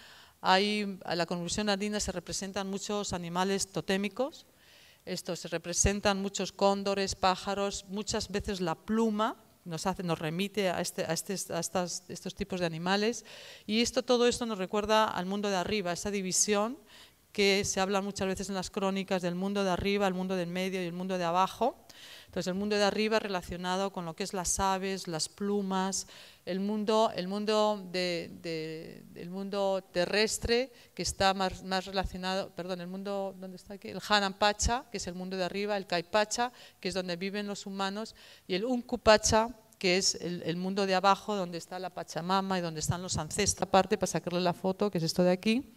B: Hay, la cosmovisión andina se representan muchos animales totémicos, Esto se representan muchos cóndores, pájaros, muchas veces la pluma nos, hace, nos remite a, este, estos tipos de animales y esto, todo esto nos recuerda al mundo de arriba, esa división que se habla muchas veces en las crónicas del mundo de arriba, el mundo del medio y el mundo de abajo. Entonces, el mundo de arriba relacionado con lo que es las aves, las plumas, el mundo, el mundo, de, mundo terrestre que está más, más, relacionado, perdón, el mundo, ¿dónde está aquí? El Hanampacha, que es el mundo de arriba, el Kaipacha, que es donde viven los humanos, y el Unkupacha, que es el, mundo de abajo, donde está la Pachamama y donde están los ancestros. Aparte, para sacarle la foto, que es esto de aquí,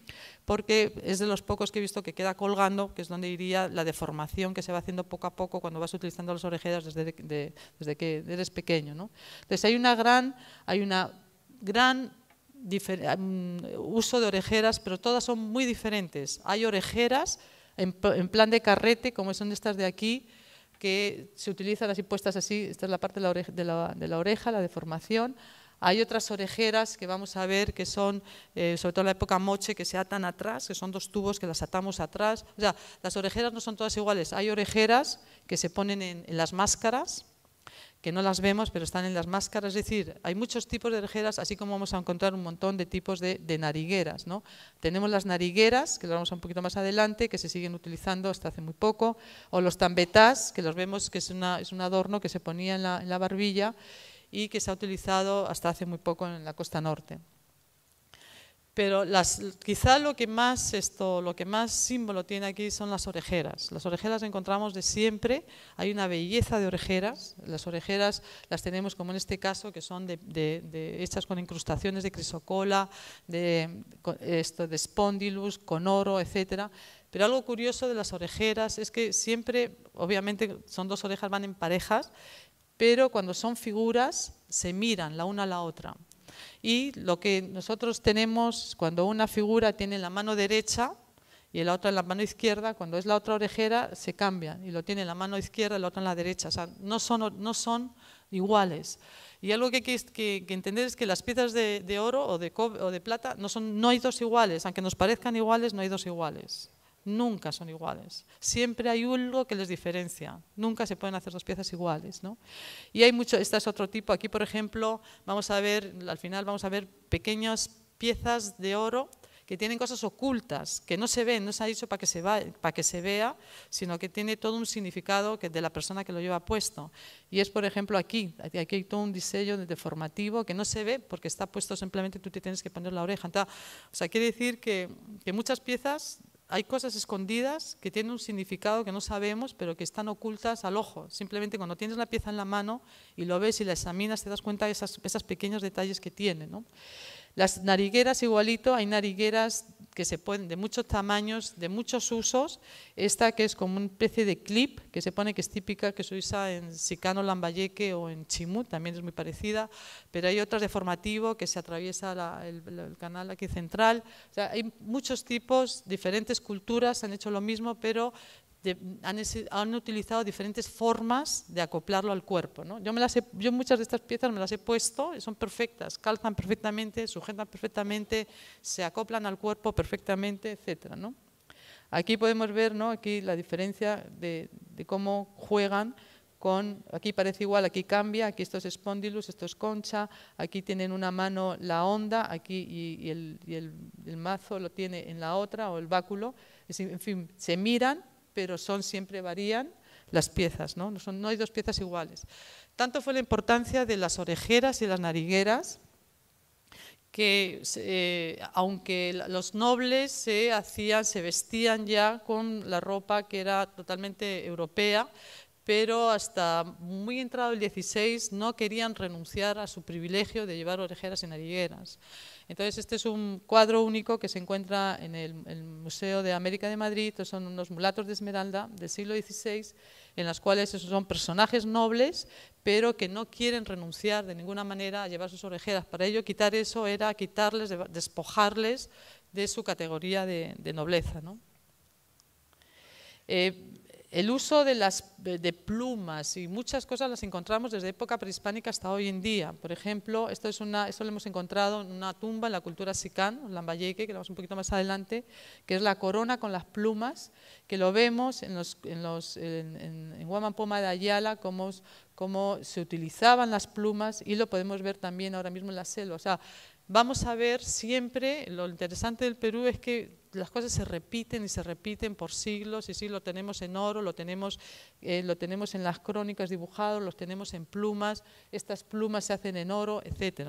B: porque es de los pocos que he visto que queda colgando, que es donde iría la deformación que se va haciendo poco a poco cuando vas utilizando las orejeras desde, desde que eres pequeño. Entonces, hay una gran, hay una gran mm, uso de orejeras, pero todas son muy diferentes. Hay orejeras en, en plan de carrete, como son estas de aquí, que se utilizan así puestas así, esta es la parte de la, oreja, la, deformación. Hay otras orejeras que vamos a ver que son, eh, sobre todo en la época moche, que se atan atrás, que son dos tubos que las atamos atrás. O sea, las orejeras no son todas iguales. Hay orejeras que se ponen en las máscaras, que no las vemos, pero están en las máscaras. Es decir, hay muchos tipos de orejeras, así como vamos a encontrar un montón de tipos de, narigueras. ¿no? Tenemos las narigueras, que lo vamos a un poquito más adelante, que se siguen utilizando hasta hace muy poco, o los tambetás, que los vemos que es, un adorno que se ponía en la barbilla y que se ha utilizado hasta hace muy poco en la costa norte. Pero quizá lo que, más lo que más símbolo tiene aquí son las orejeras. Las orejeras encontramos de siempre, hay una belleza de orejeras. Las orejeras las tenemos como en este caso, que son de, hechas con incrustaciones de crisocola, de, esto, con oro, etcétera. Pero algo curioso de las orejeras es que siempre, obviamente son dos orejas, van en parejas, pero cuando son figuras se miran la una a la otra. Y lo que nosotros tenemos cuando una figura tiene la mano derecha y la otra en la mano izquierda, cuando es la otra orejera se cambian y lo tiene la mano izquierda y la otra en la derecha. O sea, no son, iguales. Y algo que hay que, entender es que las piezas de, oro o de, o de plata no, son, no hay dos iguales, aunque nos parezcan iguales, no hay dos iguales nunca son iguales. Siempre hay algo que les diferencia. Nunca se pueden hacer dos piezas iguales. ¿no? Y hay mucho, este es otro tipo. Aquí, por ejemplo, vamos a ver, al final vamos a ver pequeñas piezas de oro que tienen cosas ocultas, que no se ven, no se ha dicho para que se, vea, sino que tiene todo un significado que de la persona que lo lleva puesto. Y es, por ejemplo, aquí, aquí hay todo un diseño deformativo que no se ve porque está puesto simplemente tú te tienes que poner la oreja. o sea, quiere decir que, que muchas piezas hay cosas escondidas que tienen un significado que no sabemos, pero que están ocultas al ojo. Simplemente cuando tienes la pieza en la mano y lo ves y la examinas, te das cuenta de esas, esos pequeños detalles que tiene. ¿no? Las narigueras igualito, hay narigueras que se pueden, de muchos tamaños, de muchos usos. Esta que es como una especie de clip que se pone que es típica, que se usa en Sicano, Lambayeque o en Chimú, también es muy parecida, pero hay otras de formativo que se atraviesa el, el, canal aquí central. O sea, hay muchos tipos, diferentes culturas han hecho lo mismo, pero han, utilizado diferentes formas de acoplarlo al cuerpo. Yo, me yo muchas de estas piezas me las he puesto, son perfectas, calzan perfectamente, sujetan perfectamente, se acoplan al cuerpo perfectamente, etc. Aquí podemos ver aquí la diferencia de, cómo juegan. Con, aquí parece igual, aquí cambia, aquí esto es espondilus, esto es concha, aquí tienen una mano la onda, aquí y, el, el mazo lo tiene en la otra o el báculo, en fin, se miran pero son siempre varían las piezas, ¿no? No, hay dos piezas iguales. Tanto fue la importancia de las orejeras y las narigueras, que eh, aunque los nobles se hacían, se vestían ya con la ropa que era totalmente europea, pero hasta muy entrado el 16 no querían renunciar a su privilegio de llevar orejeras y narigueras. Entonces, este es un cuadro único que se encuentra en el, Museo de América de Madrid. son unos mulatos de esmeralda del siglo XVI, en las cuales son personajes nobles, pero que no quieren renunciar de ninguna manera a llevar sus orejeras. Para ello, quitar eso era quitarles, despojarles de su categoría de, nobleza. ¿no? Eh, el uso de, plumas y muchas cosas las encontramos desde época prehispánica hasta hoy en día. Por ejemplo, esto, es una, lo hemos encontrado en una tumba en la cultura sicán, Lambayeque, que lo vamos un poquito más adelante, que es la corona con las plumas, que lo vemos en, los, en, los, de Ayala, cómo, cómo se utilizaban las plumas y lo podemos ver también ahora mismo en la selva vamos a ver siempre, lo interesante del Perú es que las cosas se repiten y se repiten por siglos, y sí, lo tenemos en oro, lo tenemos, eh, lo tenemos en las crónicas dibujadas, lo tenemos en plumas, estas plumas se hacen en oro, etc.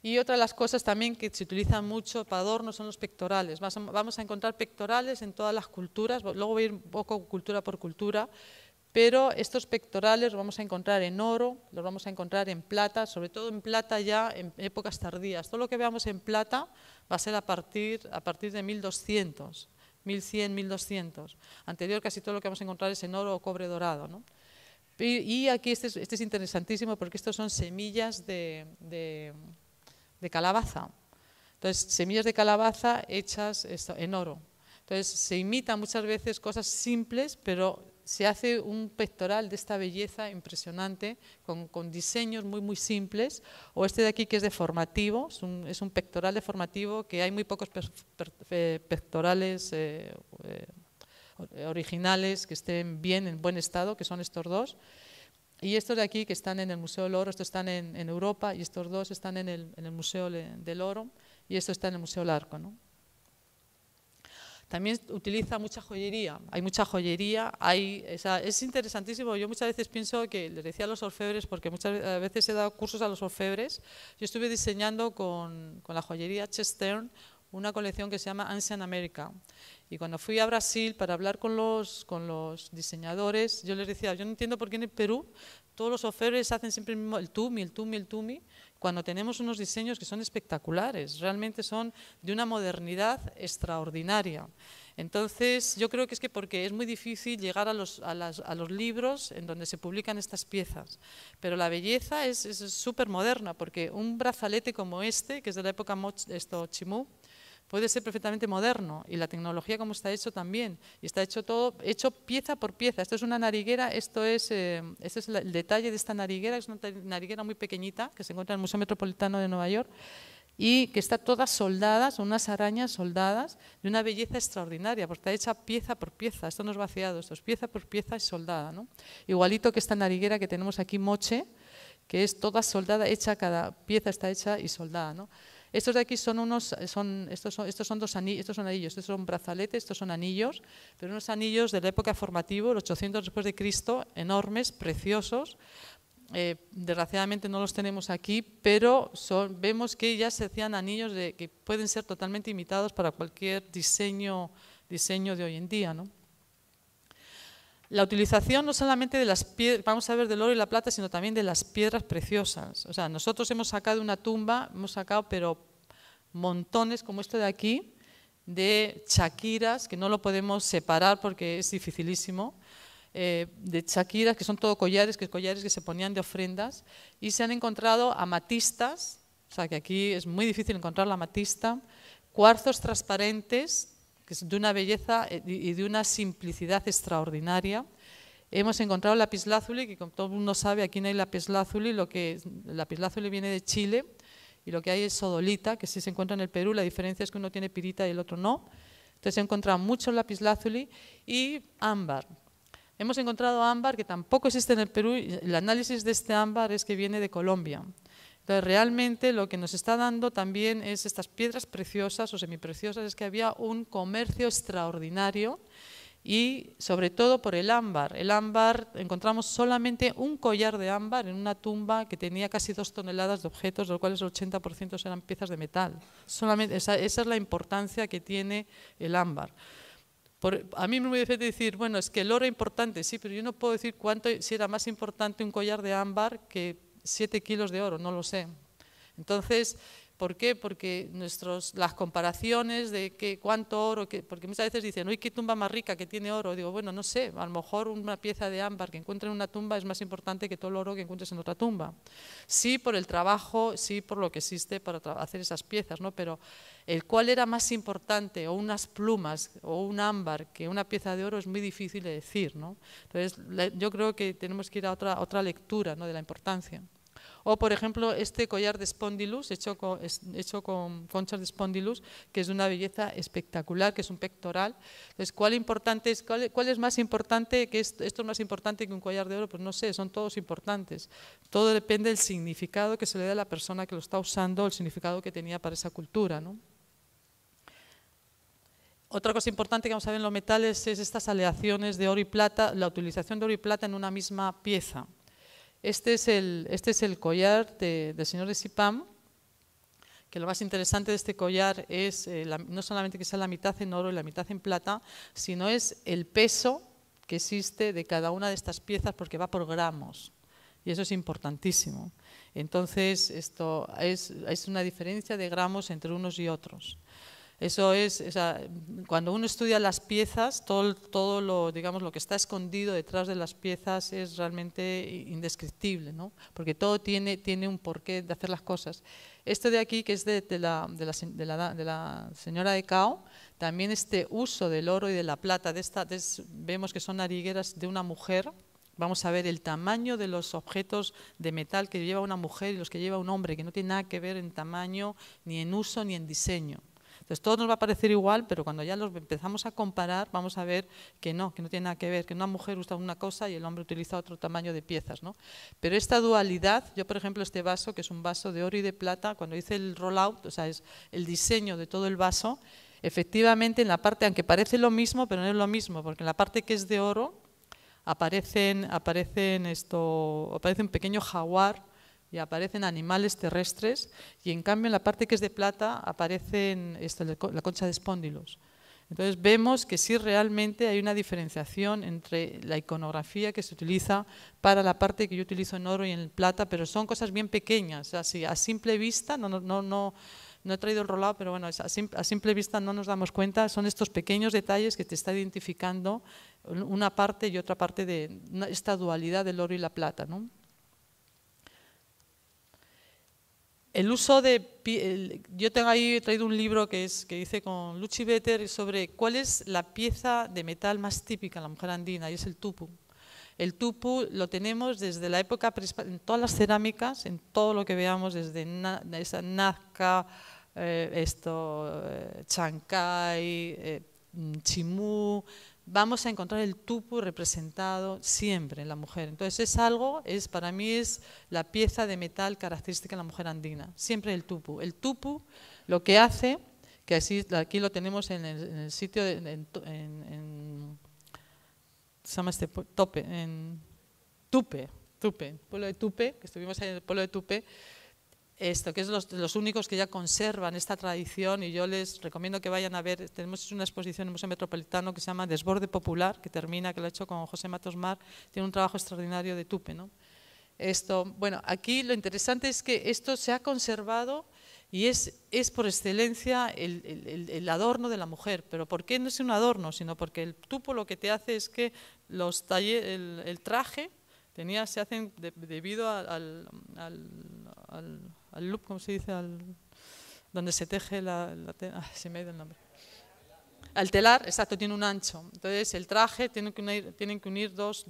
B: Y otra de las cosas también que se utilizan mucho para adorno son los pectorales. Vamos a encontrar pectorales en todas las culturas, luego voy a ir un poco cultura por cultura, pero estos pectorales los vamos a encontrar en oro, los vamos a encontrar en plata, sobre todo en plata ya en épocas tardías. Todo lo que veamos en plata va a ser a partir, a partir de 1200, 1100, 1200. Anterior casi todo lo que vamos a encontrar es en oro o cobre dorado. ¿no? Y, aquí este, este es, interesantísimo porque estos son semillas de, de calabaza. Entonces, semillas de calabaza hechas en oro. Entonces, se imitan muchas veces cosas simples, pero se hace un pectoral de esta belleza impresionante, con, diseños muy, muy simples, o este de aquí que es deformativo, es un, es un pectoral formativo que hay muy pocos eh, pectorales eh, eh, originales que estén bien, en buen estado, que son estos dos. Y estos de aquí que están en el Museo del Oro, estos están en, Europa, y estos dos están en el, Museo del Oro, y esto está en el Museo del Arco. ¿no? También utiliza mucha joyería, hay mucha joyería, hay, es interesantísimo. Yo muchas veces pienso que, les decía a los orfebres, porque muchas veces he dado cursos a los orfebres, yo estuve diseñando con, la joyería Chestern una colección que se llama Ancient America. Y cuando fui a Brasil para hablar con los, con los diseñadores, yo les decía, yo no entiendo por qué en el Perú todos los orfebres hacen siempre el mismo, el el tumi, el tumi. El tumi cuando tenemos unos diseños que son espectaculares, realmente son de una modernidad extraordinaria. Entonces, yo creo que es que porque es muy difícil llegar a los, libros en donde se publican estas piezas. Pero la belleza es súper moderna, porque un brazalete como este, que es de la época esto, Chimú, puede ser perfectamente moderno y la tecnología como está hecho también. Y está hecho todo, hecho pieza por pieza. Esto es una nariguera, esto es, eh, este es el detalle de esta nariguera, es una nariguera muy pequeñita que se encuentra en el Museo Metropolitano de Nueva York y que está toda soldada, son unas arañas soldadas de una belleza extraordinaria, porque está hecha pieza por pieza, esto no es vaciado, esto es pieza por pieza y soldada. Igualito que esta nariguera que tenemos aquí, moche, que es toda soldada, hecha cada pieza está hecha y soldada. ¿no? Estos de aquí son unos, son, estos, son, estos son dos anillos, estos son anillos, estos son brazaletes, estos son anillos, pero unos anillos de la época formativa, los 800 después de Cristo, enormes, preciosos. Eh, desgraciadamente no los tenemos aquí, pero vemos que ya se hacían anillos de, que pueden ser totalmente imitados para cualquier diseño, diseño de hoy en día, ¿no? la utilización no solamente de las piedras, vamos a ver del oro y la plata, sino también de las piedras preciosas. O sea, nosotros hemos sacado una tumba, hemos sacado, pero montones como este de aquí, de chaquiras, que no lo podemos separar porque es dificilísimo, eh, de chaquiras, que son todo collares, que collares que se ponían de ofrendas, y se han encontrado amatistas, o sea, que aquí es muy difícil encontrar la amatista, cuarzos transparentes que es de una belleza eh, y de una simplicidad extraordinaria. Hemos encontrado lapislázuli, que como todo el mundo sabe, aquí no hay lapislázuli, lo que lapislázuli viene de Chile y lo que hay es sodolita, que si se encuentra en el Perú, la diferencia es que uno tiene pirita y el otro no. Entonces se encontrado mucho lapislázuli y ámbar. Hemos encontrado ámbar que tampoco existe en el Perú. El análisis de este ámbar es que viene de Colombia. Entonces, realmente lo que nos está dando también es estas piedras preciosas o semipreciosas, es que había un comercio extraordinario y sobre todo por el ámbar. El ámbar, encontramos solamente un collar de ámbar en una tumba que tenía casi dos toneladas de objetos, de los cuales el 80% eran piezas de metal. Solamente, esa, es la importancia que tiene el ámbar. a mí me a decir, bueno, es que el oro es importante, sí, pero yo no puedo decir cuánto, si era más importante un collar de ámbar que siete kilos de oro, no lo sé. Entonces, ¿Por qué? Porque las comparaciones de cuánto oro, porque muchas veces dicen, uy, qué tumba más rica que tiene oro. Digo, bueno, no sé, a lo mejor una pieza de ámbar que encuentres en una tumba es más importante que todo el oro que encuentres en otra tumba. Sí por el trabajo, sí por lo que existe para hacer esas piezas, ¿no? Pero el cuál era más importante, o unas plumas, o un ámbar, que una pieza de oro, es muy difícil de decir, ¿no? Entonces, yo creo que tenemos que ir a otra, lectura, de la importancia. O, por ejemplo, este collar de spondylus, hecho con, hecho con conchas de spondylus, que es de una belleza espectacular, que es un pectoral. Entonces, ¿cuál, importante es, es más importante, que esto, es más importante que un collar de oro? Pues no sé, son todos importantes. Todo depende del significado que se le da a la persona que lo está usando, el significado que tenía para esa cultura, Otra cosa importante que vamos a ver en los metales es estas aleaciones de oro y plata, la utilización de oro y plata en una misma pieza. Este es el, este es el collar del señor de Sipam, que lo más interesante de este collar es eh, no solamente que sea la mitad en oro y la mitad en plata, sino es el peso que existe de cada una de estas piezas porque va por gramos. Y eso es importantísimo. Entonces, esto es una diferencia de gramos entre unos y otros. Eso es, cuando uno estudia las piezas, todo, lo, que está escondido detrás de las piezas es realmente indescriptible, ¿no? porque todo tiene, tiene un porqué de hacer las cosas. Esto de aquí, que es de, la, señora de Cao, también este uso del oro y de la plata, vemos que son arigueras de una mujer, vamos a ver el tamaño de los objetos de metal que lleva una mujer y los que lleva un hombre, que no tiene nada que ver en tamaño, ni en uso, ni en diseño. Entonces todo nos va a parecer igual, pero cuando ya los empezamos a comparar, vamos a ver que no, que no tiene nada que ver, que una mujer usa una cosa y el hombre utiliza otro tamaño de piezas. ¿no? Pero esta dualidad, yo por ejemplo este vaso, que es un vaso de oro y de plata, cuando hice el rollout, o sea, es el diseño de todo el vaso, efectivamente en la parte, aunque parece lo mismo, pero no es lo mismo, porque en la parte que es de oro aparecen, aparecen esto, aparece un pequeño jaguar, y aparecen animales terrestres y en cambio en la parte que es de plata aparece la concha de espóndilos. Entonces vemos que sí realmente hay una diferenciación entre la iconografía que se utiliza para la parte que yo utilizo en oro y en plata, pero son cosas bien pequeñas, así a simple vista, no, no, no, he traído el rolado, pero bueno, a simple, vista no nos damos cuenta, son estos pequeños detalles que te está identificando una parte y otra parte de esta dualidad del oro y la plata. El uso de... yo tengo ahí traído un libro que, es, que hice con Luchi Better sobre cuál es la pieza de metal más típica en la mujer andina, y es el tupu. El tupu lo tenemos desde la época en todas las cerámicas, en todo lo que veamos, desde esa nazca, eh, esto, eh, chancay, eh, mm, chimú, vamos a encontrar el tupu representado siempre en la mujer. Entonces es algo, es para mí es la pieza de metal característica de la mujer andina, siempre el tupu. El tupu lo que hace, que así, aquí lo tenemos en el, sitio, de, en, se llama este tope, en Tupe, Tupe, pueblo de Tupe, que estuvimos en el pueblo de Tupe, esto, que es los, únicos que ya conservan esta tradición y yo les recomiendo que vayan a ver, tenemos una exposición en el Museo Metropolitano que se llama Desborde Popular, que termina, que lo ha hecho con José Matos Mar, tiene un trabajo extraordinario de Tupe. ¿no? Esto, bueno, aquí lo interesante es que esto se ha conservado y es, es por excelencia el, adorno de la mujer, pero ¿por qué no es un adorno? Sino porque el tupo lo que te hace es que los el, traje tenía, se hacen debido al, al al loop, como se dice? Al, donde se teje la, ah, se me ha el nombre. Al telar, exacto, tiene un ancho. Entonces, el traje, tienen que unir, dos,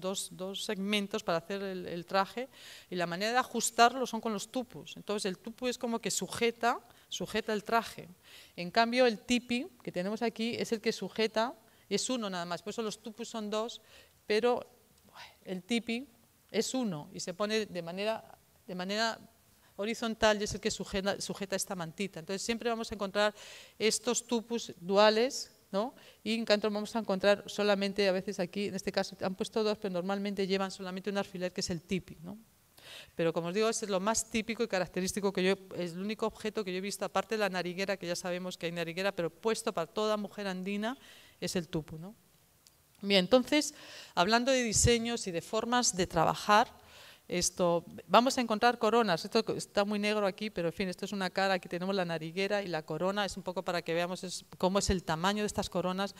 B: segmentos para hacer el, traje y la manera de ajustarlo son con los tupus. Entonces, el tupu es como que sujeta, sujeta el traje. En cambio, el tipi que tenemos aquí es el que sujeta, es uno nada más. Por eso los tupus son dos, pero el tipi es uno y se pone de manera, de manera horizontal y es el que sujeta, esta mantita. Entonces siempre vamos a encontrar estos tupus duales ¿no? Y en canto vamos a encontrar solamente, a veces aquí, en este caso han puesto dos, pero normalmente llevan solamente un alfiler que es el tipi, Pero como os digo, este es lo más típico y característico que yo, es el único objeto que yo he visto, aparte de la nariguera, que ya sabemos que hay nariguera, pero puesto para toda mujer andina, es el tupu, ¿no? Bien, entonces, hablando de diseños y de formas de trabajar, esto, vamos a encontrar coronas, esto está muy negro aquí, pero en fin, esto es una cara, aquí tenemos la nariguera y la corona, es un poco para que veamos cómo es el tamaño de estas coronas,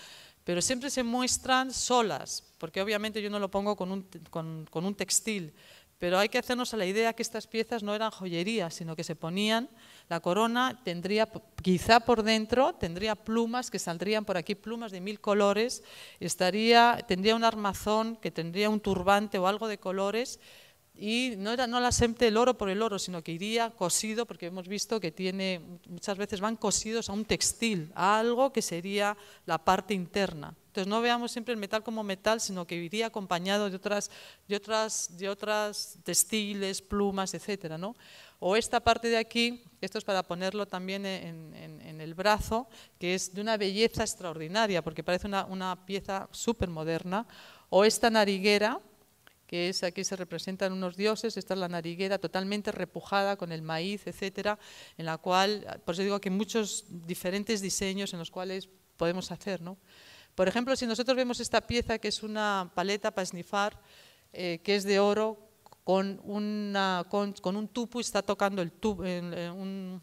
B: pero siempre se muestran solas, porque obviamente yo no lo pongo con un, con, un textil, pero hay que hacernos a la idea que estas piezas no eran joyería, sino que se ponían, la corona tendría, quizá por dentro, tendría plumas que saldrían por aquí, plumas de mil colores, estaría, tendría un armazón que tendría un turbante o algo de colores, y no, era, no la siempre el oro por el oro, sino que iría cosido, porque hemos visto que tiene, muchas veces van cosidos a un textil, a algo que sería la parte interna. Entonces no veamos siempre el metal como metal, sino que iría acompañado de otras, de otras, de otras textiles, plumas, etcétera, ¿no? O esta parte de aquí, esto es para ponerlo también en, el brazo, que es de una belleza extraordinaria, porque parece una, una pieza súper moderna. O esta nariguera, que es aquí se representan unos dioses, esta es la nariguera totalmente repujada con el maíz, etcétera, en la cual, por eso digo que muchos diferentes diseños en los cuales podemos hacer, Por ejemplo, si nosotros vemos esta pieza que es una paleta para esnifar, eh, que es de oro, con, una, con, un tupu y está tocando el tubo, eh, un,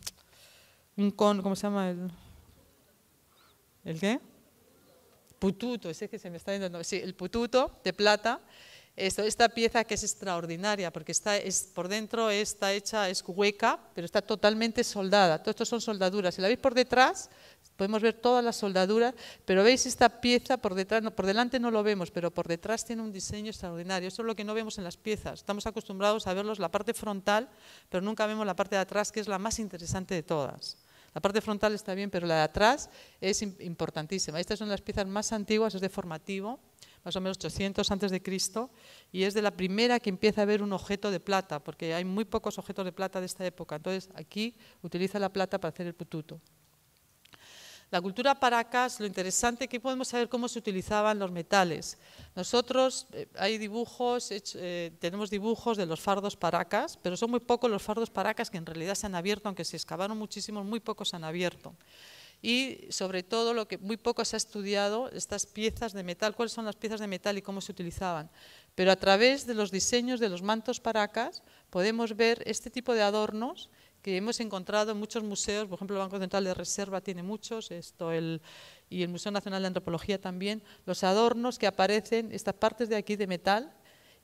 B: un, con, ¿cómo se llama? ¿El, ¿el qué? Pututo, ese que se me está yendo, sí, el pututo de plata, esta pieza que es extraordinaria, porque es, por dentro está hecha, es hueca, pero está totalmente soldada. Todo esto son soldaduras. Si la veis por detrás, podemos ver todas las soldaduras, pero veis esta pieza por detrás, por delante no lo vemos, pero por detrás tiene un diseño extraordinario. Eso es lo que no vemos en las piezas. Estamos acostumbrados a verlos la parte frontal, pero nunca vemos la parte de atrás, que es la más interesante de todas. La parte frontal está bien, pero la de atrás es importantísima. Estas son las piezas más antiguas, es de formativo, más o menos 800 antes de Cristo, y es de la primera que empieza a ver un objeto de plata, porque hay muy pocos objetos de plata de esta época. Entonces, aquí utiliza la plata para hacer el pututo. La cultura paracas, lo interesante que podemos saber cómo se utilizaban los metales. Nosotros eh, hay dibujos, eh, tenemos dibujos de los fardos paracas, pero son muy pocos los fardos paracas que en realidad se han abierto, aunque se excavaron muchísimos, muy pocos se han abierto y sobre todo lo que muy poco se ha estudiado, estas piezas de metal, cuáles son las piezas de metal y cómo se utilizaban. Pero a través de los diseños de los mantos paracas podemos ver este tipo de adornos que hemos encontrado en muchos museos, por ejemplo el Banco Central de Reserva tiene muchos, esto y el Museo Nacional de Antropología también, los adornos que aparecen, estas partes de aquí de metal,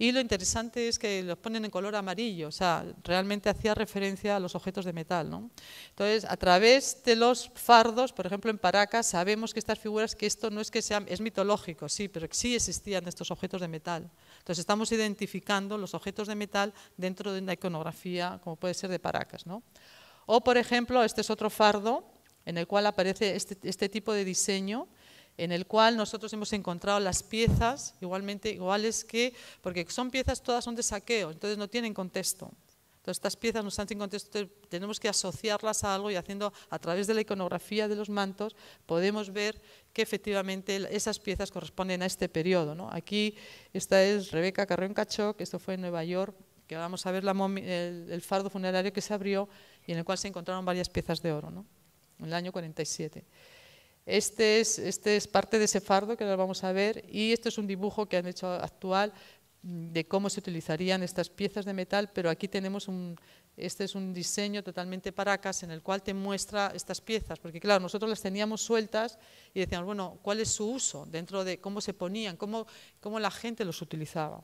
B: y lo interesante es que los ponen en color amarillo, o sea, realmente hacía referencia a los objetos de metal. ¿no? Entonces, a través de los fardos, por ejemplo en Paracas, sabemos que estas figuras, que esto no es que sea, es mitológico, sí, pero sí existían estos objetos de metal. Entonces, estamos identificando los objetos de metal dentro de una iconografía, como puede ser de Paracas. ¿no? O, por ejemplo, este es otro fardo en el cual aparece este, este tipo de diseño, en el cual nosotros hemos encontrado las piezas igualmente iguales que, porque son piezas todas son de saqueo, entonces no tienen contexto. Entonces estas piezas no están sin contexto, tenemos que asociarlas a algo y haciendo a través de la iconografía de los mantos podemos ver que efectivamente esas piezas corresponden a este periodo. Aquí esta es Rebeca Carrión Cacho, que esto fue en Nueva York, que vamos a ver el, fardo funerario que se abrió y en el cual se encontraron varias piezas de oro, en el año 47. Este, este es, parte de ese fardo que ahora vamos a ver y este es un dibujo que han hecho actual mm, de cómo se utilizarían estas piezas de metal, pero aquí tenemos un, este es un diseño totalmente paracas en el cual te muestra estas piezas, porque claro, nosotros las teníamos sueltas y decíamos, bueno, ¿cuál es su uso dentro de cómo se ponían, cómo, la gente los utilizaba?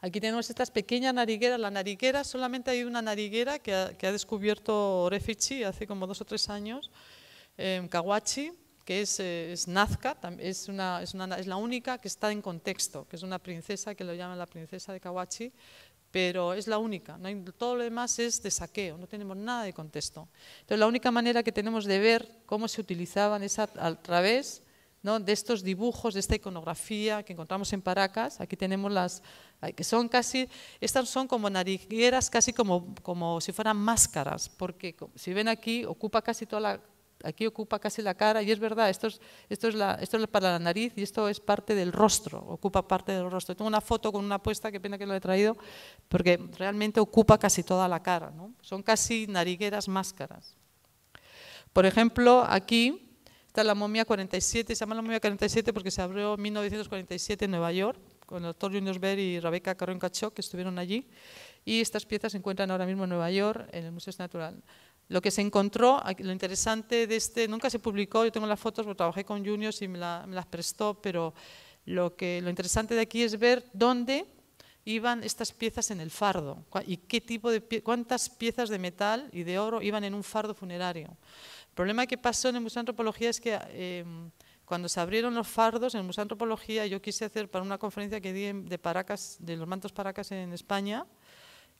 B: Aquí tenemos estas pequeñas narigueras. La nariguera, solamente hay una nariguera que ha, que ha descubierto Orefici hace como dos o tres años, Em, Kawachi, que es, eh, Nazca, es, es, la única que está en contexto, que es una princesa que lo llaman la princesa de Kawachi, pero es la única. todo lo demás es de saqueo, no tenemos nada de contexto. Entonces, la única manera que tenemos de ver cómo se utilizaban es a, través de estos dibujos, de esta iconografía que encontramos en Paracas. Aquí tenemos las que son casi, estas son como narigueras, casi como, como si fueran máscaras, porque si ven aquí, ocupa casi toda la aquí ocupa casi la cara, y es verdad, esto es, para la nariz y esto es parte del rostro, ocupa parte del rostro. Tengo una foto con una puesta, qué pena que lo he traído, porque realmente ocupa casi toda la cara, son casi narigueras máscaras. Por ejemplo, aquí está la momia 47, se llama la momia 47 porque se abrió en 1947 en Nueva York, con el doctor Junius y Rebecca Carrón Cachó, que estuvieron allí, y estas piezas se encuentran ahora mismo en Nueva York, en el Museo Natural. Lo que se encontró, lo interesante de este, nunca se publicó, yo tengo las fotos porque trabajé con Juniors y me, las prestó, pero lo, que, lo interesante de aquí es ver dónde iban estas piezas en el fardo y qué tipo de cuántas piezas de metal y de oro iban en un fardo funerario. El problema que pasó en el Museo de Antropología es que em, cuando se abrieron los fardos en el Museo de Antropología, yo quise hacer para una conferencia que di de Paracas, de los mantos Paracas en España,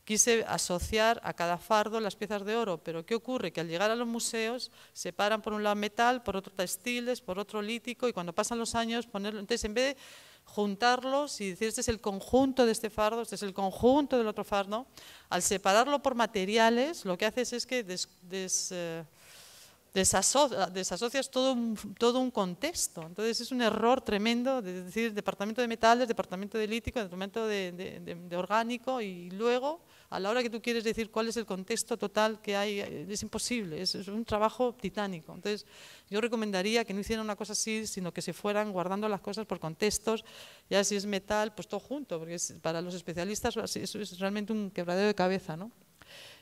B: Quise asociar a cada fardo las piezas de oro, pero ¿qué ocurre? Que al llegar a los museos separan por un lado metal, por otro textiles, por otro lítico, y cuando pasan los años, ponerlo... Entonces, en vez de juntarlos y decir este es el conjunto de este fardo, este es el conjunto del otro fardo, al separarlo por materiales, lo que haces es que eh, desasocias todo un, todo un contexto. Entonces es un error tremendo de decir departamento de metales, departamento de lítico, departamento de orgánico y luego a la hora que tú quieres decir cuál es el contexto total que hay, eh, es imposible, es, un trabajo titánico. Entonces, yo recomendaría que no hicieran una cosa así, sino que se fueran guardando las cosas por contextos, ya si es metal, pues todo junto, porque para los especialistas eso es realmente un quebradero de cabeza, ¿no?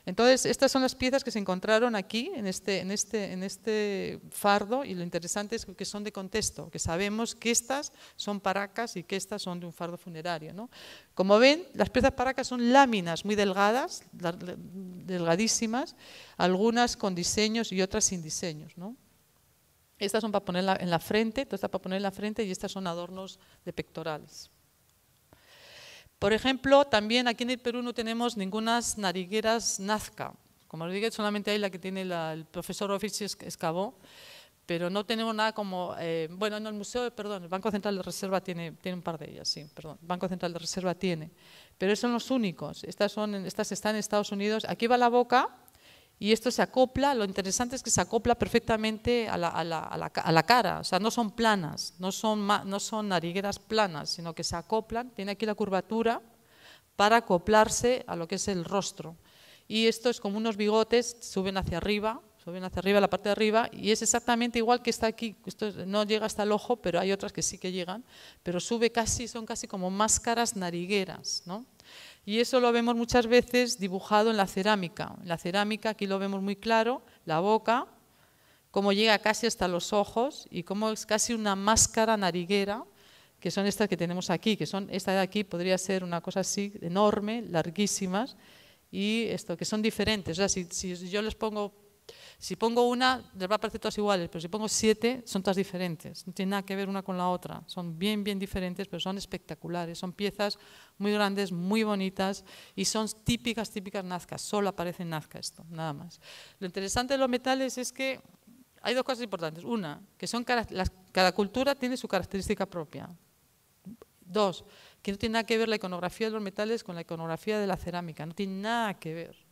B: Entonces, estas son las piezas que se encontraron aquí, este, este, en este, fardo, y lo interesante es que son de contexto, que sabemos que estas son paracas y que estas son de un fardo funerario. Como ven, las piezas paracas son láminas muy delgadas, delgadísimas, algunas con diseños y otras sin diseños. Estas son para poner en la frente, para poner en la frente y estas son adornos de pectorales. Por ejemplo, también aquí en el Perú no tenemos ninguna narigueras nazca. Como lo dije, solamente hay la que tiene el profesor Ofici Escabó, pero no tenemos nada como... Eh, bueno, en el Museo, perdón, el Banco Central de Reserva tiene, tiene un par de ellas, sí, perdón, el Banco Central de Reserva tiene, pero esos son los únicos. Estas, son, estas están en Estados Unidos. Aquí va la boca, y esto se acopla, lo interesante es que se acopla perfectamente a la, cara, o sea, no son planas, no son, no son narigueras planas, sino que se acoplan, tiene aquí la curvatura para acoplarse a lo que es el rostro. Y esto es como unos bigotes, suben hacia arriba, suben hacia arriba, la parte de arriba, y es exactamente igual que está aquí, esto no llega hasta el ojo, pero hay otras que sí que llegan, pero sube casi, son casi como máscaras narigueras, ¿no? Y eso lo vemos muchas veces dibujado en la cerámica. En la cerámica aquí lo vemos muy claro, la boca, cómo llega casi hasta los ojos y cómo es casi una máscara nariguera, que son estas que tenemos aquí, que son esta de aquí podría ser una cosa así enorme, larguísimas, y esto, que son diferentes. O sea, si yo les pongo si pongo una, les va a parecer todas iguales, pero si pongo siete, son todas diferentes. No tiene nada que ver una con la otra. Son bien, bien diferentes, pero son espectaculares. Son piezas muy grandes, muy bonitas y son típicas, típicas nazcas. Solo aparece en nazca esto, nada más. Lo interesante de los metales es que hay dos cosas importantes. Una, que son cada cultura tiene su característica propia. Dos, que no tiene nada que ver la iconografía de los metales con la iconografía de la cerámica. No tiene nada que ver.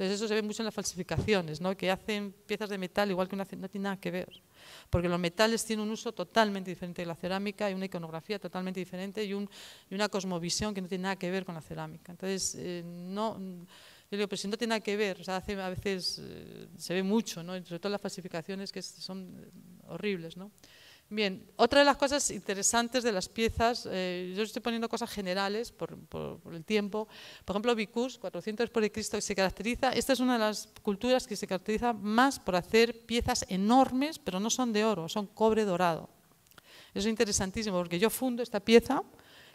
B: Entonces eso se ve mucho en las falsificaciones, ¿no? que hacen piezas de metal igual que una no tiene nada que ver, porque los metales tienen un uso totalmente diferente de la cerámica y una iconografía totalmente diferente y, una cosmovisión que no tiene nada que ver con la cerámica. Entonces, eh, no, yo digo, pero si no tiene nada que ver, a veces eh, se ve mucho, ¿no? sobre todo las falsificaciones que son eh, horribles. ¿no? Bien, otra de las cosas interesantes de las piezas, eh, yo estoy poniendo cosas generales por, el tiempo. Por ejemplo, Vicus, 400 después de Cristo, que se caracteriza, esta es una de las culturas que se caracteriza más por hacer piezas enormes, pero no son de oro, son cobre dorado. Eso es interesantísimo, porque yo fundo esta pieza,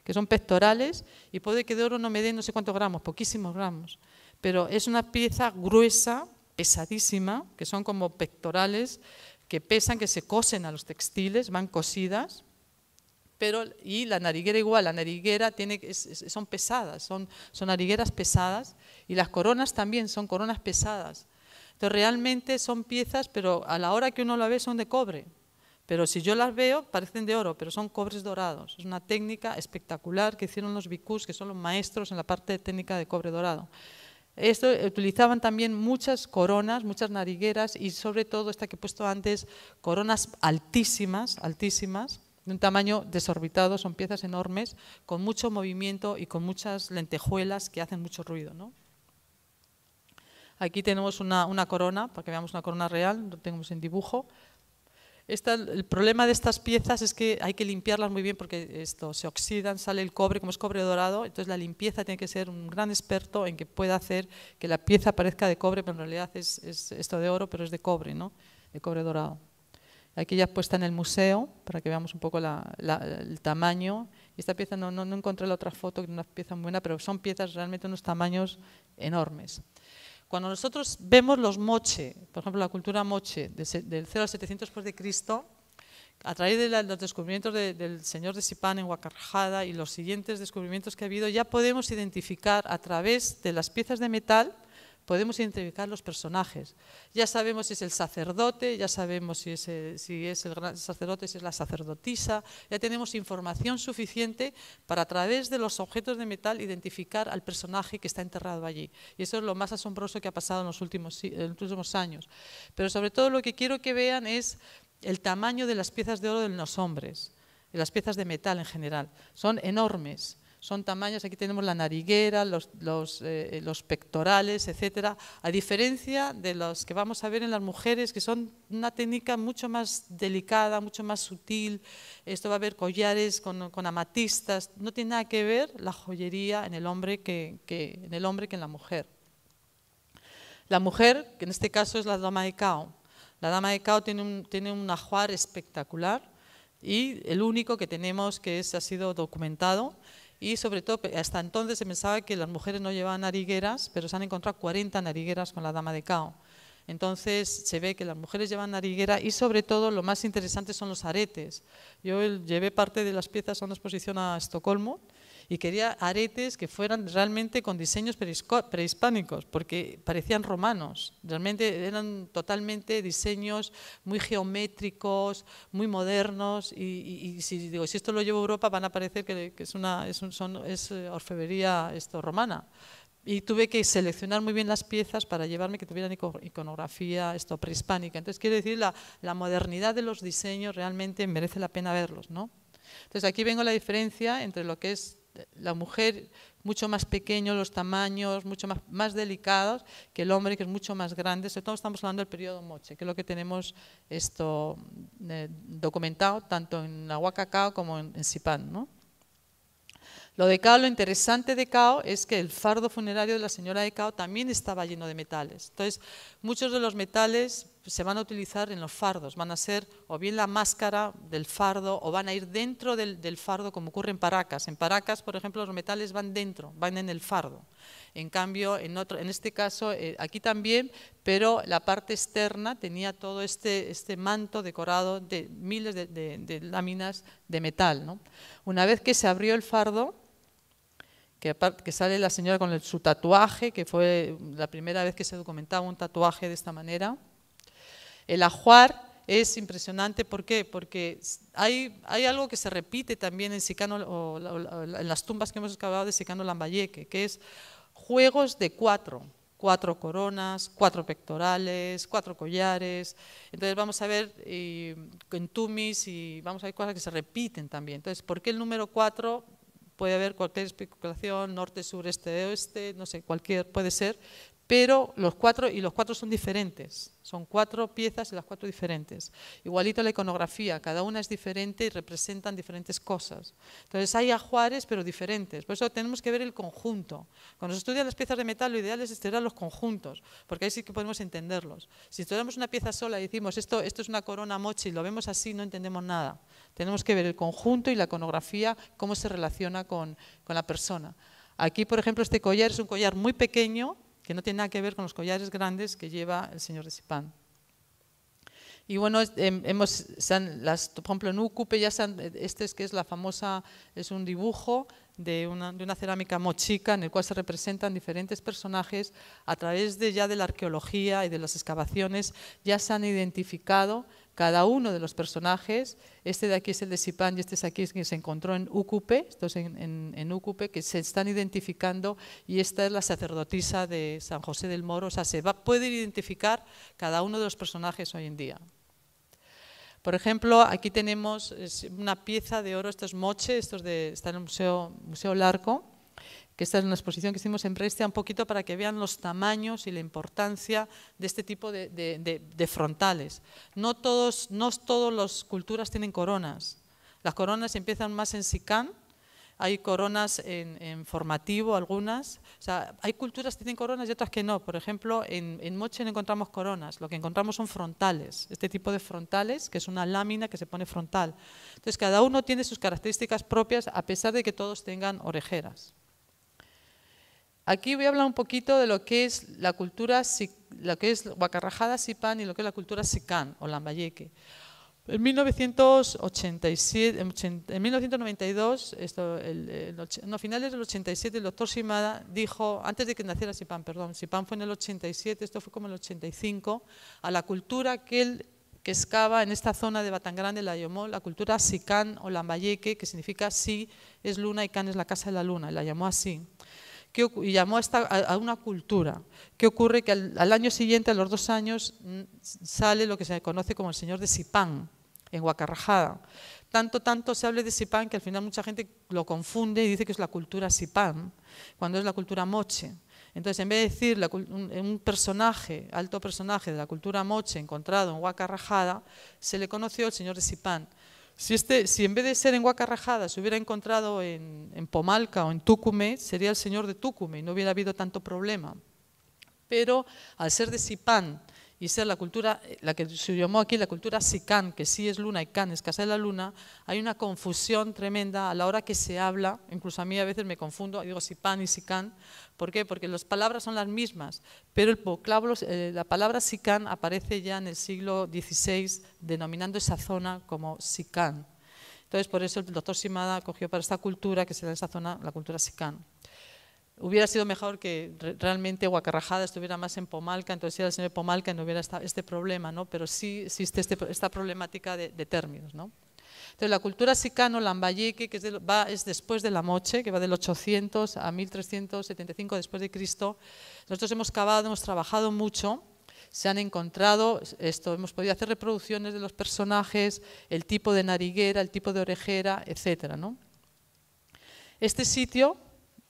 B: que son pectorales, y puede que de oro no me den no sé cuántos gramos, poquísimos gramos, pero es una pieza gruesa, pesadísima, que son como pectorales, que pesan, que se cosen a los textiles, van cosidas, pero, y la nariguera igual, la nariguera tiene, son pesadas, son, son narigueras pesadas, y las coronas también son coronas pesadas. Entonces realmente son piezas, pero a la hora que uno la ve son de cobre, pero si yo las veo parecen de oro, pero son cobres dorados. Es una técnica espectacular que hicieron los bicús, que son los maestros en la parte de técnica de cobre dorado. Esto eh, utilizaban también muchas coronas, muchas narigueras y sobre todo esta que he puesto antes, coronas altísimas, altísimas, de un tamaño desorbitado, son piezas enormes, con mucho movimiento y con muchas lentejuelas que hacen mucho ruido. Aquí tenemos una, una corona, para que veamos una corona real, lo tenemos en dibujo, el problema de estas piezas es que hay que limpiarlas muy bien porque esto se oxidan, sale el cobre, como es cobre dorado, entonces la limpieza tiene que ser un gran experto en que pueda hacer que la pieza parezca de cobre, pero en realidad es, esto de oro, pero es de cobre, ¿no? De cobre dorado. Aquí ya puesta en el museo, para que veamos un poco el tamaño. esta pieza no, encontré la otra foto, que es una pieza muy buena, pero son piezas realmente unos tamaños enormes. Cuando nosotros vemos los moche, por ejemplo, la cultura moche del 0 al 700 después de Cristo, a través de los descubrimientos del señor de Sipán en Huacarjada y los siguientes descubrimientos que ha habido, ya podemos identificar a través de las piezas de metal podemos identificar los personajes. Ya sabemos si es el sacerdote, ya sabemos si es el, eh, si es el gran sacerdote, si es la sacerdotisa, ya tenemos información suficiente para a través de los objetos de metal identificar al personaje que está enterrado allí. Y eso es lo más asombroso que ha pasado en los últimos, en los últimos años. Pero sobre todo lo que quiero que vean es el tamaño de las piezas de oro de los hombres, de las piezas de metal en general. Son enormes son tamaños, aquí tenemos la nariguera, los, eh, eh, pectorales, etcétera, a diferencia de los que vamos a ver en las mujeres, que son una técnica mucho más delicada, mucho más sutil, esto va a haber collares con, amatistas, no tiene nada que ver la joyería en el hombre que, en, el hombre que en la mujer. La mujer, que en este caso es la dama de Cao, la dama de Cao tiene un, tiene un ajuar espectacular y el único que tenemos que es, ha sido documentado, y sobre todo hasta entonces se pensaba que las mujeres no llevaban narigueras, pero se han encontrado 40 narigueras con la dama de Cao. Entonces se ve que las mujeres llevan nariguera y sobre todo lo más interesante son los aretes. Yo llevé parte de las piezas a una exposición a Estocolmo y quería aretes que fueran realmente con diseños prehispánicos, porque parecían romanos, realmente eran totalmente diseños muy geométricos, muy modernos, y, si, digo, si esto lo llevo a Europa van a parecer que, es, una, es, un, son, es eh, orfebrería esto, romana y tuve que seleccionar muy bien las piezas para llevarme que tuvieran iconografía esto prehispánica. Entonces, quiero decir, la, la, modernidad de los diseños realmente merece la pena verlos, ¿no? Entonces, aquí vengo la diferencia entre lo que es la mujer mucho más pequeño, los tamaños mucho más, delicados que el hombre, que es mucho más grande. Sobre todo estamos hablando del periodo moche, que es lo que tenemos esto eh, documentado tanto en Aguacacao como en, en Sipán. ¿no? Lo de Cao, lo interesante de Cao es que el fardo funerario de la señora de Cao también estaba lleno de metales. Entonces, muchos de los metales se van a utilizar en los fardos, van a ser o bien la máscara del fardo o van a ir dentro del, fardo como ocurre en Paracas. En Paracas, por ejemplo, los metales van dentro, van en el fardo. En cambio, en, otro, en este caso, eh, aquí también, pero la parte externa tenía todo este, este manto decorado de miles de, láminas de metal. Una vez que se abrió el fardo, que, sale la señora con su tatuaje, que fue la primera vez que se documentaba un tatuaje de esta manera. El ajuar es impresionante, ¿por qué? Porque hay, hay algo que se repite también en Sicano, en las tumbas que hemos excavado de Sicano Lambayeque, que es juegos de cuatro, cuatro coronas, cuatro pectorales, cuatro collares. Entonces vamos a ver en Tumis y vamos a ver cosas que se repiten también. Entonces, ¿por qué el número cuatro puede haber cualquier especulación, norte, sur, este, oeste, no sé, cualquier puede ser, pero los cuatro, y los cuatro son diferentes, son cuatro piezas y las cuatro diferentes. Igualito la iconografía, cada una es diferente y representan diferentes cosas. Entonces hay ajuares, pero diferentes, por eso tenemos que ver el conjunto. Cuando se estudian las piezas de metal, lo ideal es estudiar los conjuntos, porque ahí sí que podemos entenderlos. Si estudiamos una pieza sola y decimos, esto, esto es una corona mochi, lo vemos así, no entendemos nada. Tenemos que ver el conjunto y la iconografía, cómo se relaciona con, con la persona. Aquí, por ejemplo, este collar es un collar muy pequeño, que no tiene nada que ver con los collares grandes que lleva el señor de Sipán. Y bueno, em, hemos, por ejemplo, en Ucupe ya este es que es la famosa, es un dibujo de una, de una, cerámica mochica en el cual se representan diferentes personajes a través de ya de la arqueología y de las excavaciones ya se han identificado cada uno de los personajes. Este de aquí es el de Sipán, y este es aquí es que se encontró en Ucupe, estos en, Ucupe, que se están identificando y esta es la sacerdotisa de San José del Moro. O sea, se va a identificar cada uno de los personajes hoy en día. Por ejemplo, aquí tenemos una pieza de oro, estos moches, estos de, está en el Museo, Museo Larco, que esta es una exposición que hicimos en Brescia un poquito para que vean los tamaños y la importancia de este tipo de, frontales. No todas no todos las culturas tienen coronas. Las coronas empiezan más en Sicán, hay coronas en, formativo, algunas. O sea, hay culturas que tienen coronas y otras que no. Por ejemplo, en, en Mochen encontramos coronas, lo que encontramos son frontales, este tipo de frontales, que es una lámina que se pone frontal. Entonces, cada uno tiene sus características propias, a pesar de que todos tengan orejeras. Aquí voy a hablar un poquito de lo que es la cultura, lo que es Guacarrajada, sipan y lo que es la cultura Sican o Lambayeque. En, 1987, en 1992, esto, no, finales del 87, el doctor Simada dijo, antes de que naciera Sipan, perdón, Sipan fue en el 87, esto fue como en el 85, a la cultura que él que excava en esta zona de grande la llamó la cultura Sican o Lambayeque, que significa sí es luna y Can es la casa de la luna, la llamó así y llamó a, esta, una cultura. ¿Qué ocurre? Que al, año siguiente, a los dos años, sale lo que se conoce como el señor de Sipán, en Guacarrajada. Tanto, tanto se habla de Sipán que al final mucha gente lo confunde y dice que es la cultura Sipán, cuando es la cultura moche. Entonces, en vez de decir un, personaje, alto personaje de la cultura moche encontrado en Huacarrajada, se le conoció el señor de Sipán. Si, este, si en vez de ser en Guacarrajada se hubiera encontrado en, Pomalca o en Túcume, sería el señor de Túcume y no hubiera habido tanto problema. Pero al ser de Sipán, y ser la cultura, eh, la que se llamó aquí la cultura Sican, que sí es luna y Can es casa de la luna, hay una confusión tremenda a la hora que se habla, incluso a mí a veces me confundo, digo Sipan y Sican, ¿por qué? Porque las palabras son las mismas, pero el eh, la palabra Sican aparece ya en el siglo XVI denominando esa zona como Sican. Entonces, por eso el doctor Simada cogió para esta cultura que se da en esa zona, la cultura Sican hubiera sido mejor que realmente Guacarrajada estuviera más en Pomalca, entonces si era el señor Pomalca no hubiera este problema, ¿no? pero sí existe este esta problemática de, términos. ¿no? Entonces la cultura sicano, lambayeque, que es, va, es después de la moche, que va del 800 a 1375 después de Cristo, nosotros hemos cavado, hemos trabajado mucho, se han encontrado, esto, hemos podido hacer reproducciones de los personajes, el tipo de nariguera, el tipo de orejera, etc. ¿no? Este sitio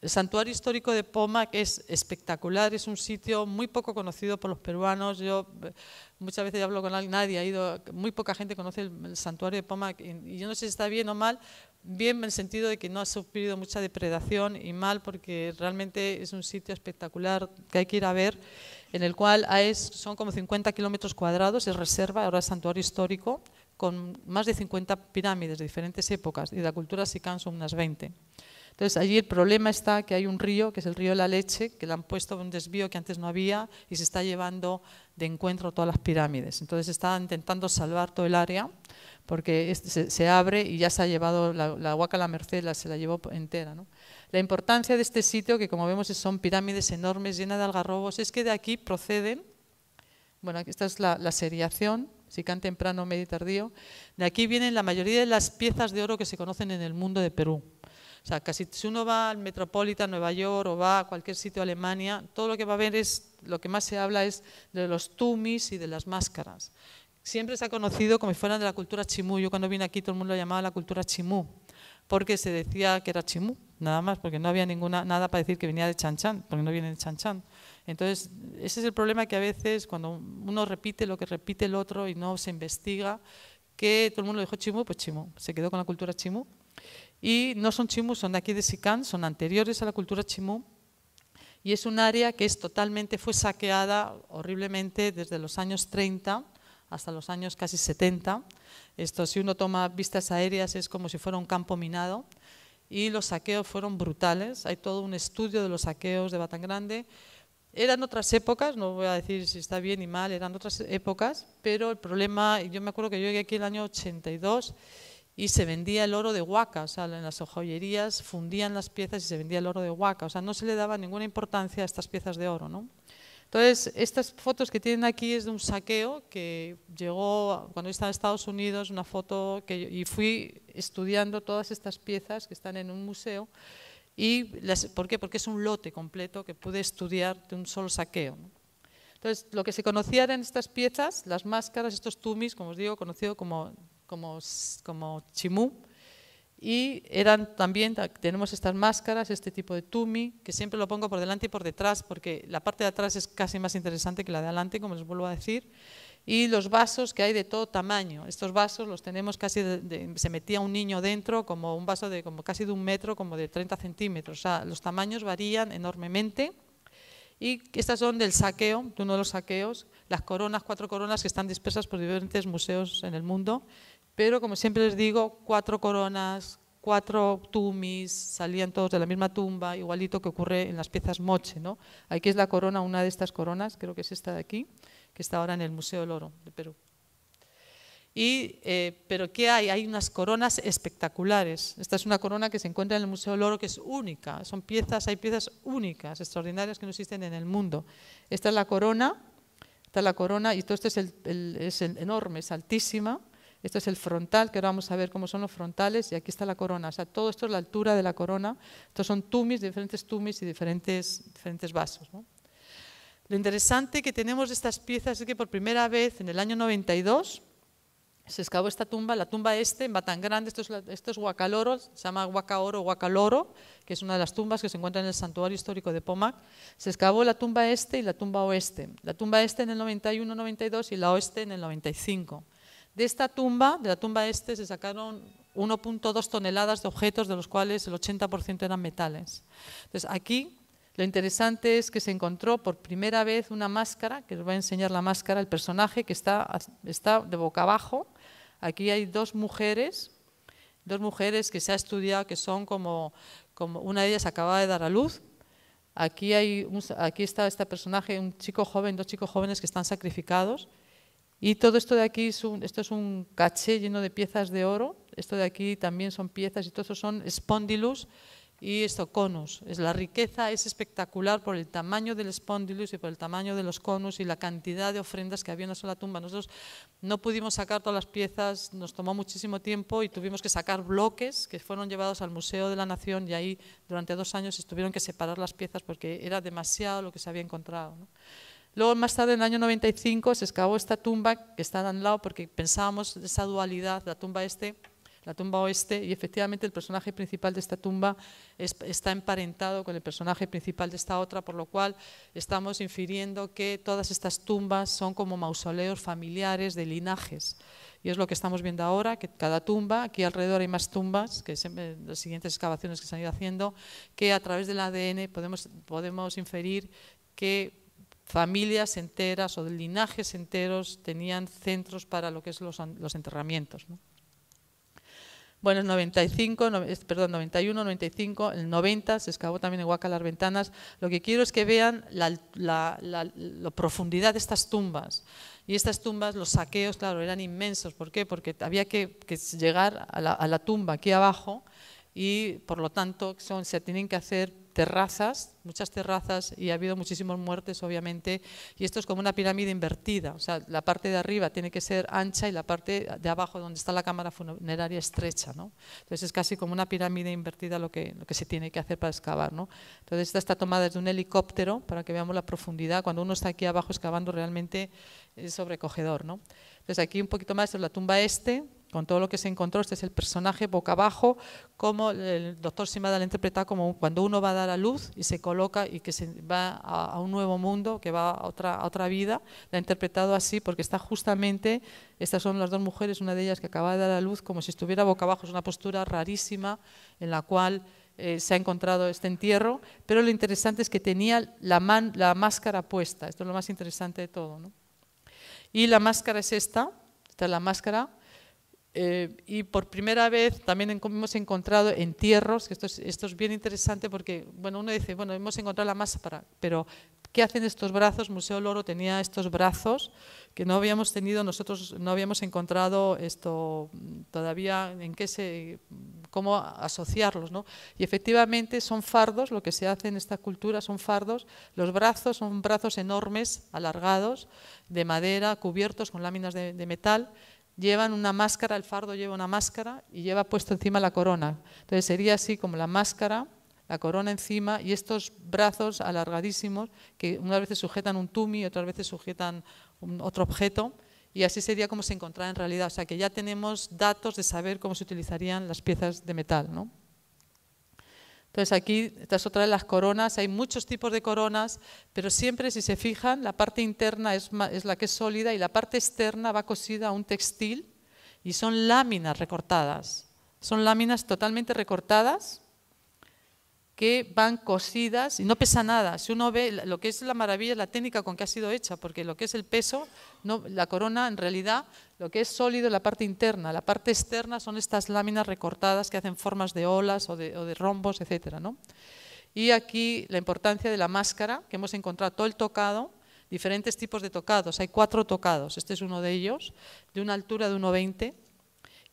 B: el santuario histórico de Pomac es espectacular, es un sitio muy poco conocido por los peruanos. Yo eh, muchas veces hablo con alguien, nadie ha ido, muy poca gente conoce el, santuario de Pomac y yo no sé si está bien o mal, bien en el sentido de que no ha sufrido mucha depredación y mal porque realmente es un sitio espectacular que hay que ir a ver, en el cual hay, son como 50 kilómetros cuadrados, es reserva, ahora es santuario histórico, con más de 50 pirámides de diferentes épocas y de la cultura sicán son unas 20. Entonces allí el problema está que hay un río, que es el río de la leche, que le han puesto un desvío que antes no había y se está llevando de encuentro todas las pirámides. Entonces están intentando salvar todo el área porque se, abre y ya se ha llevado la, la huaca la Merced, se la llevó entera. La importancia de este sitio, que como vemos son pirámides enormes, llenas de algarrobos, es que de aquí proceden, bueno, esta es la, seriación, si can temprano, medio tardío, de aquí vienen la mayoría de las piezas de oro que se conocen en el mundo de Perú. O sea, casi si uno va al Metropolitan, Nueva York o va a cualquier sitio de Alemania, todo lo que va a ver es, lo que más se habla es de los tumis y de las máscaras. Siempre se ha conocido como si fueran de la cultura chimú. Yo cuando vine aquí todo el mundo lo llamaba la cultura chimú, porque se decía que era chimú, nada más, porque no había ninguna, nada para decir que venía de chanchan, porque no viene de chanchan. Entonces, ese es el problema que a veces cuando uno repite lo que repite el otro y no se investiga, que todo el mundo dijo chimú, pues chimú, se quedó con la cultura chimú y no son chimú, son de aquí de Sicán, son anteriores a la cultura chimú y es un área que es totalmente, fue saqueada horriblemente desde los años 30 hasta los años casi 70. Esto, si uno toma vistas aéreas, es como si fuera un campo minado. Y los saqueos fueron brutales. Hay todo un estudio de los saqueos de Batán Grande. Eran otras épocas, no voy a decir si está bien y mal, eran otras épocas, pero el problema, yo me acuerdo que yo llegué aquí el año 82 y se vendía el oro de huaca, o sea, en las joyerías fundían las piezas y se vendía el oro de huaca, o sea, no se le daba ninguna importancia a estas piezas de oro, ¿no? Entonces, estas fotos que tienen aquí es de un saqueo que llegó cuando estaba en Estados Unidos, una foto que y fui estudiando todas estas piezas que están en un museo y ¿por qué? Porque es un lote completo que pude estudiar de un solo saqueo. Entonces, lo que se conocía eran estas piezas, las máscaras, estos tumis, como os digo, conocido como como, como chimú. Y eran también, tenemos estas máscaras, este tipo de tumi, que siempre lo pongo por delante y por detrás, porque la parte de atrás es casi más interesante que la de adelante, como les vuelvo a decir. Y los vasos que hay de todo tamaño. Estos vasos los tenemos casi, se metía un niño dentro, como un vaso de como casi de un metro, como de 30 centímetros. O sea, los tamaños varían enormemente. Y estas son del saqueo, de uno de los saqueos, las coronas, cuatro coronas que están dispersas por diferentes museos en el mundo pero como siempre les digo, cuatro coronas, cuatro tumis, salían todos de la misma tumba, igualito que ocurre en las piezas moche. Aquí es la corona, una de estas coronas, creo que es esta de aquí, que está ahora en el Museo del Oro de Perú. Y, eh, pero ¿qué hay? Hay unas coronas espectaculares. Esta es una corona que se encuentra en el Museo del Oro que es única. Son piezas, hay piezas únicas, extraordinarias que no existen en el mundo. Esta es la corona, esta la corona y todo esto es, es enorme, es altísima. Este es el frontal, que ahora vamos a ver cómo son los frontales, y aquí está la corona. O sea, todo esto es la altura de la corona. Estos son tumis, diferentes tumis y diferentes, diferentes vasos. Lo interesante que tenemos de estas piezas es que por primera vez en el año 92 se excavó esta tumba, la tumba este en tan esto es, esto es se llama o Huacaloro, que es una de las tumbas que se encuentra en el santuario histórico de Pomac. Se excavó la tumba este y la tumba oeste. La tumba este en el 91-92 y la oeste en el 95. De esta tumba, de la tumba este, se sacaron 1.2 toneladas de objetos, de los cuales el 80% eran metales. Entonces, aquí lo interesante es que se encontró por primera vez una máscara, que os voy a enseñar la máscara, el personaje que está, de boca abajo. Aquí hay dos mujeres, dos mujeres que se ha estudiado, que son como, como una de ellas acaba de dar a luz. Aquí, hay aquí está este personaje, un chico joven, dos chicos jóvenes que están sacrificados y todo esto de aquí, es un, esto es un caché lleno de piezas de oro, esto de aquí también son piezas y todo eso son espondilus y esto conos. Es, la riqueza es espectacular por el tamaño del espondilus y por el tamaño de los conos y la cantidad de ofrendas que había en una sola tumba. Nosotros no pudimos sacar todas las piezas, nos tomó muchísimo tiempo y tuvimos que sacar bloques que fueron llevados al Museo de la Nación y ahí durante dos años estuvieron que separar las piezas porque era demasiado lo que se había encontrado. ¿no? Luego, más tarde, en el año 95, se excavó esta tumba que está al lado porque pensábamos esa dualidad, la tumba este, la tumba oeste, y efectivamente el personaje principal de esta tumba está emparentado con el personaje principal de esta otra, por lo cual estamos infiriendo que todas estas tumbas son como mausoleos familiares de linajes. Y es lo que estamos viendo ahora, que cada tumba, aquí alrededor hay más tumbas, que son las siguientes excavaciones que se han ido haciendo, que a través del ADN podemos, podemos inferir que familias enteras o linajes enteros tenían centros para lo que es los, los enterramientos. Bueno, en 95, perdón, 91, 95, el 90 se excavó también en Huaca las ventanas. Lo que quiero es que vean la, profundidad de estas tumbas. Y estas tumbas, los saqueos, claro, eran inmensos. ¿Por qué? Porque había que, llegar a, a la, tumba aquí abajo y por lo tanto son, se tienen que hacer terrazas, muchas terrazas y ha habido muchísimas muertes obviamente y esto es como una pirámide invertida, o sea, la parte de arriba tiene que ser ancha y la parte de abajo donde está la cámara funeraria estrecha, ¿no? Entonces es casi como una pirámide invertida lo que, lo que se tiene que hacer para excavar, ¿no? Entonces esta está tomada desde un helicóptero para que veamos la profundidad, cuando uno está aquí abajo excavando realmente es sobrecogedor, ¿no? Entonces aquí un poquito más es la tumba este, con todo lo que se encontró, este es el personaje boca abajo, como el doctor Simada ha interpretado como cuando uno va a dar a luz y se coloca y que se va a, un nuevo mundo, que va a otra, otra vida, la ha interpretado así porque está justamente, estas son las dos mujeres, una de ellas que acaba de dar a luz como si estuviera boca abajo, es una postura rarísima en la cual... Eh, se ha encontrado este entierro, pero lo interesante es que tenía la, la máscara puesta, esto es lo más interesante de todo. Y la máscara es esta, esta es la máscara, eh, y por primera vez también hemos encontrado entierros, que esto es, bien interesante porque, bueno, uno dice, bueno, hemos encontrado la masa para, pero ¿qué hacen estos brazos? Museo Loro tenía estos brazos que no habíamos tenido, nosotros no habíamos encontrado esto todavía, en qué se, cómo asociarlos, Y efectivamente son fardos, lo que se hace en esta cultura son fardos, los brazos son brazos enormes, alargados, de madera, cubiertos con láminas de, de metal, llevan una máscara, el fardo lleva una máscara y lleva puesto encima la corona. Entonces sería así como la máscara, la corona encima y estos brazos alargadísimos que unas veces sujetan un tumi, y otras veces sujetan otro objeto y así sería como se encontraba en realidad. O sea que ya tenemos datos de saber cómo se utilizarían las piezas de metal. ¿no? Entonces aquí, esta es otra de las coronas, hay muchos tipos de coronas, pero siempre si se fijan, la parte interna es, la que es sólida y la parte externa va cosida a un textil y son láminas recortadas. Son láminas totalmente recortadas que van cosidas y no pesa nada. Si uno ve lo que es la maravilla, la técnica con que ha sido hecha, porque lo que es el peso, la corona en realidad lo que es sólido es la parte interna, la parte externa son estas láminas recortadas que hacen formas de olas o de, rombos, etc. ¿no? Y aquí la importancia de la máscara, que hemos encontrado todo el tocado, diferentes tipos de tocados, hay cuatro tocados, este es uno de ellos, de una altura de 1,20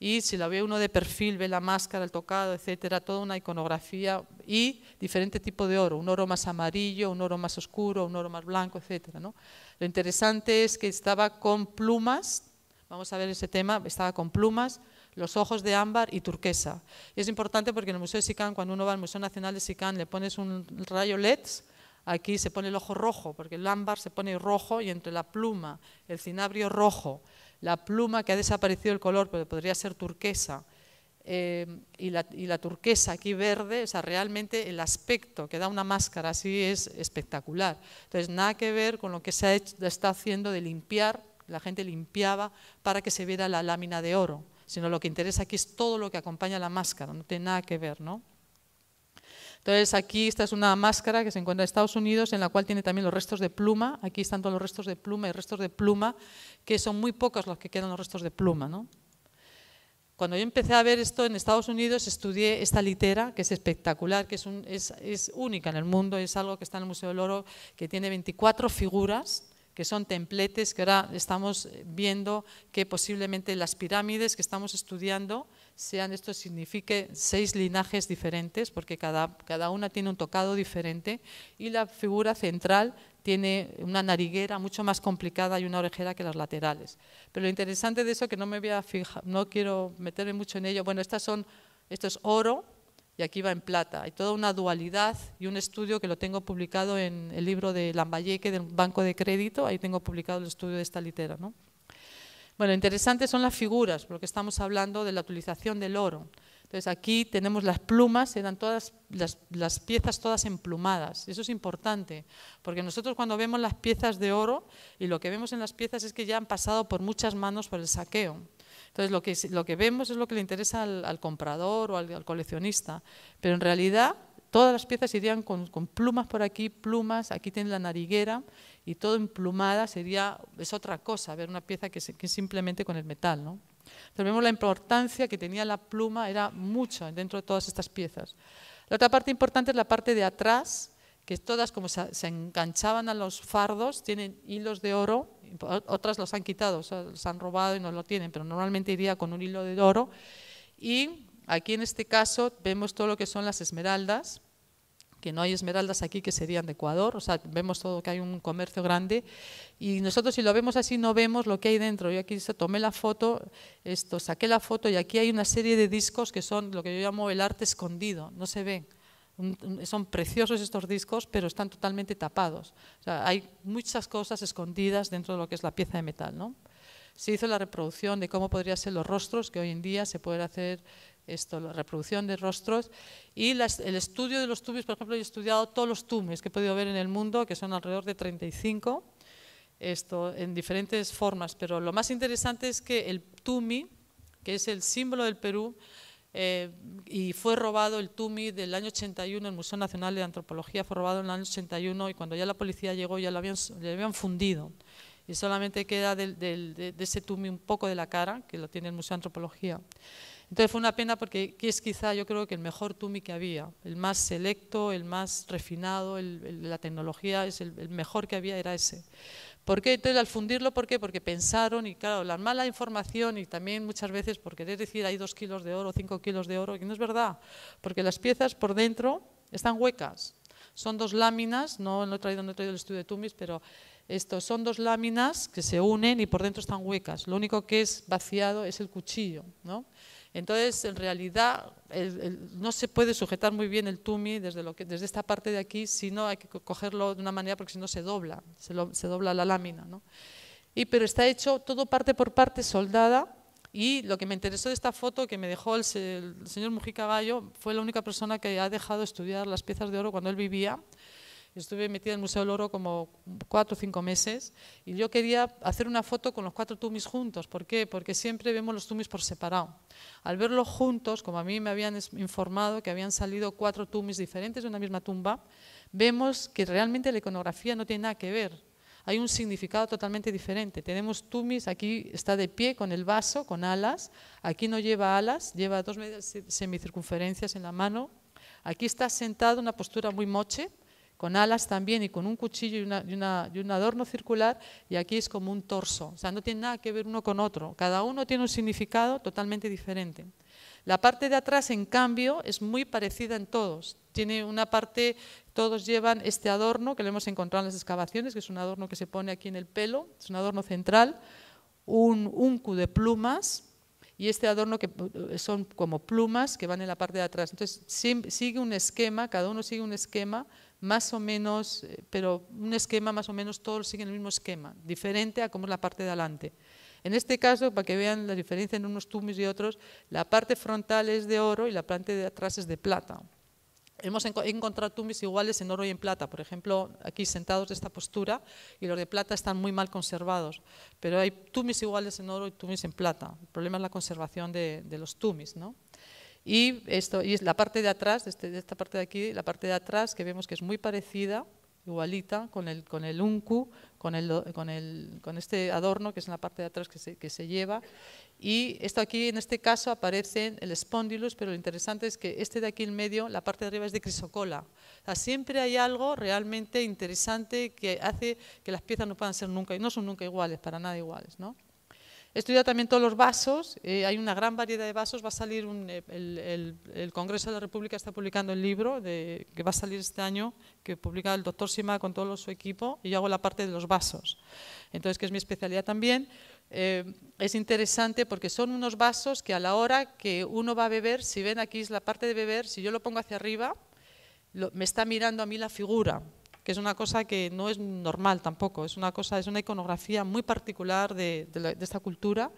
B: y si la ve uno de perfil, ve la máscara, el tocado, etcétera, toda una iconografía y diferente tipo de oro, un oro más amarillo, un oro más oscuro, un oro más blanco, etcétera. Lo interesante es que estaba con plumas Vamos a ver ese tema, estaba con plumas, los ojos de ámbar y turquesa. Y es importante porque en el Museo de Sicán, cuando uno va al Museo Nacional de Sicán, le pones un rayo LED, aquí se pone el ojo rojo, porque el ámbar se pone rojo y entre la pluma, el cinabrio rojo, la pluma que ha desaparecido el color, pero podría ser turquesa, eh, y, la, turquesa aquí verde, o realmente el aspecto que da una máscara así es espectacular. Entonces, nada que ver con lo que se está haciendo de limpiar la gente limpiaba para que se viera la lámina de oro, sino lo que interesa aquí es todo lo que acompaña la máscara, no tiene nada que ver, ¿no? Entonces aquí esta es una máscara que se encuentra en Estados Unidos en la cual tiene también los restos de pluma, aquí están todos los restos de pluma y restos de pluma, que son muy pocos los que quedan los restos de pluma, ¿no? Cuando yo empecé a ver esto en Estados Unidos, estudié esta litera, que es espectacular, que es, es, única en el mundo, es algo que está en el Museo del Oro, que tiene 24 figuras que son templetes que ahora estamos eh, viendo que posiblemente las pirámides que estamos estudiando sean, esto signifique seis linajes diferentes, porque cada, cada una tiene un tocado diferente, y la figura central tiene una nariguera mucho más complicada y una orejera que las laterales. Pero lo interesante de eso, que no me voy a fijar, no quiero meterme mucho en ello, bueno, estas son, esto es oro, y aquí va en plata. Hay toda una dualidad y un estudio que lo tengo publicado en el libro de Lambayeque del Banco de Crédito, ahí tengo publicado el estudio de esta litera. ¿no? Bueno, interesantes son las figuras, porque estamos hablando de la utilización del oro. Entonces aquí tenemos las plumas, eran todas las, las piezas todas emplumadas. Eso es importante, porque nosotros cuando vemos las piezas de oro y lo que vemos en las piezas es que ya han pasado por muchas manos por el saqueo. Entonces, lo que, lo que vemos es lo que le interesa al, comprador o al, coleccionista, pero en realidad todas las piezas irían con, plumas por aquí, plumas, aquí tiene la nariguera y todo emplumada sería, es otra cosa, ver una pieza que, se, simplemente con el metal, ¿no? Entonces vemos la importancia que tenía la pluma, era mucha dentro de todas estas piezas. La otra parte importante es la parte de atrás, que todas como se, enganchaban a los fardos, tienen hilos de oro, otras los han quitado, los han robado y no lo tienen, pero normalmente iría con un hilo de oro. Y aquí en este caso vemos todo lo que son las esmeraldas, que no hay esmeraldas aquí que serían de Ecuador, o sea, vemos todo que hay un comercio grande y nosotros si lo vemos así no vemos lo que hay dentro. Yo aquí tomé la foto, esto, saqué la foto y aquí hay una serie de discos que son lo que yo llamo el arte escondido, no se ven son preciosos estos discos, pero están totalmente tapados. O sea, hay muchas cosas escondidas dentro de lo que es la pieza de metal. ¿no? Se hizo la reproducción de cómo podrían ser los rostros, que hoy en día se puede hacer esto, la reproducción de rostros, y el estudio de los tumis, por ejemplo, he estudiado todos los tumes que he podido ver en el mundo, que son alrededor de 35, esto, en diferentes formas, pero lo más interesante es que el tumi, que es el símbolo del Perú, eh, y fue robado el TUMI del año 81, el Museo Nacional de Antropología fue robado en el año 81 y cuando ya la policía llegó ya lo habían, habían fundido y solamente queda de, ese TUMI un poco de la cara, que lo tiene el Museo de Antropología. Entonces fue una pena porque es quizá yo creo que el mejor TUMI que había, el más selecto, el más refinado, la tecnología, es el mejor que había era ese. ¿Por qué? Entonces, al fundirlo, ¿por qué? Porque pensaron, y claro, la mala información, y también muchas veces por querer decir hay dos kilos de oro, cinco kilos de oro, que no es verdad, porque las piezas por dentro están huecas. Son dos láminas, no, no he traído, no traído el estudio de Tumis, pero esto, son dos láminas que se unen y por dentro están huecas. Lo único que es vaciado es el cuchillo, ¿no? Entonces, en realidad, no se puede sujetar muy bien el tumi desde, lo desde esta parte de aquí, sino hay que cogerlo de una manera porque si no se dobla, se, dobla la lámina. Y, pero está hecho todo parte por parte soldada y lo que me interesó de esta foto que me dejó el, el señor Mujica Gallo, fue la única persona que ha dejado estudiar las piezas de oro cuando él vivía estuve metida en el Museo del Oro como cuatro o cinco meses y yo quería hacer una foto con los cuatro tumis juntos. ¿Por qué? Porque siempre vemos los tumis por separado. Al verlos juntos, como a mí me habían informado que habían salido cuatro tumis diferentes de una misma tumba, vemos que realmente la iconografía no tiene nada que ver. Hay un significado totalmente diferente. Tenemos tumis, aquí está de pie con el vaso, con alas. Aquí no lleva alas, lleva dos semicircunferencias en la mano. Aquí está sentado en una postura muy moche, con alas también y con un cuchillo y, un adorno circular, y aquí es como un torso. O sea, no tiene nada que ver uno con otro. Cada uno tiene un significado totalmente diferente. La parte de atrás, en cambio, es muy parecida en todos. Tiene una parte, todos llevan este adorno que lo hemos encontrado en las excavaciones, que es un adorno que se pone aquí en el pelo, es un adorno central, un uncu de plumas, y este adorno que eh, son como plumas que van en la parte de atrás. Entonces sigue un esquema, cada uno sigue un esquema más o menos, eh, pero un esquema más o menos, todos siguen el mismo esquema, diferente a cómo es la parte de adelante. En este caso, para que vean la diferencia en unos tumis y otros, la parte frontal es de oro y la parte de atrás es de plata. Hemos encontrado tumis iguales en oro y en plata. Por ejemplo, aquí sentados de esta postura y los de plata están muy mal conservados. Pero hay tumis iguales en oro y tumis en plata. El problema es la conservación de, de los tumis. ¿no? Y, esto, y la parte de atrás, este, de, esta parte de aquí, la parte de atrás que vemos que es muy parecida, igualita, con el, con el uncu, con, con, este adorno que es la parte de atrás que se, lleva. Y esto aquí, en este caso, aparece el spondylus, pero lo interesante es que este de aquí en medio, la parte de arriba es de crisocola. siempre hay algo realmente interesante que hace que las piezas no puedan ser nunca, no son nunca iguales, para nada iguales. ¿no? He estudiado también todos los vasos, eh, hay una gran variedad de vasos, va a salir eh, el, Congreso de la República está publicando el libro de, que va a salir este año, que publica el doctor Sima con todo su equipo, y yo hago la parte de los vasos, entonces que es mi especialidad también. Eh, es interesante porque son unos vasos que a la hora que uno va a beber, si ven aquí es la parte de beber, si yo lo pongo hacia arriba, me está mirando a mí la figura, que es una cosa que no es normal tampoco, es una cosa, es una iconografía muy particular de, esta cultura.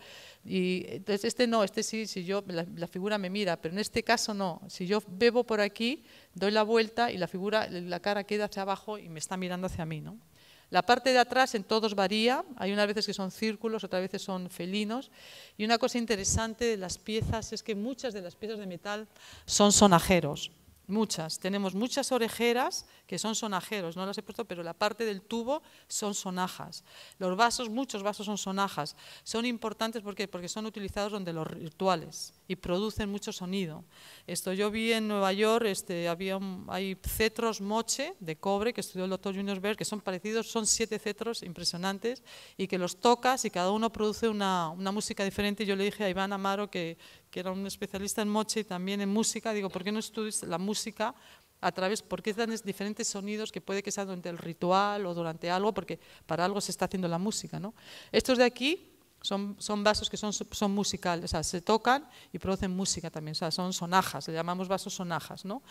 B: Y entonces este no, este sí, si yo, la, la, figura me mira, pero en este caso no, si yo bebo por aquí, doy la vuelta y la figura, la cara queda hacia abajo y me está mirando hacia mí, ¿no? La parte de atrás en todos varía, hay unas veces que son círculos, otras veces son felinos. Y una cosa interesante de las piezas es que muchas de las piezas de metal son sonajeros. Muchas. Tenemos muchas orejeras que son sonajeros, no las he puesto, pero la parte del tubo son sonajas. Los vasos, muchos vasos son sonajas. Son importantes porque son utilizados donde los rituales y producen mucho sonido. Esto yo vi en Nueva York, este, hay cetros moche de cobre que estudió el doctor Junior Berg, que son parecidos, son siete cetros impresionantes y que los tocas y cada uno produce una, música diferente. Yo le dije a Iván Amaro, que, era un especialista en moche y también en música, digo, ¿por qué no estudias la música? a través, qué dan diferentes sonidos que puede que sea durante el ritual o durante algo, porque para algo se está haciendo la música. ¿no? Estos de aquí son, son vasos que son, son musicales, o sea, se tocan y producen música también, o sea, son sonajas, le llamamos vasos sonajas, ¿no?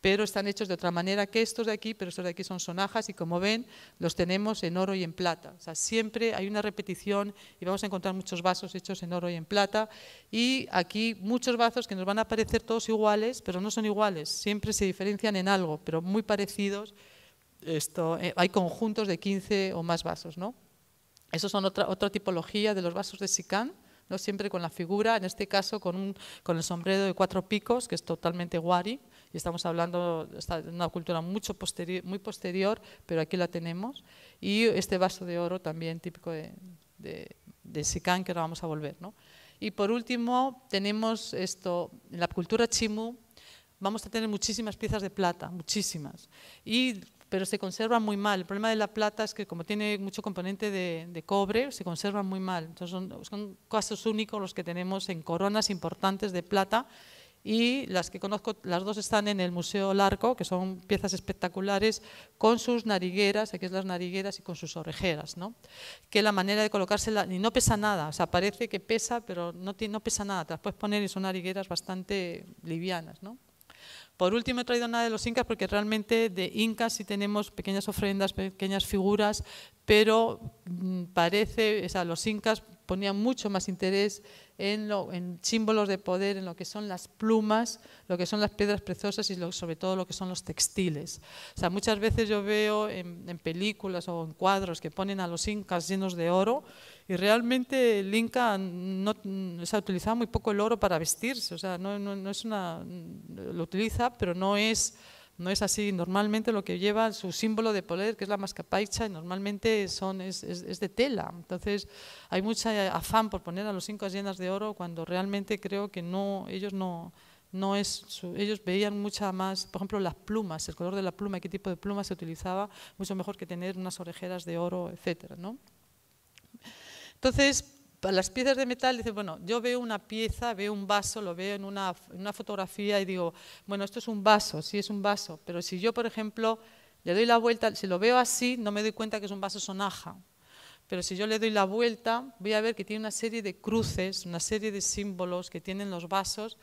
B: Pero están hechos de otra manera que estos de aquí, pero estos de aquí son sonajas y como ven, los tenemos en oro y en plata. O sea, siempre hay una repetición y vamos a encontrar muchos vasos hechos en oro y en plata y aquí muchos vasos que nos van a parecer todos iguales, pero no son iguales, siempre se diferencian en algo, pero muy parecidos. Esto, eh, hay conjuntos de 15 o más vasos, ¿no? Esos son otra, tipología de los vasos de Sicán, ¿no? siempre con la figura, en este caso con, el sombrero de cuatro picos, que es totalmente wari, y estamos hablando de una cultura mucho muy posterior, pero aquí la tenemos, y este vaso de oro también típico de, de, Sicán, que ahora vamos a volver. ¿no? Y por último, tenemos esto, en la cultura chimú, vamos a tener muchísimas piezas de plata, muchísimas. Y pero se conserva muy mal. El problema de la plata es que como tiene mucho componente de, cobre, se conserva muy mal. Entonces son, casos únicos los que tenemos en coronas importantes de plata y las que conozco, las dos están en el Museo Larco, que son piezas espectaculares con sus narigueras, aquí es las narigueras y con sus orejeras, ¿no? que la manera de colocársela, y no pesa nada, o parece que pesa, pero no, pesa nada, te las puedes poner y son narigueras bastante livianas. ¿no? Por último, he traído nada de los incas porque realmente de incas sí tenemos pequeñas ofrendas, pequeñas figuras, pero mm, parece, o sea, los incas ponían mucho más interés en, lo, en, símbolos de poder, en lo que son las plumas, lo que son las piedras preciosas y sobre todo lo que son los textiles. O sea, muchas veces yo veo en, en películas o en cuadros que ponen a los incas llenos de oro y realmente el Inca no, o utilizaba muy poco el oro para vestirse, o sea, no, es una, lo utiliza, pero no es, no es así. Normalmente lo que lleva su símbolo de poder, que es la mascapaicha, normalmente son, es, de tela. Entonces hay mucha afán por poner a los incas llenas de oro cuando realmente creo que no, ellos no, no es ellos veían mucha más, por ejemplo, las plumas, el color de la pluma, qué tipo de pluma se utilizaba, mucho mejor que tener unas orejeras de oro, etcétera, ¿no? Entonces, para las piezas de metal, dice, bueno, yo veo una pieza, veo un vaso, lo veo en una, fotografía y digo, bueno, esto es un vaso, sí es un vaso, pero si yo, por ejemplo, le doy la vuelta, si lo veo así, no me doy cuenta que es un vaso sonaja, pero si yo le doy la vuelta, voy a ver que tiene una serie de cruces, una serie de símbolos que tienen los vasos,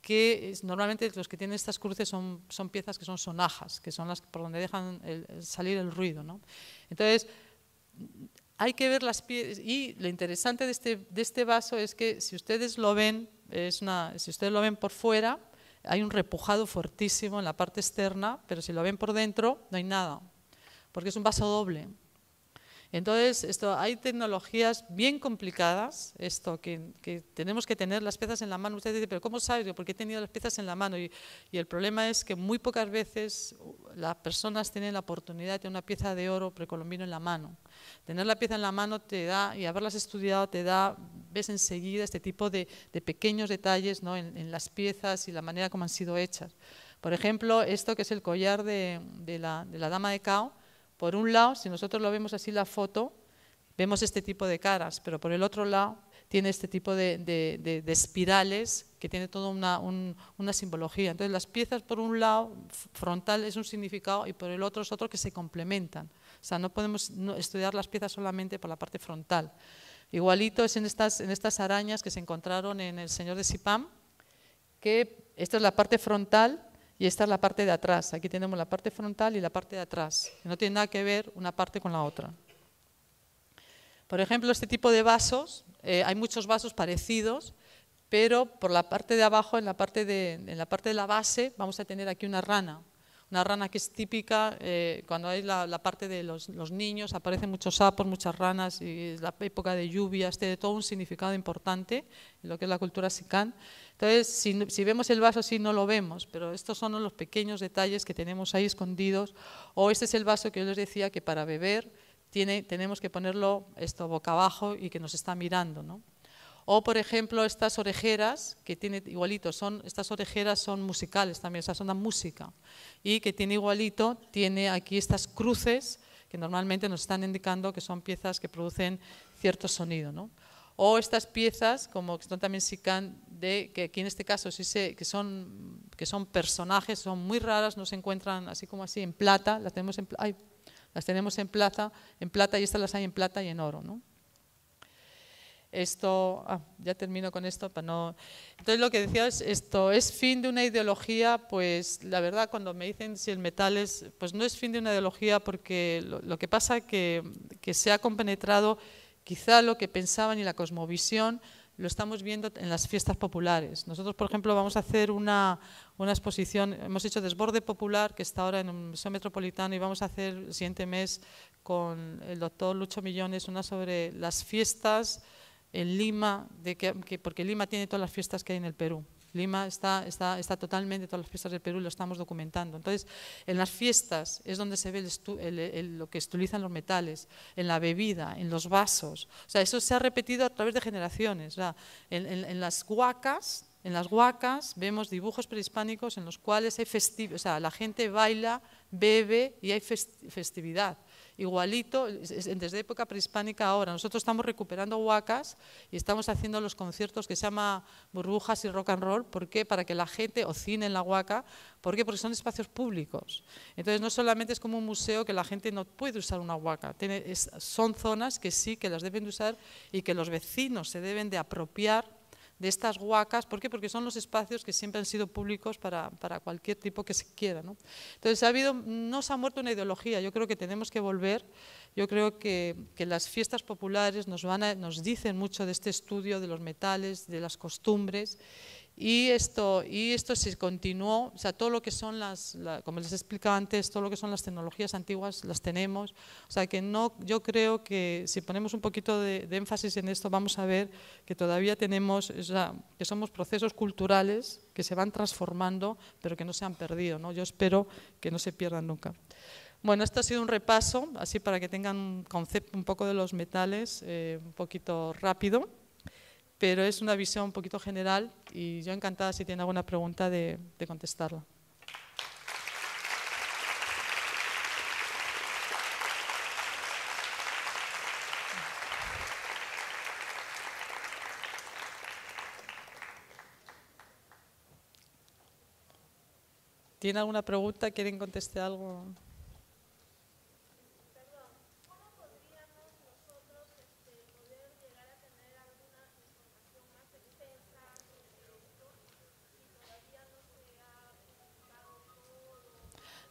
B: que normalmente los que tienen estas cruces son, son piezas que son sonajas, que son las por donde dejan salir el ruido. ¿no? Entonces, hay que ver las pies y lo interesante de este, de este, vaso es que si ustedes lo ven, es una, si ustedes lo ven por fuera, hay un repujado fortísimo en la parte externa, pero si lo ven por dentro, no hay nada, porque es un vaso doble. Entonces, esto, hay tecnologías bien complicadas, esto, que, tenemos que tener las piezas en la mano. Usted dice, pero ¿cómo sabes? Porque he tenido las piezas en la mano. Y, el problema es que muy pocas veces uh, las personas tienen la oportunidad de tener una pieza de oro precolombino en la mano. Tener la pieza en la mano te da, y haberlas estudiado te da, ves enseguida este tipo de, pequeños detalles ¿no? en, las piezas y la manera como han sido hechas. Por ejemplo, esto que es el collar de, la, de la, dama de Cao, por un lado, si nosotros lo vemos así la foto, vemos este tipo de caras, pero por el otro lado tiene este tipo de, espirales que tiene toda una, simbología. Entonces las piezas por un lado frontal es un significado y por el otro es otro que se complementan. O sea, no podemos estudiar las piezas solamente por la parte frontal. Igualito es en estas, en estas arañas que se encontraron en el señor de Sipam, que esta es la parte frontal y esta es la parte de atrás. Aquí tenemos la parte frontal y la parte de atrás. No tiene nada que ver una parte con la otra. Por ejemplo, este tipo de vasos, eh, hay muchos vasos parecidos, pero por la parte de abajo, en la parte en la parte de la base, vamos a tener aquí una rana una rana que es típica, eh, cuando hay la, parte de los, niños, aparecen muchos sapos, muchas ranas, y la época de lluvias, tiene todo un significado importante en lo que es la cultura sicán. Entonces, si, vemos el vaso así, no lo vemos, pero estos son los pequeños detalles que tenemos ahí escondidos, o este es el vaso que yo les decía que para beber tiene, tenemos que ponerlo esto boca abajo y que nos está mirando, ¿no? O, por ejemplo, estas orejeras, que tiene igualito, son, estas orejeras son musicales también, o sea, son de música. Y que tiene igualito, tiene aquí estas cruces que normalmente nos están indicando que son piezas que producen cierto sonido. ¿no? O estas piezas, como que son también sican, de, que aquí en este caso sí sé que son, que son personajes, son muy raras, no se encuentran así como así en plata, las tenemos en, las tenemos en plata, en plata y estas las hay en plata y en oro. ¿no? esto, ah, ya termino con esto, no... Entonces lo que decía es esto, es fin de una ideología, pues la verdad cuando me dicen si el metal es, pues no es fin de una ideología porque lo, que pasa que, que se ha compenetrado quizá lo que pensaban y la cosmovisión lo estamos viendo en las fiestas populares. Nosotros, por ejemplo, vamos a hacer una, una, exposición, hemos hecho Desborde Popular, que está ahora en un museo metropolitano, y vamos a hacer el siguiente mes con el doctor Lucho Millones una sobre las fiestas en Lima, porque Lima tiene todas las fiestas que hay en el Perú. Lima está, está, está totalmente, todas las fiestas del Perú lo estamos documentando. Entonces, en las fiestas es donde se ve lo que estilizan los metales, en la bebida, en los vasos. O sea, eso se ha repetido a través de generaciones. en, las huacas en las huacas vemos dibujos prehispánicos en los cuales hay o sea, la gente baila, bebe y hay festividad igualito, desde época prehispánica ahora. Nosotros estamos recuperando huacas y estamos haciendo los conciertos que se llama burbujas y rock and roll. ¿Por qué? Para que la gente o en la huaca. ¿Por qué? Porque son espacios públicos. Entonces no solamente es como un museo que la gente no puede usar una huaca. son zonas que sí que las deben de usar y que los vecinos se deben de apropiar de estas huacas. ¿Por qué? Porque son los espacios que siempre han sido públicos para, cualquier tipo que se quiera. ¿no? Entonces, ha habido, no se ha muerto una ideología, yo creo que tenemos que volver. Yo creo que, las fiestas populares nos, van nos dicen mucho de este estudio, de los metales, de las costumbres y esto, y esto se continuó, o sea, todo lo que son las, como les explicaba antes, todo lo que son las tecnologías antiguas las tenemos. O sea, que no, yo creo que si ponemos un poquito de, énfasis en esto, vamos a ver que todavía tenemos, o sea, que somos procesos culturales que se van transformando, pero que no se han perdido. ¿no? Yo espero que no se pierdan nunca. Bueno, esto ha sido un repaso, así para que tengan un concepto un poco de los metales, eh, un poquito rápido pero es una visión un poquito general y yo encantada si tiene alguna pregunta de, de contestarla. ¿Tiene alguna pregunta? ¿Quieren contestar algo?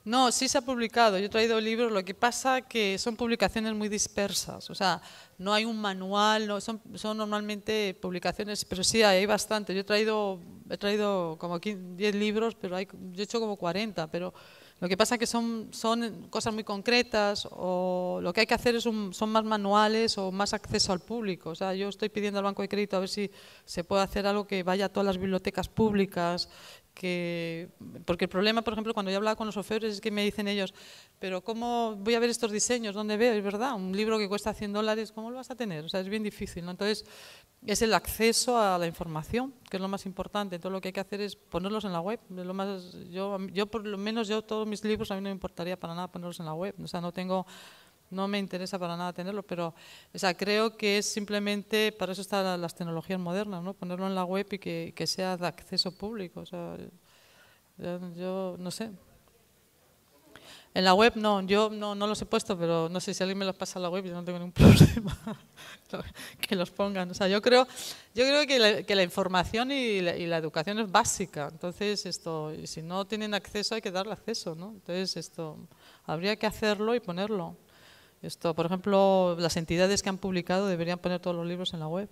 B: No, sí se ha publicado. Yo he traído libros. Lo que pasa que son publicaciones muy dispersas. O sea, no hay un manual. son, normalmente publicaciones, pero sí hay, bastante. Yo he traído, he traído como 10 libros, pero hay, yo he hecho como 40. Pero lo que pasa es que son, son cosas muy concretas o lo que hay que hacer es son más manuales o más acceso al público. O sea, yo estoy pidiendo al Banco de Crédito a ver si se puede hacer algo que vaya a todas las bibliotecas públicas que, porque el problema, por ejemplo, cuando yo hablaba con los oferes es que me dicen ellos, pero ¿cómo voy a ver estos diseños? ¿Dónde veo? Es verdad, un libro que cuesta 100 dólares, ¿cómo lo vas a tener? O sea, es bien difícil, Entonces, es el acceso a la información, que es lo más importante. Todo lo que hay que hacer es ponerlos en la web. Lo más, yo, yo, por lo menos, yo todos mis libros a mí no me importaría para nada ponerlos en la web. O sea, no tengo no me interesa para nada tenerlo, pero o sea, creo que es simplemente, para eso están las tecnologías modernas, ¿no? ponerlo en la web y que, sea de acceso público. yo, no sé. En la web no, yo no, los he puesto, pero no sé si alguien me los pasa a la web, yo no tengo ningún problema que los pongan. O sea, yo creo, yo creo que, la, información y la, educación es básica. Entonces, esto, si no tienen acceso, hay que darle acceso, ¿no? Entonces, esto, habría que hacerlo y ponerlo. Esto, por ejemplo, las entidades que han publicado deberían poner todos los libros en la web.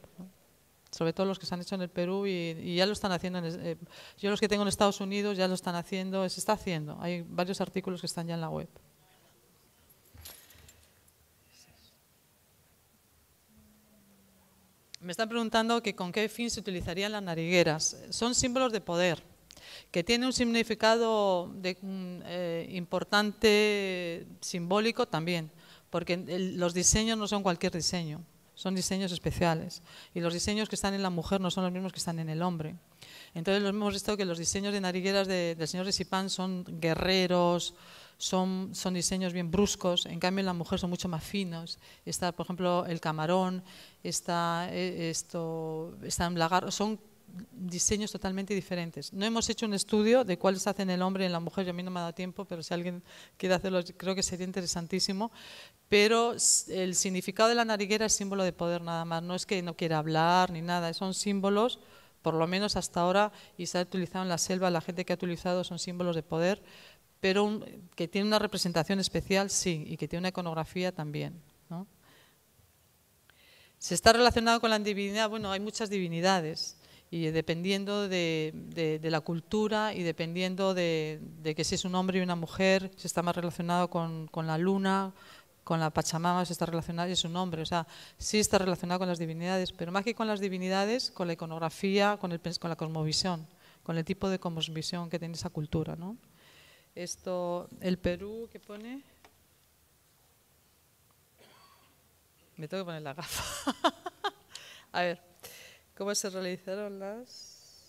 B: sobre todo los que se han hecho en el Perú y, ya lo están haciendo. Eh, yo los que tengo en Estados Unidos ya lo están haciendo, se está haciendo. Hay varios artículos que están ya en la web. Me están preguntando que con qué fin se utilizarían las narigueras. Son símbolos de poder, que tienen un significado mm, eh, importante simbólico también porque los diseños no son cualquier diseño, son diseños especiales. Y los diseños que están en la mujer no son los mismos que están en el hombre. Entonces hemos visto que los diseños de narigueras del señor de Sipán son guerreros, son, son, diseños bien bruscos, en cambio en la mujer son mucho más finos. Está, por ejemplo, el camarón, está, eh, esto, están lagartos, son diseños totalmente diferentes. No hemos hecho un estudio de cuáles hacen el hombre y la mujer, yo a mí no me ha dado tiempo, pero si alguien quiere hacerlo, creo que sería interesantísimo. Pero el significado de la nariguera es símbolo de poder nada más, no es que no quiera hablar ni nada, son símbolos, por lo menos hasta ahora, y se ha utilizado en la selva, la gente que ha utilizado son símbolos de poder, pero que tiene una representación especial, sí, y que tiene una iconografía también. Se está relacionado con la divinidad, bueno, hay muchas divinidades, y dependiendo de, de, la cultura y dependiendo de, que si es un hombre y una mujer, si está más relacionado con, con la luna, con la Pachamama, si está relacionado y es un hombre. O sea, sí está relacionado con las divinidades, pero más que con las divinidades, con la iconografía, con, el, con la cosmovisión, con el tipo de cosmovisión que tiene esa cultura. ¿no? Esto, el Perú, ¿qué pone? Me tengo que poner la gafa. A ver. ¿Cómo se realizaron las...?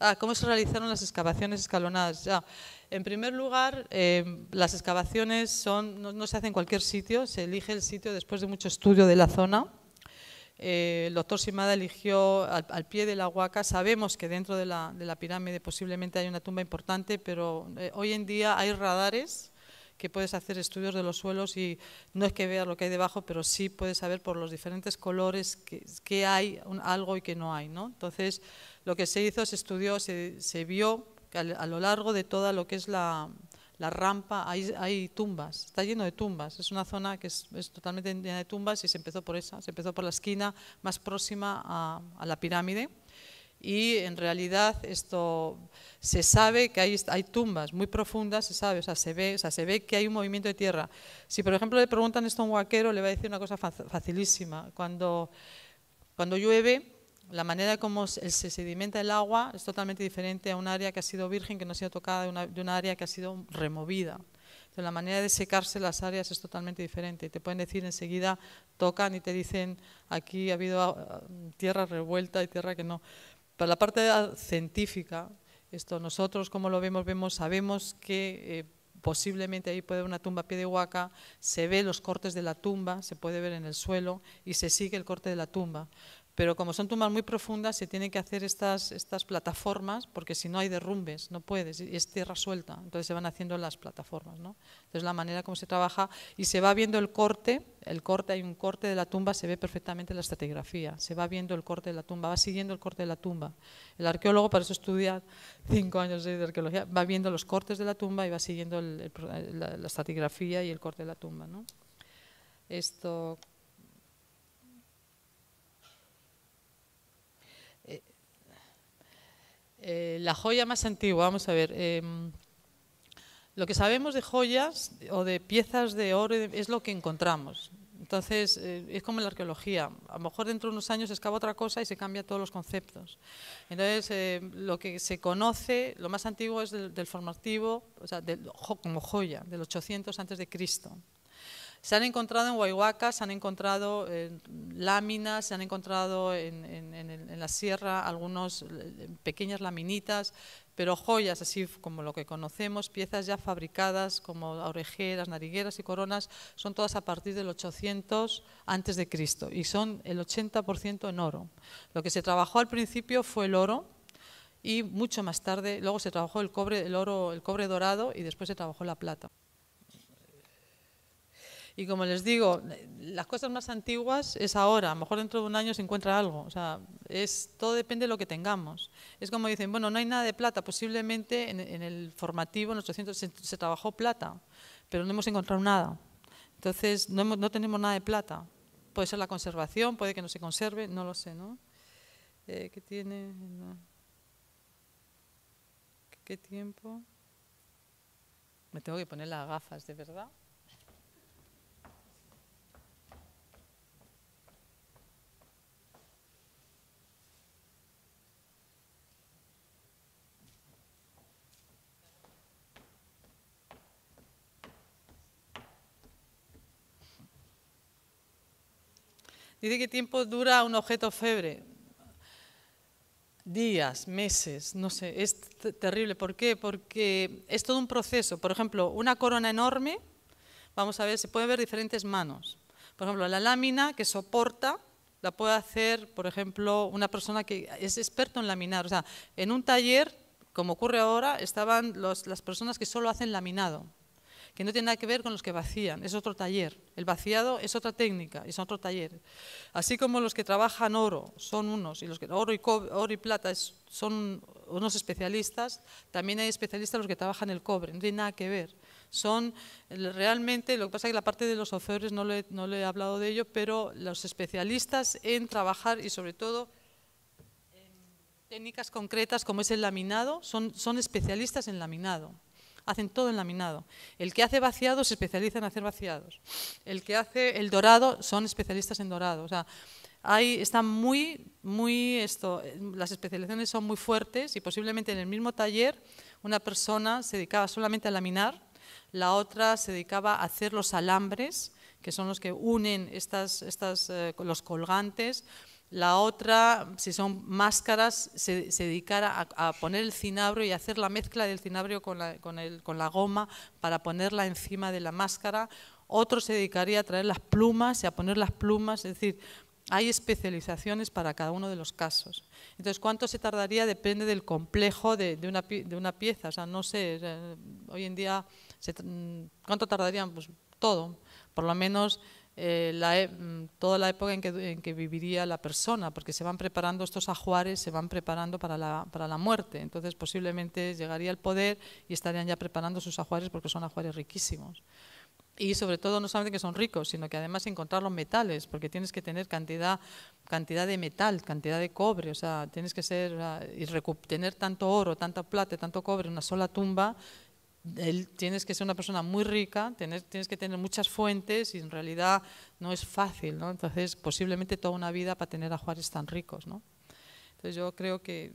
B: Ah, ¿cómo se realizaron las excavaciones escalonadas? Ya. En primer lugar, em, las excavaciones son, no, se hacen en cualquier sitio, se elige el sitio después de mucho estudio de la zona. Eh, el doctor Simada eligió al, pie de la huaca, sabemos que dentro de la, pirámide posiblemente hay una tumba importante, pero eh, hoy en día hay radares que puedes hacer estudios de los suelos y no es que veas lo que hay debajo, pero sí puedes saber por los diferentes colores que, hay algo y que no hay. ¿no? Entonces, lo que se hizo, se estudió, se, se vio que a lo largo de toda lo que es la, rampa, hay, hay, tumbas, está lleno de tumbas, es una zona que es, totalmente llena de tumbas y se empezó por esa, se empezó por la esquina más próxima a la pirámide y en realidad esto se sabe que hay, hay, tumbas muy profundas, se sabe, o sea, se ve, o sea, se ve que hay un movimiento de tierra. Si por ejemplo le preguntan esto a un huaquero, le va a decir una cosa facilísima. Cuando, cuando llueve, la manera como se sedimenta el agua es totalmente diferente a un área que ha sido virgen, que no ha sido tocada, de una, área que ha sido removida. Entonces, la manera de secarse las áreas es totalmente diferente. Te pueden decir enseguida, tocan y te dicen, aquí ha habido ah, tierra revuelta y tierra que no. Para la parte científica, esto nosotros, como lo vemos, vemos sabemos que eh, posiblemente ahí puede haber una tumba a pie de huaca, se ve los cortes de la tumba, se puede ver en el suelo y se sigue el corte de la tumba pero como son tumbas muy profundas se tienen que hacer estas, estas plataformas porque si no hay derrumbes, no puedes, y es tierra suelta, entonces se van haciendo las plataformas. ¿no? Entonces la manera como se trabaja y se va viendo el corte, el corte, hay un corte de la tumba, se ve perfectamente la estratigrafía, se va viendo el corte de la tumba, va siguiendo el corte de la tumba. El arqueólogo, para eso estudia cinco años de arqueología, va viendo los cortes de la tumba y va siguiendo la, la, estratigrafía y el corte de la tumba. ¿no? Esto Eh, la joya más antigua, vamos a ver. Em, lo que sabemos de joyas o de piezas de oro es lo que encontramos. Entonces, eh, es como en la arqueología. A lo mejor dentro de unos años se excava otra cosa y se cambian todos los conceptos. Entonces, eh, lo que se conoce, lo más antiguo es del, formativo, o sea, como joya, del 800 antes de Cristo. Se han encontrado en Huayhuaca, se han encontrado láminas, se han encontrado en, la sierra algunas eh, pequeñas laminitas, pero joyas, así como lo que conocemos, piezas ya fabricadas como orejeras, narigueras y coronas, son todas a partir del 800 antes de Cristo y son el 80% en oro. Lo que se trabajó al principio fue el oro y mucho más tarde luego se trabajó el cobre, el oro, el cobre dorado y después se trabajó la plata. Y como les digo, las cosas más antiguas es ahora, a lo mejor dentro de un año se encuentra algo. O sea, es, todo depende de lo que tengamos. Es como dicen, bueno, no hay nada de plata, posiblemente en, el formativo, nuestro centro, se, trabajó plata, pero no hemos encontrado nada. Entonces, no, tenemos nada de plata. Puede ser la conservación, puede que no se conserve, no lo sé, ¿no? Eh, ¿Qué tiene? ¿Qué tiempo? Me tengo que poner las gafas, de verdad. Dice que tiempo dura un objeto febre. Días, meses, no sé, es terrible. ¿Por qué? Porque es todo un proceso. Por ejemplo, una corona enorme, vamos a ver, se pueden ver diferentes manos. Por ejemplo, la lámina que soporta la puede hacer, por ejemplo, una persona que es experto en laminar. O sea, en un taller, como ocurre ahora, estaban las personas que solo hacen laminado que no tiene nada que ver con los que vacían, es otro taller. El vaciado es otra técnica, es otro taller. Así como los que trabajan oro son unos, y los que oro oro y plata son unos especialistas, también hay especialistas los que trabajan el cobre, no tiene nada que ver. Son realmente, lo que pasa es que la parte de los orfebres no le, he hablado de ello, pero los especialistas en trabajar y sobre todo en técnicas concretas como es el laminado, son, son especialistas en laminado hacen todo en laminado. El que hace vaciado se especializa en hacer vaciados. El que hace el dorado son especialistas en dorado. O están muy, muy esto, eh, las especializaciones son muy fuertes y posiblemente en el mismo taller una persona se dedicaba solamente a laminar, la otra se dedicaba a hacer los alambres, que son los que unen estas, estas, eh, los colgantes, la otra, si son máscaras, se, dedicara a, poner el cinabrio y hacer la mezcla del cinabrio con la, goma para ponerla encima de la máscara. Otro se dedicaría a traer las plumas y a poner las plumas, es decir, hay especializaciones para cada uno de los casos. Entonces, cuánto se tardaría depende del complejo de, una, pieza. O sea, no sé, eh, hoy en día, mm, ¿cuánto tardarían? Pues todo, por lo menos eh, la, e, mm, toda la época en que, viviría la persona, porque se van preparando estos ajuares, se van preparando para la, para la muerte. Entonces posiblemente llegaría el poder y estarían ya preparando sus ajuares porque son ajuares riquísimos. Y sobre todo no solamente que son ricos, sino que además encontrar los metales, porque tienes que tener cantidad, cantidad de metal, cantidad de cobre, o sea, tienes que ser ah, y tener tanto oro, tanta plata, tanto cobre en una sola tumba tienes que ser una persona muy rica, tienes, que tener muchas fuentes y en realidad no es fácil, ¿no? Entonces, posiblemente toda una vida para tener a Juárez tan ricos, ¿no? Entonces, yo creo que...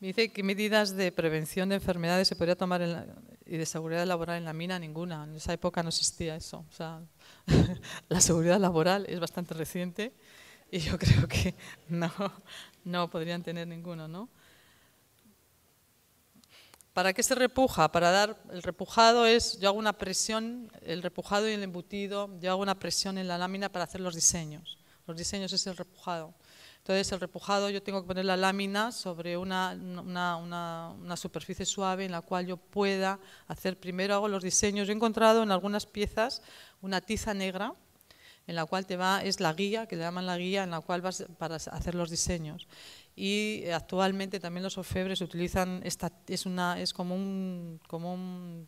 B: Me dice qué medidas de prevención de enfermedades se podría tomar y de seguridad laboral en la mina, ninguna. En esa época no existía eso. O sea, la seguridad laboral es bastante reciente. y yo creo que no, no podrían tener ninguno, ¿no? ¿Para qué se repuja? Para dar, el repujado es, yo hago una presión, el repujado y el embutido, yo hago una presión en la lámina para hacer los diseños. Los diseños es el repujado. Entonces el repujado yo tengo que poner la lámina sobre una, una superficie suave en la cual yo pueda hacer, primero hago los diseños. Yo he encontrado en algunas piezas una tiza negra, en la cual te va, es la guía, que le llaman la guía, en la cual vas para hacer los diseños. Y actualmente también los ofebres utilizan, es, una, es como, un, como, un,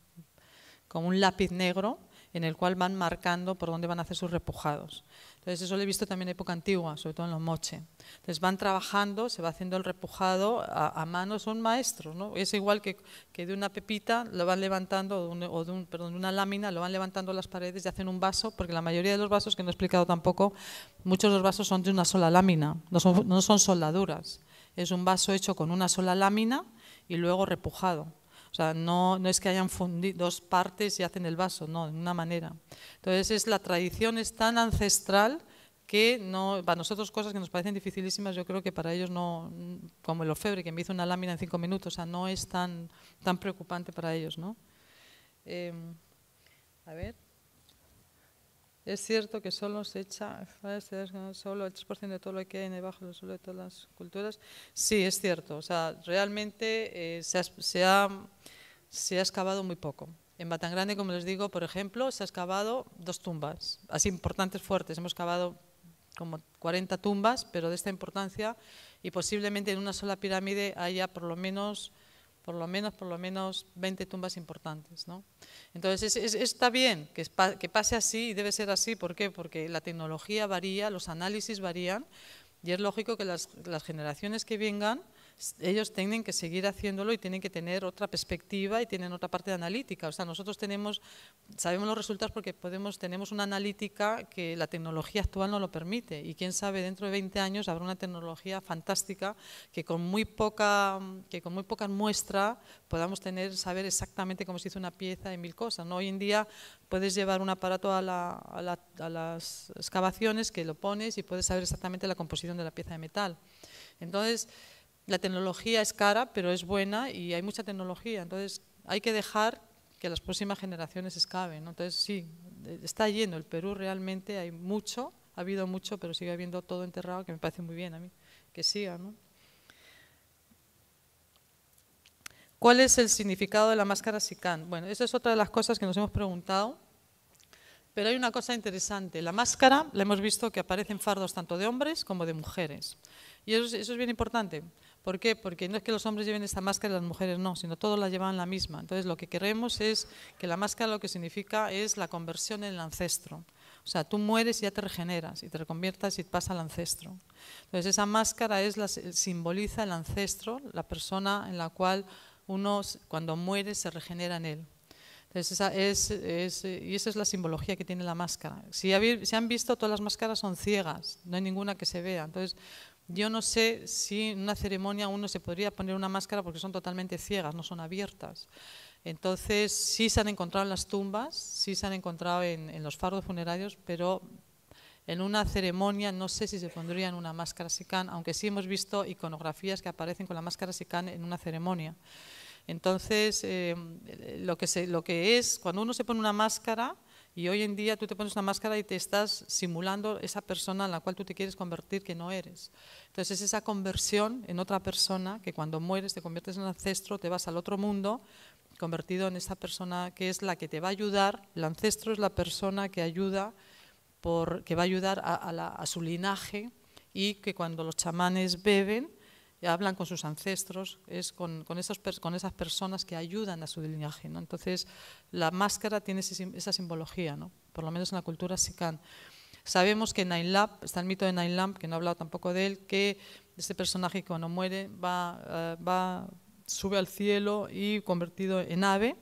B: como un lápiz negro en el cual van marcando por dónde van a hacer sus repujados. Entonces eso lo he visto también en época antigua, sobre todo en los moche. Entonces van trabajando, se va haciendo el repujado a, mano, son maestros, ¿no? Es igual que, de una pepita lo van levantando, o de, un, o de una lámina, lo van levantando las paredes y hacen un vaso, porque la mayoría de los vasos, que no he explicado tampoco, muchos de los vasos son de una sola lámina, no son soldaduras. Es un vaso hecho con una sola lámina y luego repujado. O sea, no, es que hayan fundido dos partes y hacen el vaso, no, de una manera. Entonces, es, la tradición es tan ancestral que no, para nosotros cosas que nos parecen dificilísimas, yo creo que para ellos no, como el ofebre que me hizo una lámina en cinco minutos, o sea, no es tan, tan preocupante para ellos, ¿no? Eh, a ver. Es cierto que solo se echa solo el 3% de todo lo que hay debajo de todas las culturas. Sí, es cierto. O sea, realmente eh, se, ha, excavado muy poco. En Batangrande, como les digo, por ejemplo, se ha excavado dos tumbas, así importantes, fuertes. Hemos excavado como 40 tumbas, pero de esta importancia, y posiblemente en una sola pirámide haya por lo menos por lo menos, por lo menos 20 tumbas importantes. ¿no? Entonces, está bien que, que pase así y debe ser así. ¿Por qué? Porque la tecnología varía, los análisis varían y es lógico que las, las generaciones que vengan ellos tienen que seguir haciéndolo y tienen que tener otra perspectiva y tienen otra parte de analítica. O sea, nosotros tenemos, sabemos los resultados porque podemos, tenemos una analítica que la tecnología actual no lo permite. Y quién sabe, dentro de 20 años habrá una tecnología fantástica que con muy poca, que con muy podamos tener, saber exactamente cómo se hizo una pieza y mil cosas. ¿no? Hoy en día puedes llevar un aparato a, a las excavaciones que lo pones y puedes saber exactamente la composición de la pieza de metal. Entonces, la tecnología es cara, pero es buena y hay mucha tecnología. Entonces, hay que dejar que las próximas generaciones escaben. ¿no? Entonces, sí, está yendo el Perú realmente, hay mucho, ha habido mucho, pero sigue habiendo todo enterrado, que me parece muy bien a mí, que siga. ¿Cuál es el significado de la máscara SICAN? Bueno, esa es otra de las cosas que nos hemos preguntado. Pero hay una cosa interesante. La máscara la hemos visto que aparecen fardos tanto de hombres como de mujeres. Y eso, eso es bien importante. ¿Por qué? Porque no es que los hombres lleven esta máscara y las mujeres no, sino todos la llevan la misma. Entonces lo que queremos es que la máscara lo que significa es la conversión en el ancestro. O sea, tú mueres y ya te regeneras y te reconviertas y pasa al ancestro. Entonces esa máscara es la, simboliza el ancestro, la persona en la cual uno cuando muere se regenera en él. Entonces esa es, y esa es la simbología que tiene la máscara. Si, se han visto, todas las máscaras son ciegas, no hay ninguna que se vea. Entonces yo no sé si en una ceremonia uno se podría poner una máscara porque son totalmente ciegas, no son abiertas. Entonces, sí se han encontrado en las tumbas, sí se han encontrado en, los fardos funerarios, pero en una ceremonia no sé si se pondrían una máscara sicán, aunque sí hemos visto iconografías que aparecen con la máscara sicán en una ceremonia. Entonces, eh, lo que es, cuando uno se pone una máscara, y hoy en día tú te pones una máscara y te estás simulando esa persona en la cual tú te quieres convertir que no eres. Entonces es esa conversión en otra persona que cuando mueres te conviertes en ancestro, te vas al otro mundo convertido en esa persona que es la que te va a ayudar. El ancestro es la persona que ayuda, que va a ayudar a su linaje y que cuando los chamanes beben hablan con sus ancestros, es con, con, con esas personas que ayudan a su linaje. ¿no? Entonces, la máscara tiene esa simbología, ¿no? por lo menos en la cultura sikán. Sabemos que Nainlap, está el mito de Nainlap, que no he hablado tampoco de él, que este personaje que cuando muere va, eh, va, sube al cielo y convertido en ave,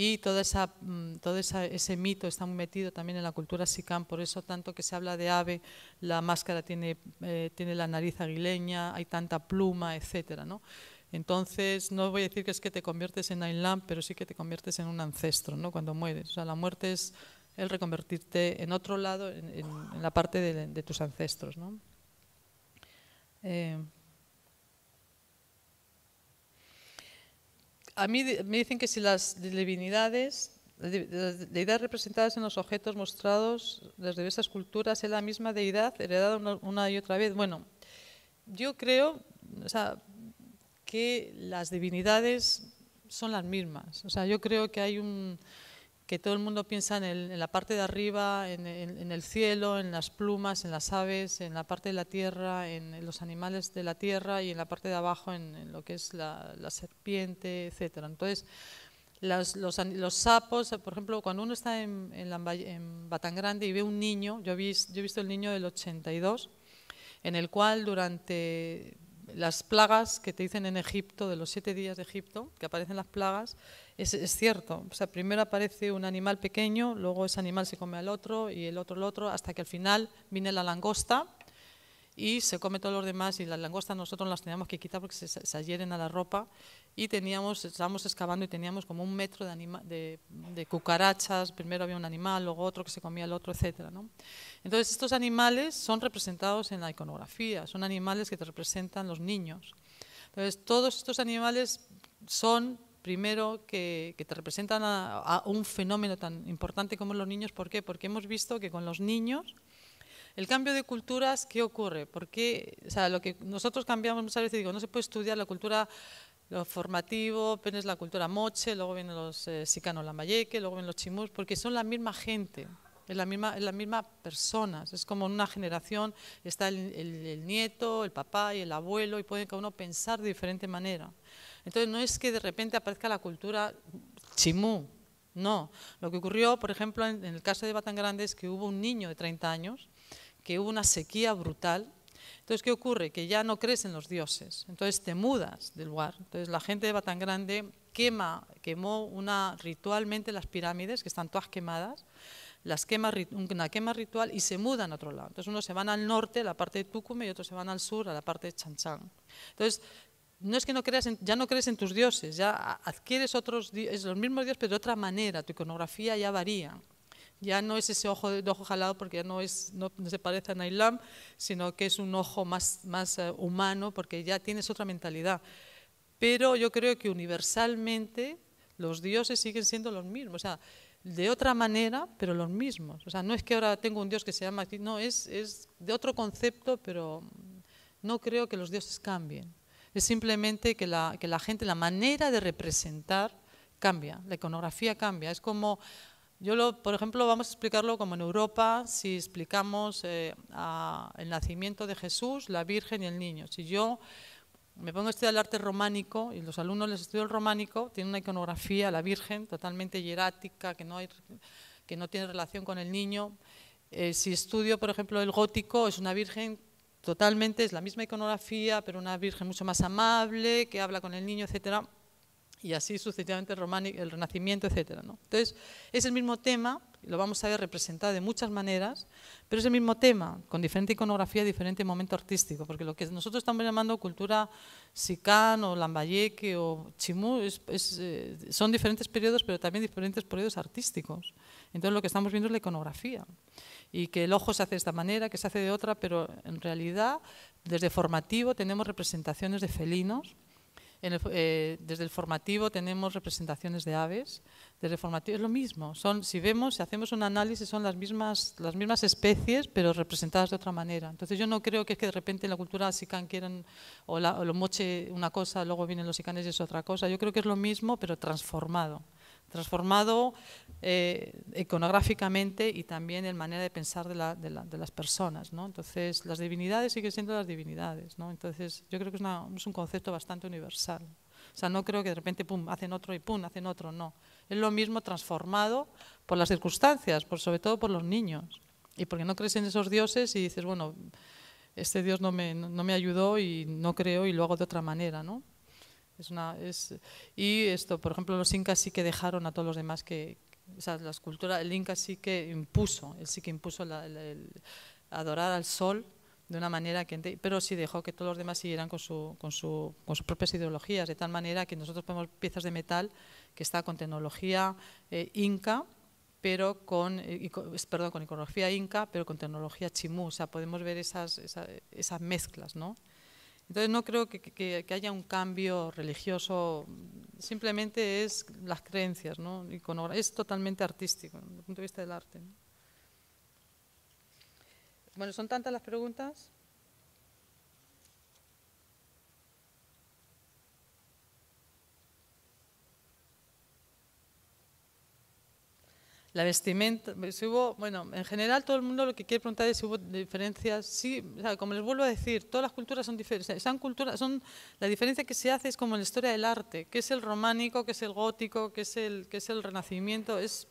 B: y todo, esa, mm, todo ese mito está muy metido también en la cultura sicán, por eso tanto que se habla de ave, la máscara tiene, eh, tiene la nariz aguileña, hay tanta pluma, etcétera, ¿no? Entonces, no voy a decir que es que te conviertes en Ainlam, pero sí que te conviertes en un ancestro, ¿no? Cuando mueres. O la muerte es el reconvertirte en otro lado, en, la parte de, tus ancestros, ¿no? Eh, a mí me dicen que si las divinidades, las deidades representadas en los objetos mostrados las diversas culturas es la misma deidad heredada una, y otra vez. Bueno, yo creo que las divinidades son las mismas. O sea, yo creo que hay un, que todo el mundo piensa en, la parte de arriba, en, el cielo, en las plumas, en las aves, en la parte de la tierra, en, los animales de la tierra y en la parte de abajo, en, lo que es la, serpiente, etc. Entonces, los, sapos, por ejemplo, cuando uno está en, en, Grande y ve un niño, yo, yo he visto el niño del 82, en el cual durante las plagas que te dicen en Egipto, de los siete días de Egipto, que aparecen las plagas, es, es, cierto. O sea, primero aparece un animal pequeño, luego ese animal se come al otro y el otro al otro, hasta que al final viene la langosta y se come todos los demás y las langostas nosotros las teníamos que quitar porque se, se adhieren a la ropa y teníamos, estábamos excavando y teníamos como un metro de, de, cucarachas, primero había un animal, luego otro que se comía el otro, etc. ¿no? Entonces estos animales son representados en la iconografía, son animales que te representan los niños. Entonces todos estos animales son primero que, que, te representan a, un fenómeno tan importante como los niños. ¿Por qué? Porque hemos visto que con los niños el cambio de culturas, ¿qué ocurre? Porque, o sea, lo que nosotros cambiamos muchas veces, digo, no se puede estudiar la cultura lo formativo, es la cultura moche, luego vienen los eh, sicanos, la mayeque, luego vienen los chimús, porque son la misma gente, es la misma, es persona. Es como una generación está el, nieto, el papá y el abuelo, y pueden cada uno pensar de diferente manera. Entonces no es que de repente aparezca la cultura chimú, no. Lo que ocurrió, por ejemplo, en, el caso de Batangrande Grande es que hubo un niño de 30 años que hubo una sequía brutal. Entonces, ¿qué ocurre? Que ya no crees en los dioses, entonces te mudas del lugar. Entonces, la gente de tan Grande quema, quemó una, ritualmente las pirámides, que están todas quemadas, las quema, una quema ritual y se mudan a otro lado. Entonces, unos se van al norte, a la parte de Túcume, y otros se van al sur, a la parte de Chanchán. Entonces, no es que no creas ya no crees en tus dioses, ya adquieres otros, es los mismos dioses, pero de otra manera, tu iconografía ya varía. Ya no es ese ojo de ojo jalado porque ya no, es, no, se parece a Nailam, sino que es un ojo más, más eh, humano porque ya tienes otra mentalidad. Pero yo creo que universalmente los dioses siguen siendo los mismos, o sea, de otra manera, pero los mismos. O sea, no es que ahora tengo un dios que se llama, no, es, es de otro concepto, pero no creo que los dioses cambien. Es simplemente que la, que la gente, la manera de representar cambia, la iconografía cambia. Es como yo, lo, por ejemplo, vamos a explicarlo como en Europa, si explicamos eh, el nacimiento de Jesús, la Virgen y el niño. Si yo me pongo a estudiar el arte románico y los alumnos les estudio el románico, tiene una iconografía, la Virgen, totalmente hierática, que no, hay, que no tiene relación con el niño. Eh, si estudio, por ejemplo, el gótico, es una Virgen totalmente, es la misma iconografía, pero una Virgen mucho más amable, que habla con el niño, etcétera y así sucesivamente el, el Renacimiento, etc. Entonces, es el mismo tema, lo vamos a ver representado de muchas maneras, pero es el mismo tema, con diferente iconografía, diferente momento artístico, porque lo que nosotros estamos llamando cultura sicán o lambayeque o chimú eh, son diferentes periodos, pero también diferentes periodos artísticos. Entonces, lo que estamos viendo es la iconografía y que el ojo se hace de esta manera, que se hace de otra, pero en realidad, desde formativo, tenemos representaciones de felinos en eh, desde el formativo tenemos representaciones de aves. Desde el formativo es lo mismo. Son, si vemos, si hacemos un análisis, son las mismas, las mismas especies, pero representadas de otra manera. Entonces yo no creo que, es de repente en la cultura sican quieran o, la, lo moche una cosa, luego vienen los sicanes y es otra cosa. Yo creo que es lo mismo, pero transformado transformado eh, iconográficamente y también en manera de pensar de, las personas. ¿no? Entonces, las divinidades siguen siendo las divinidades. ¿no? Entonces, yo creo que es, un concepto bastante universal. O sea, no creo que de repente, pum, hacen otro y pum, hacen otro, no. Es lo mismo transformado por las circunstancias, por, sobre todo por los niños. Y porque no crees en esos dioses y dices, bueno, este dios no me, no me ayudó y no creo y lo hago de otra manera, ¿no? una, y esto, por ejemplo, los incas sí que dejaron a todos los demás que, o sea, la escultura, el inca sí que impuso, él sí que impuso el, adorar al sol de una manera que, pero sí dejó que todos los demás siguieran con, sus propias ideologías, de tal manera que nosotros ponemos piezas de metal que está con tecnología eh, inca, pero con, eh, perdón, con iconografía inca, pero con tecnología chimú, o sea, podemos ver esas, esas mezclas, ¿no? Entonces no creo que, haya un cambio religioso, simplemente es las creencias, ¿no? es totalmente artístico, desde el punto de vista del arte. Bueno, son tantas las preguntas. la vestimenta, bueno, en general todo el mundo lo que quiere preguntar es si hubo diferencias, sí, como les vuelvo a decir, todas las culturas son diferentes, son culturas, son, la diferencia que se hace es como en la historia del arte, que es el románico, que es el gótico, que es el, que es el renacimiento, es,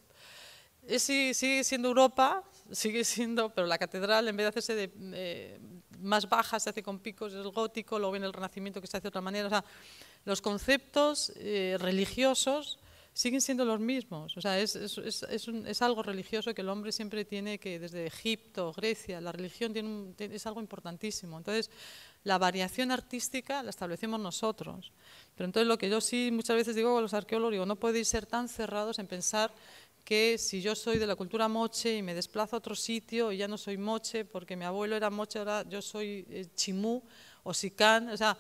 B: es sigue siendo Europa, sigue siendo, pero la catedral en vez de hacerse de, más baja se hace con picos, el gótico, luego viene el renacimiento que se hace de otra manera, o sea, los conceptos eh, religiosos, siguen siendo los mismos. O sea, es, algo religioso que el hombre siempre tiene que, desde Egipto, Grecia, la religión tiene es algo importantísimo. Entonces, la variación artística la establecemos nosotros. Pero entonces lo que yo sí muchas veces digo a los arqueólogos, no podéis ser tan cerrados en pensar que si yo soy de la cultura moche y me desplazo a otro sitio y ya no soy moche porque mi abuelo era moche, ahora yo soy eh, chimú o sicán, o sea,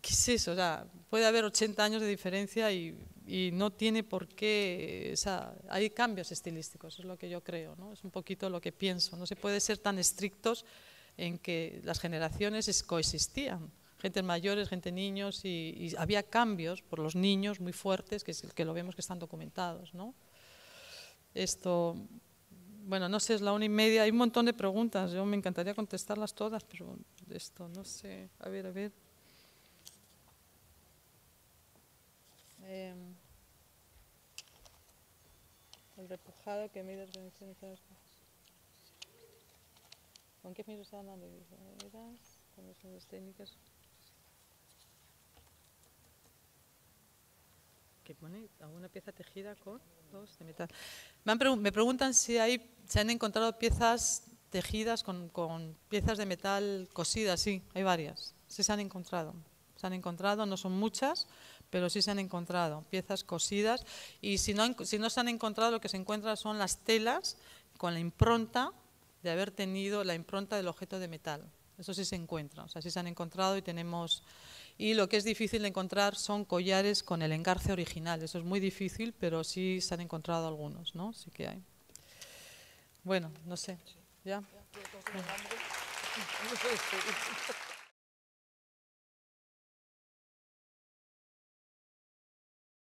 B: ¿Qué O sea, puede haber 80 años de diferencia y, y no tiene por qué... O sea, hay cambios estilísticos, es lo que yo creo, ¿no? es un poquito lo que pienso. No se puede ser tan estrictos en que las generaciones coexistían. Gente mayores, gente niños, y, había cambios por los niños muy fuertes, que, que lo vemos que están documentados. ¿no? Esto, bueno, no sé, es la una y media, hay un montón de preguntas, yo me encantaría contestarlas todas, pero esto, no sé, a ver, a ver. eh, el repujado que mide organizaciones ¿Con qué miro estaban dando? ¿Con las técnicas? Que pone alguna pieza tejida con dos de metal. Me, preguntan si hay, se han encontrado piezas tejidas con, con, piezas de metal cosidas, sí, hay varias. Sí se han encontrado. Se han encontrado, no son muchas, pero sí se han encontrado piezas cosidas y si no, si no se han encontrado lo que se encuentra son las telas con la impronta de haber tenido la impronta del objeto de metal. Eso sí se encuentra, o sea, sí se han encontrado y tenemos... Y lo que es difícil de encontrar son collares con el engarce original. Eso es muy difícil, pero sí se han encontrado algunos, ¿no? Sí que hay. Bueno, no sé. ¿Ya?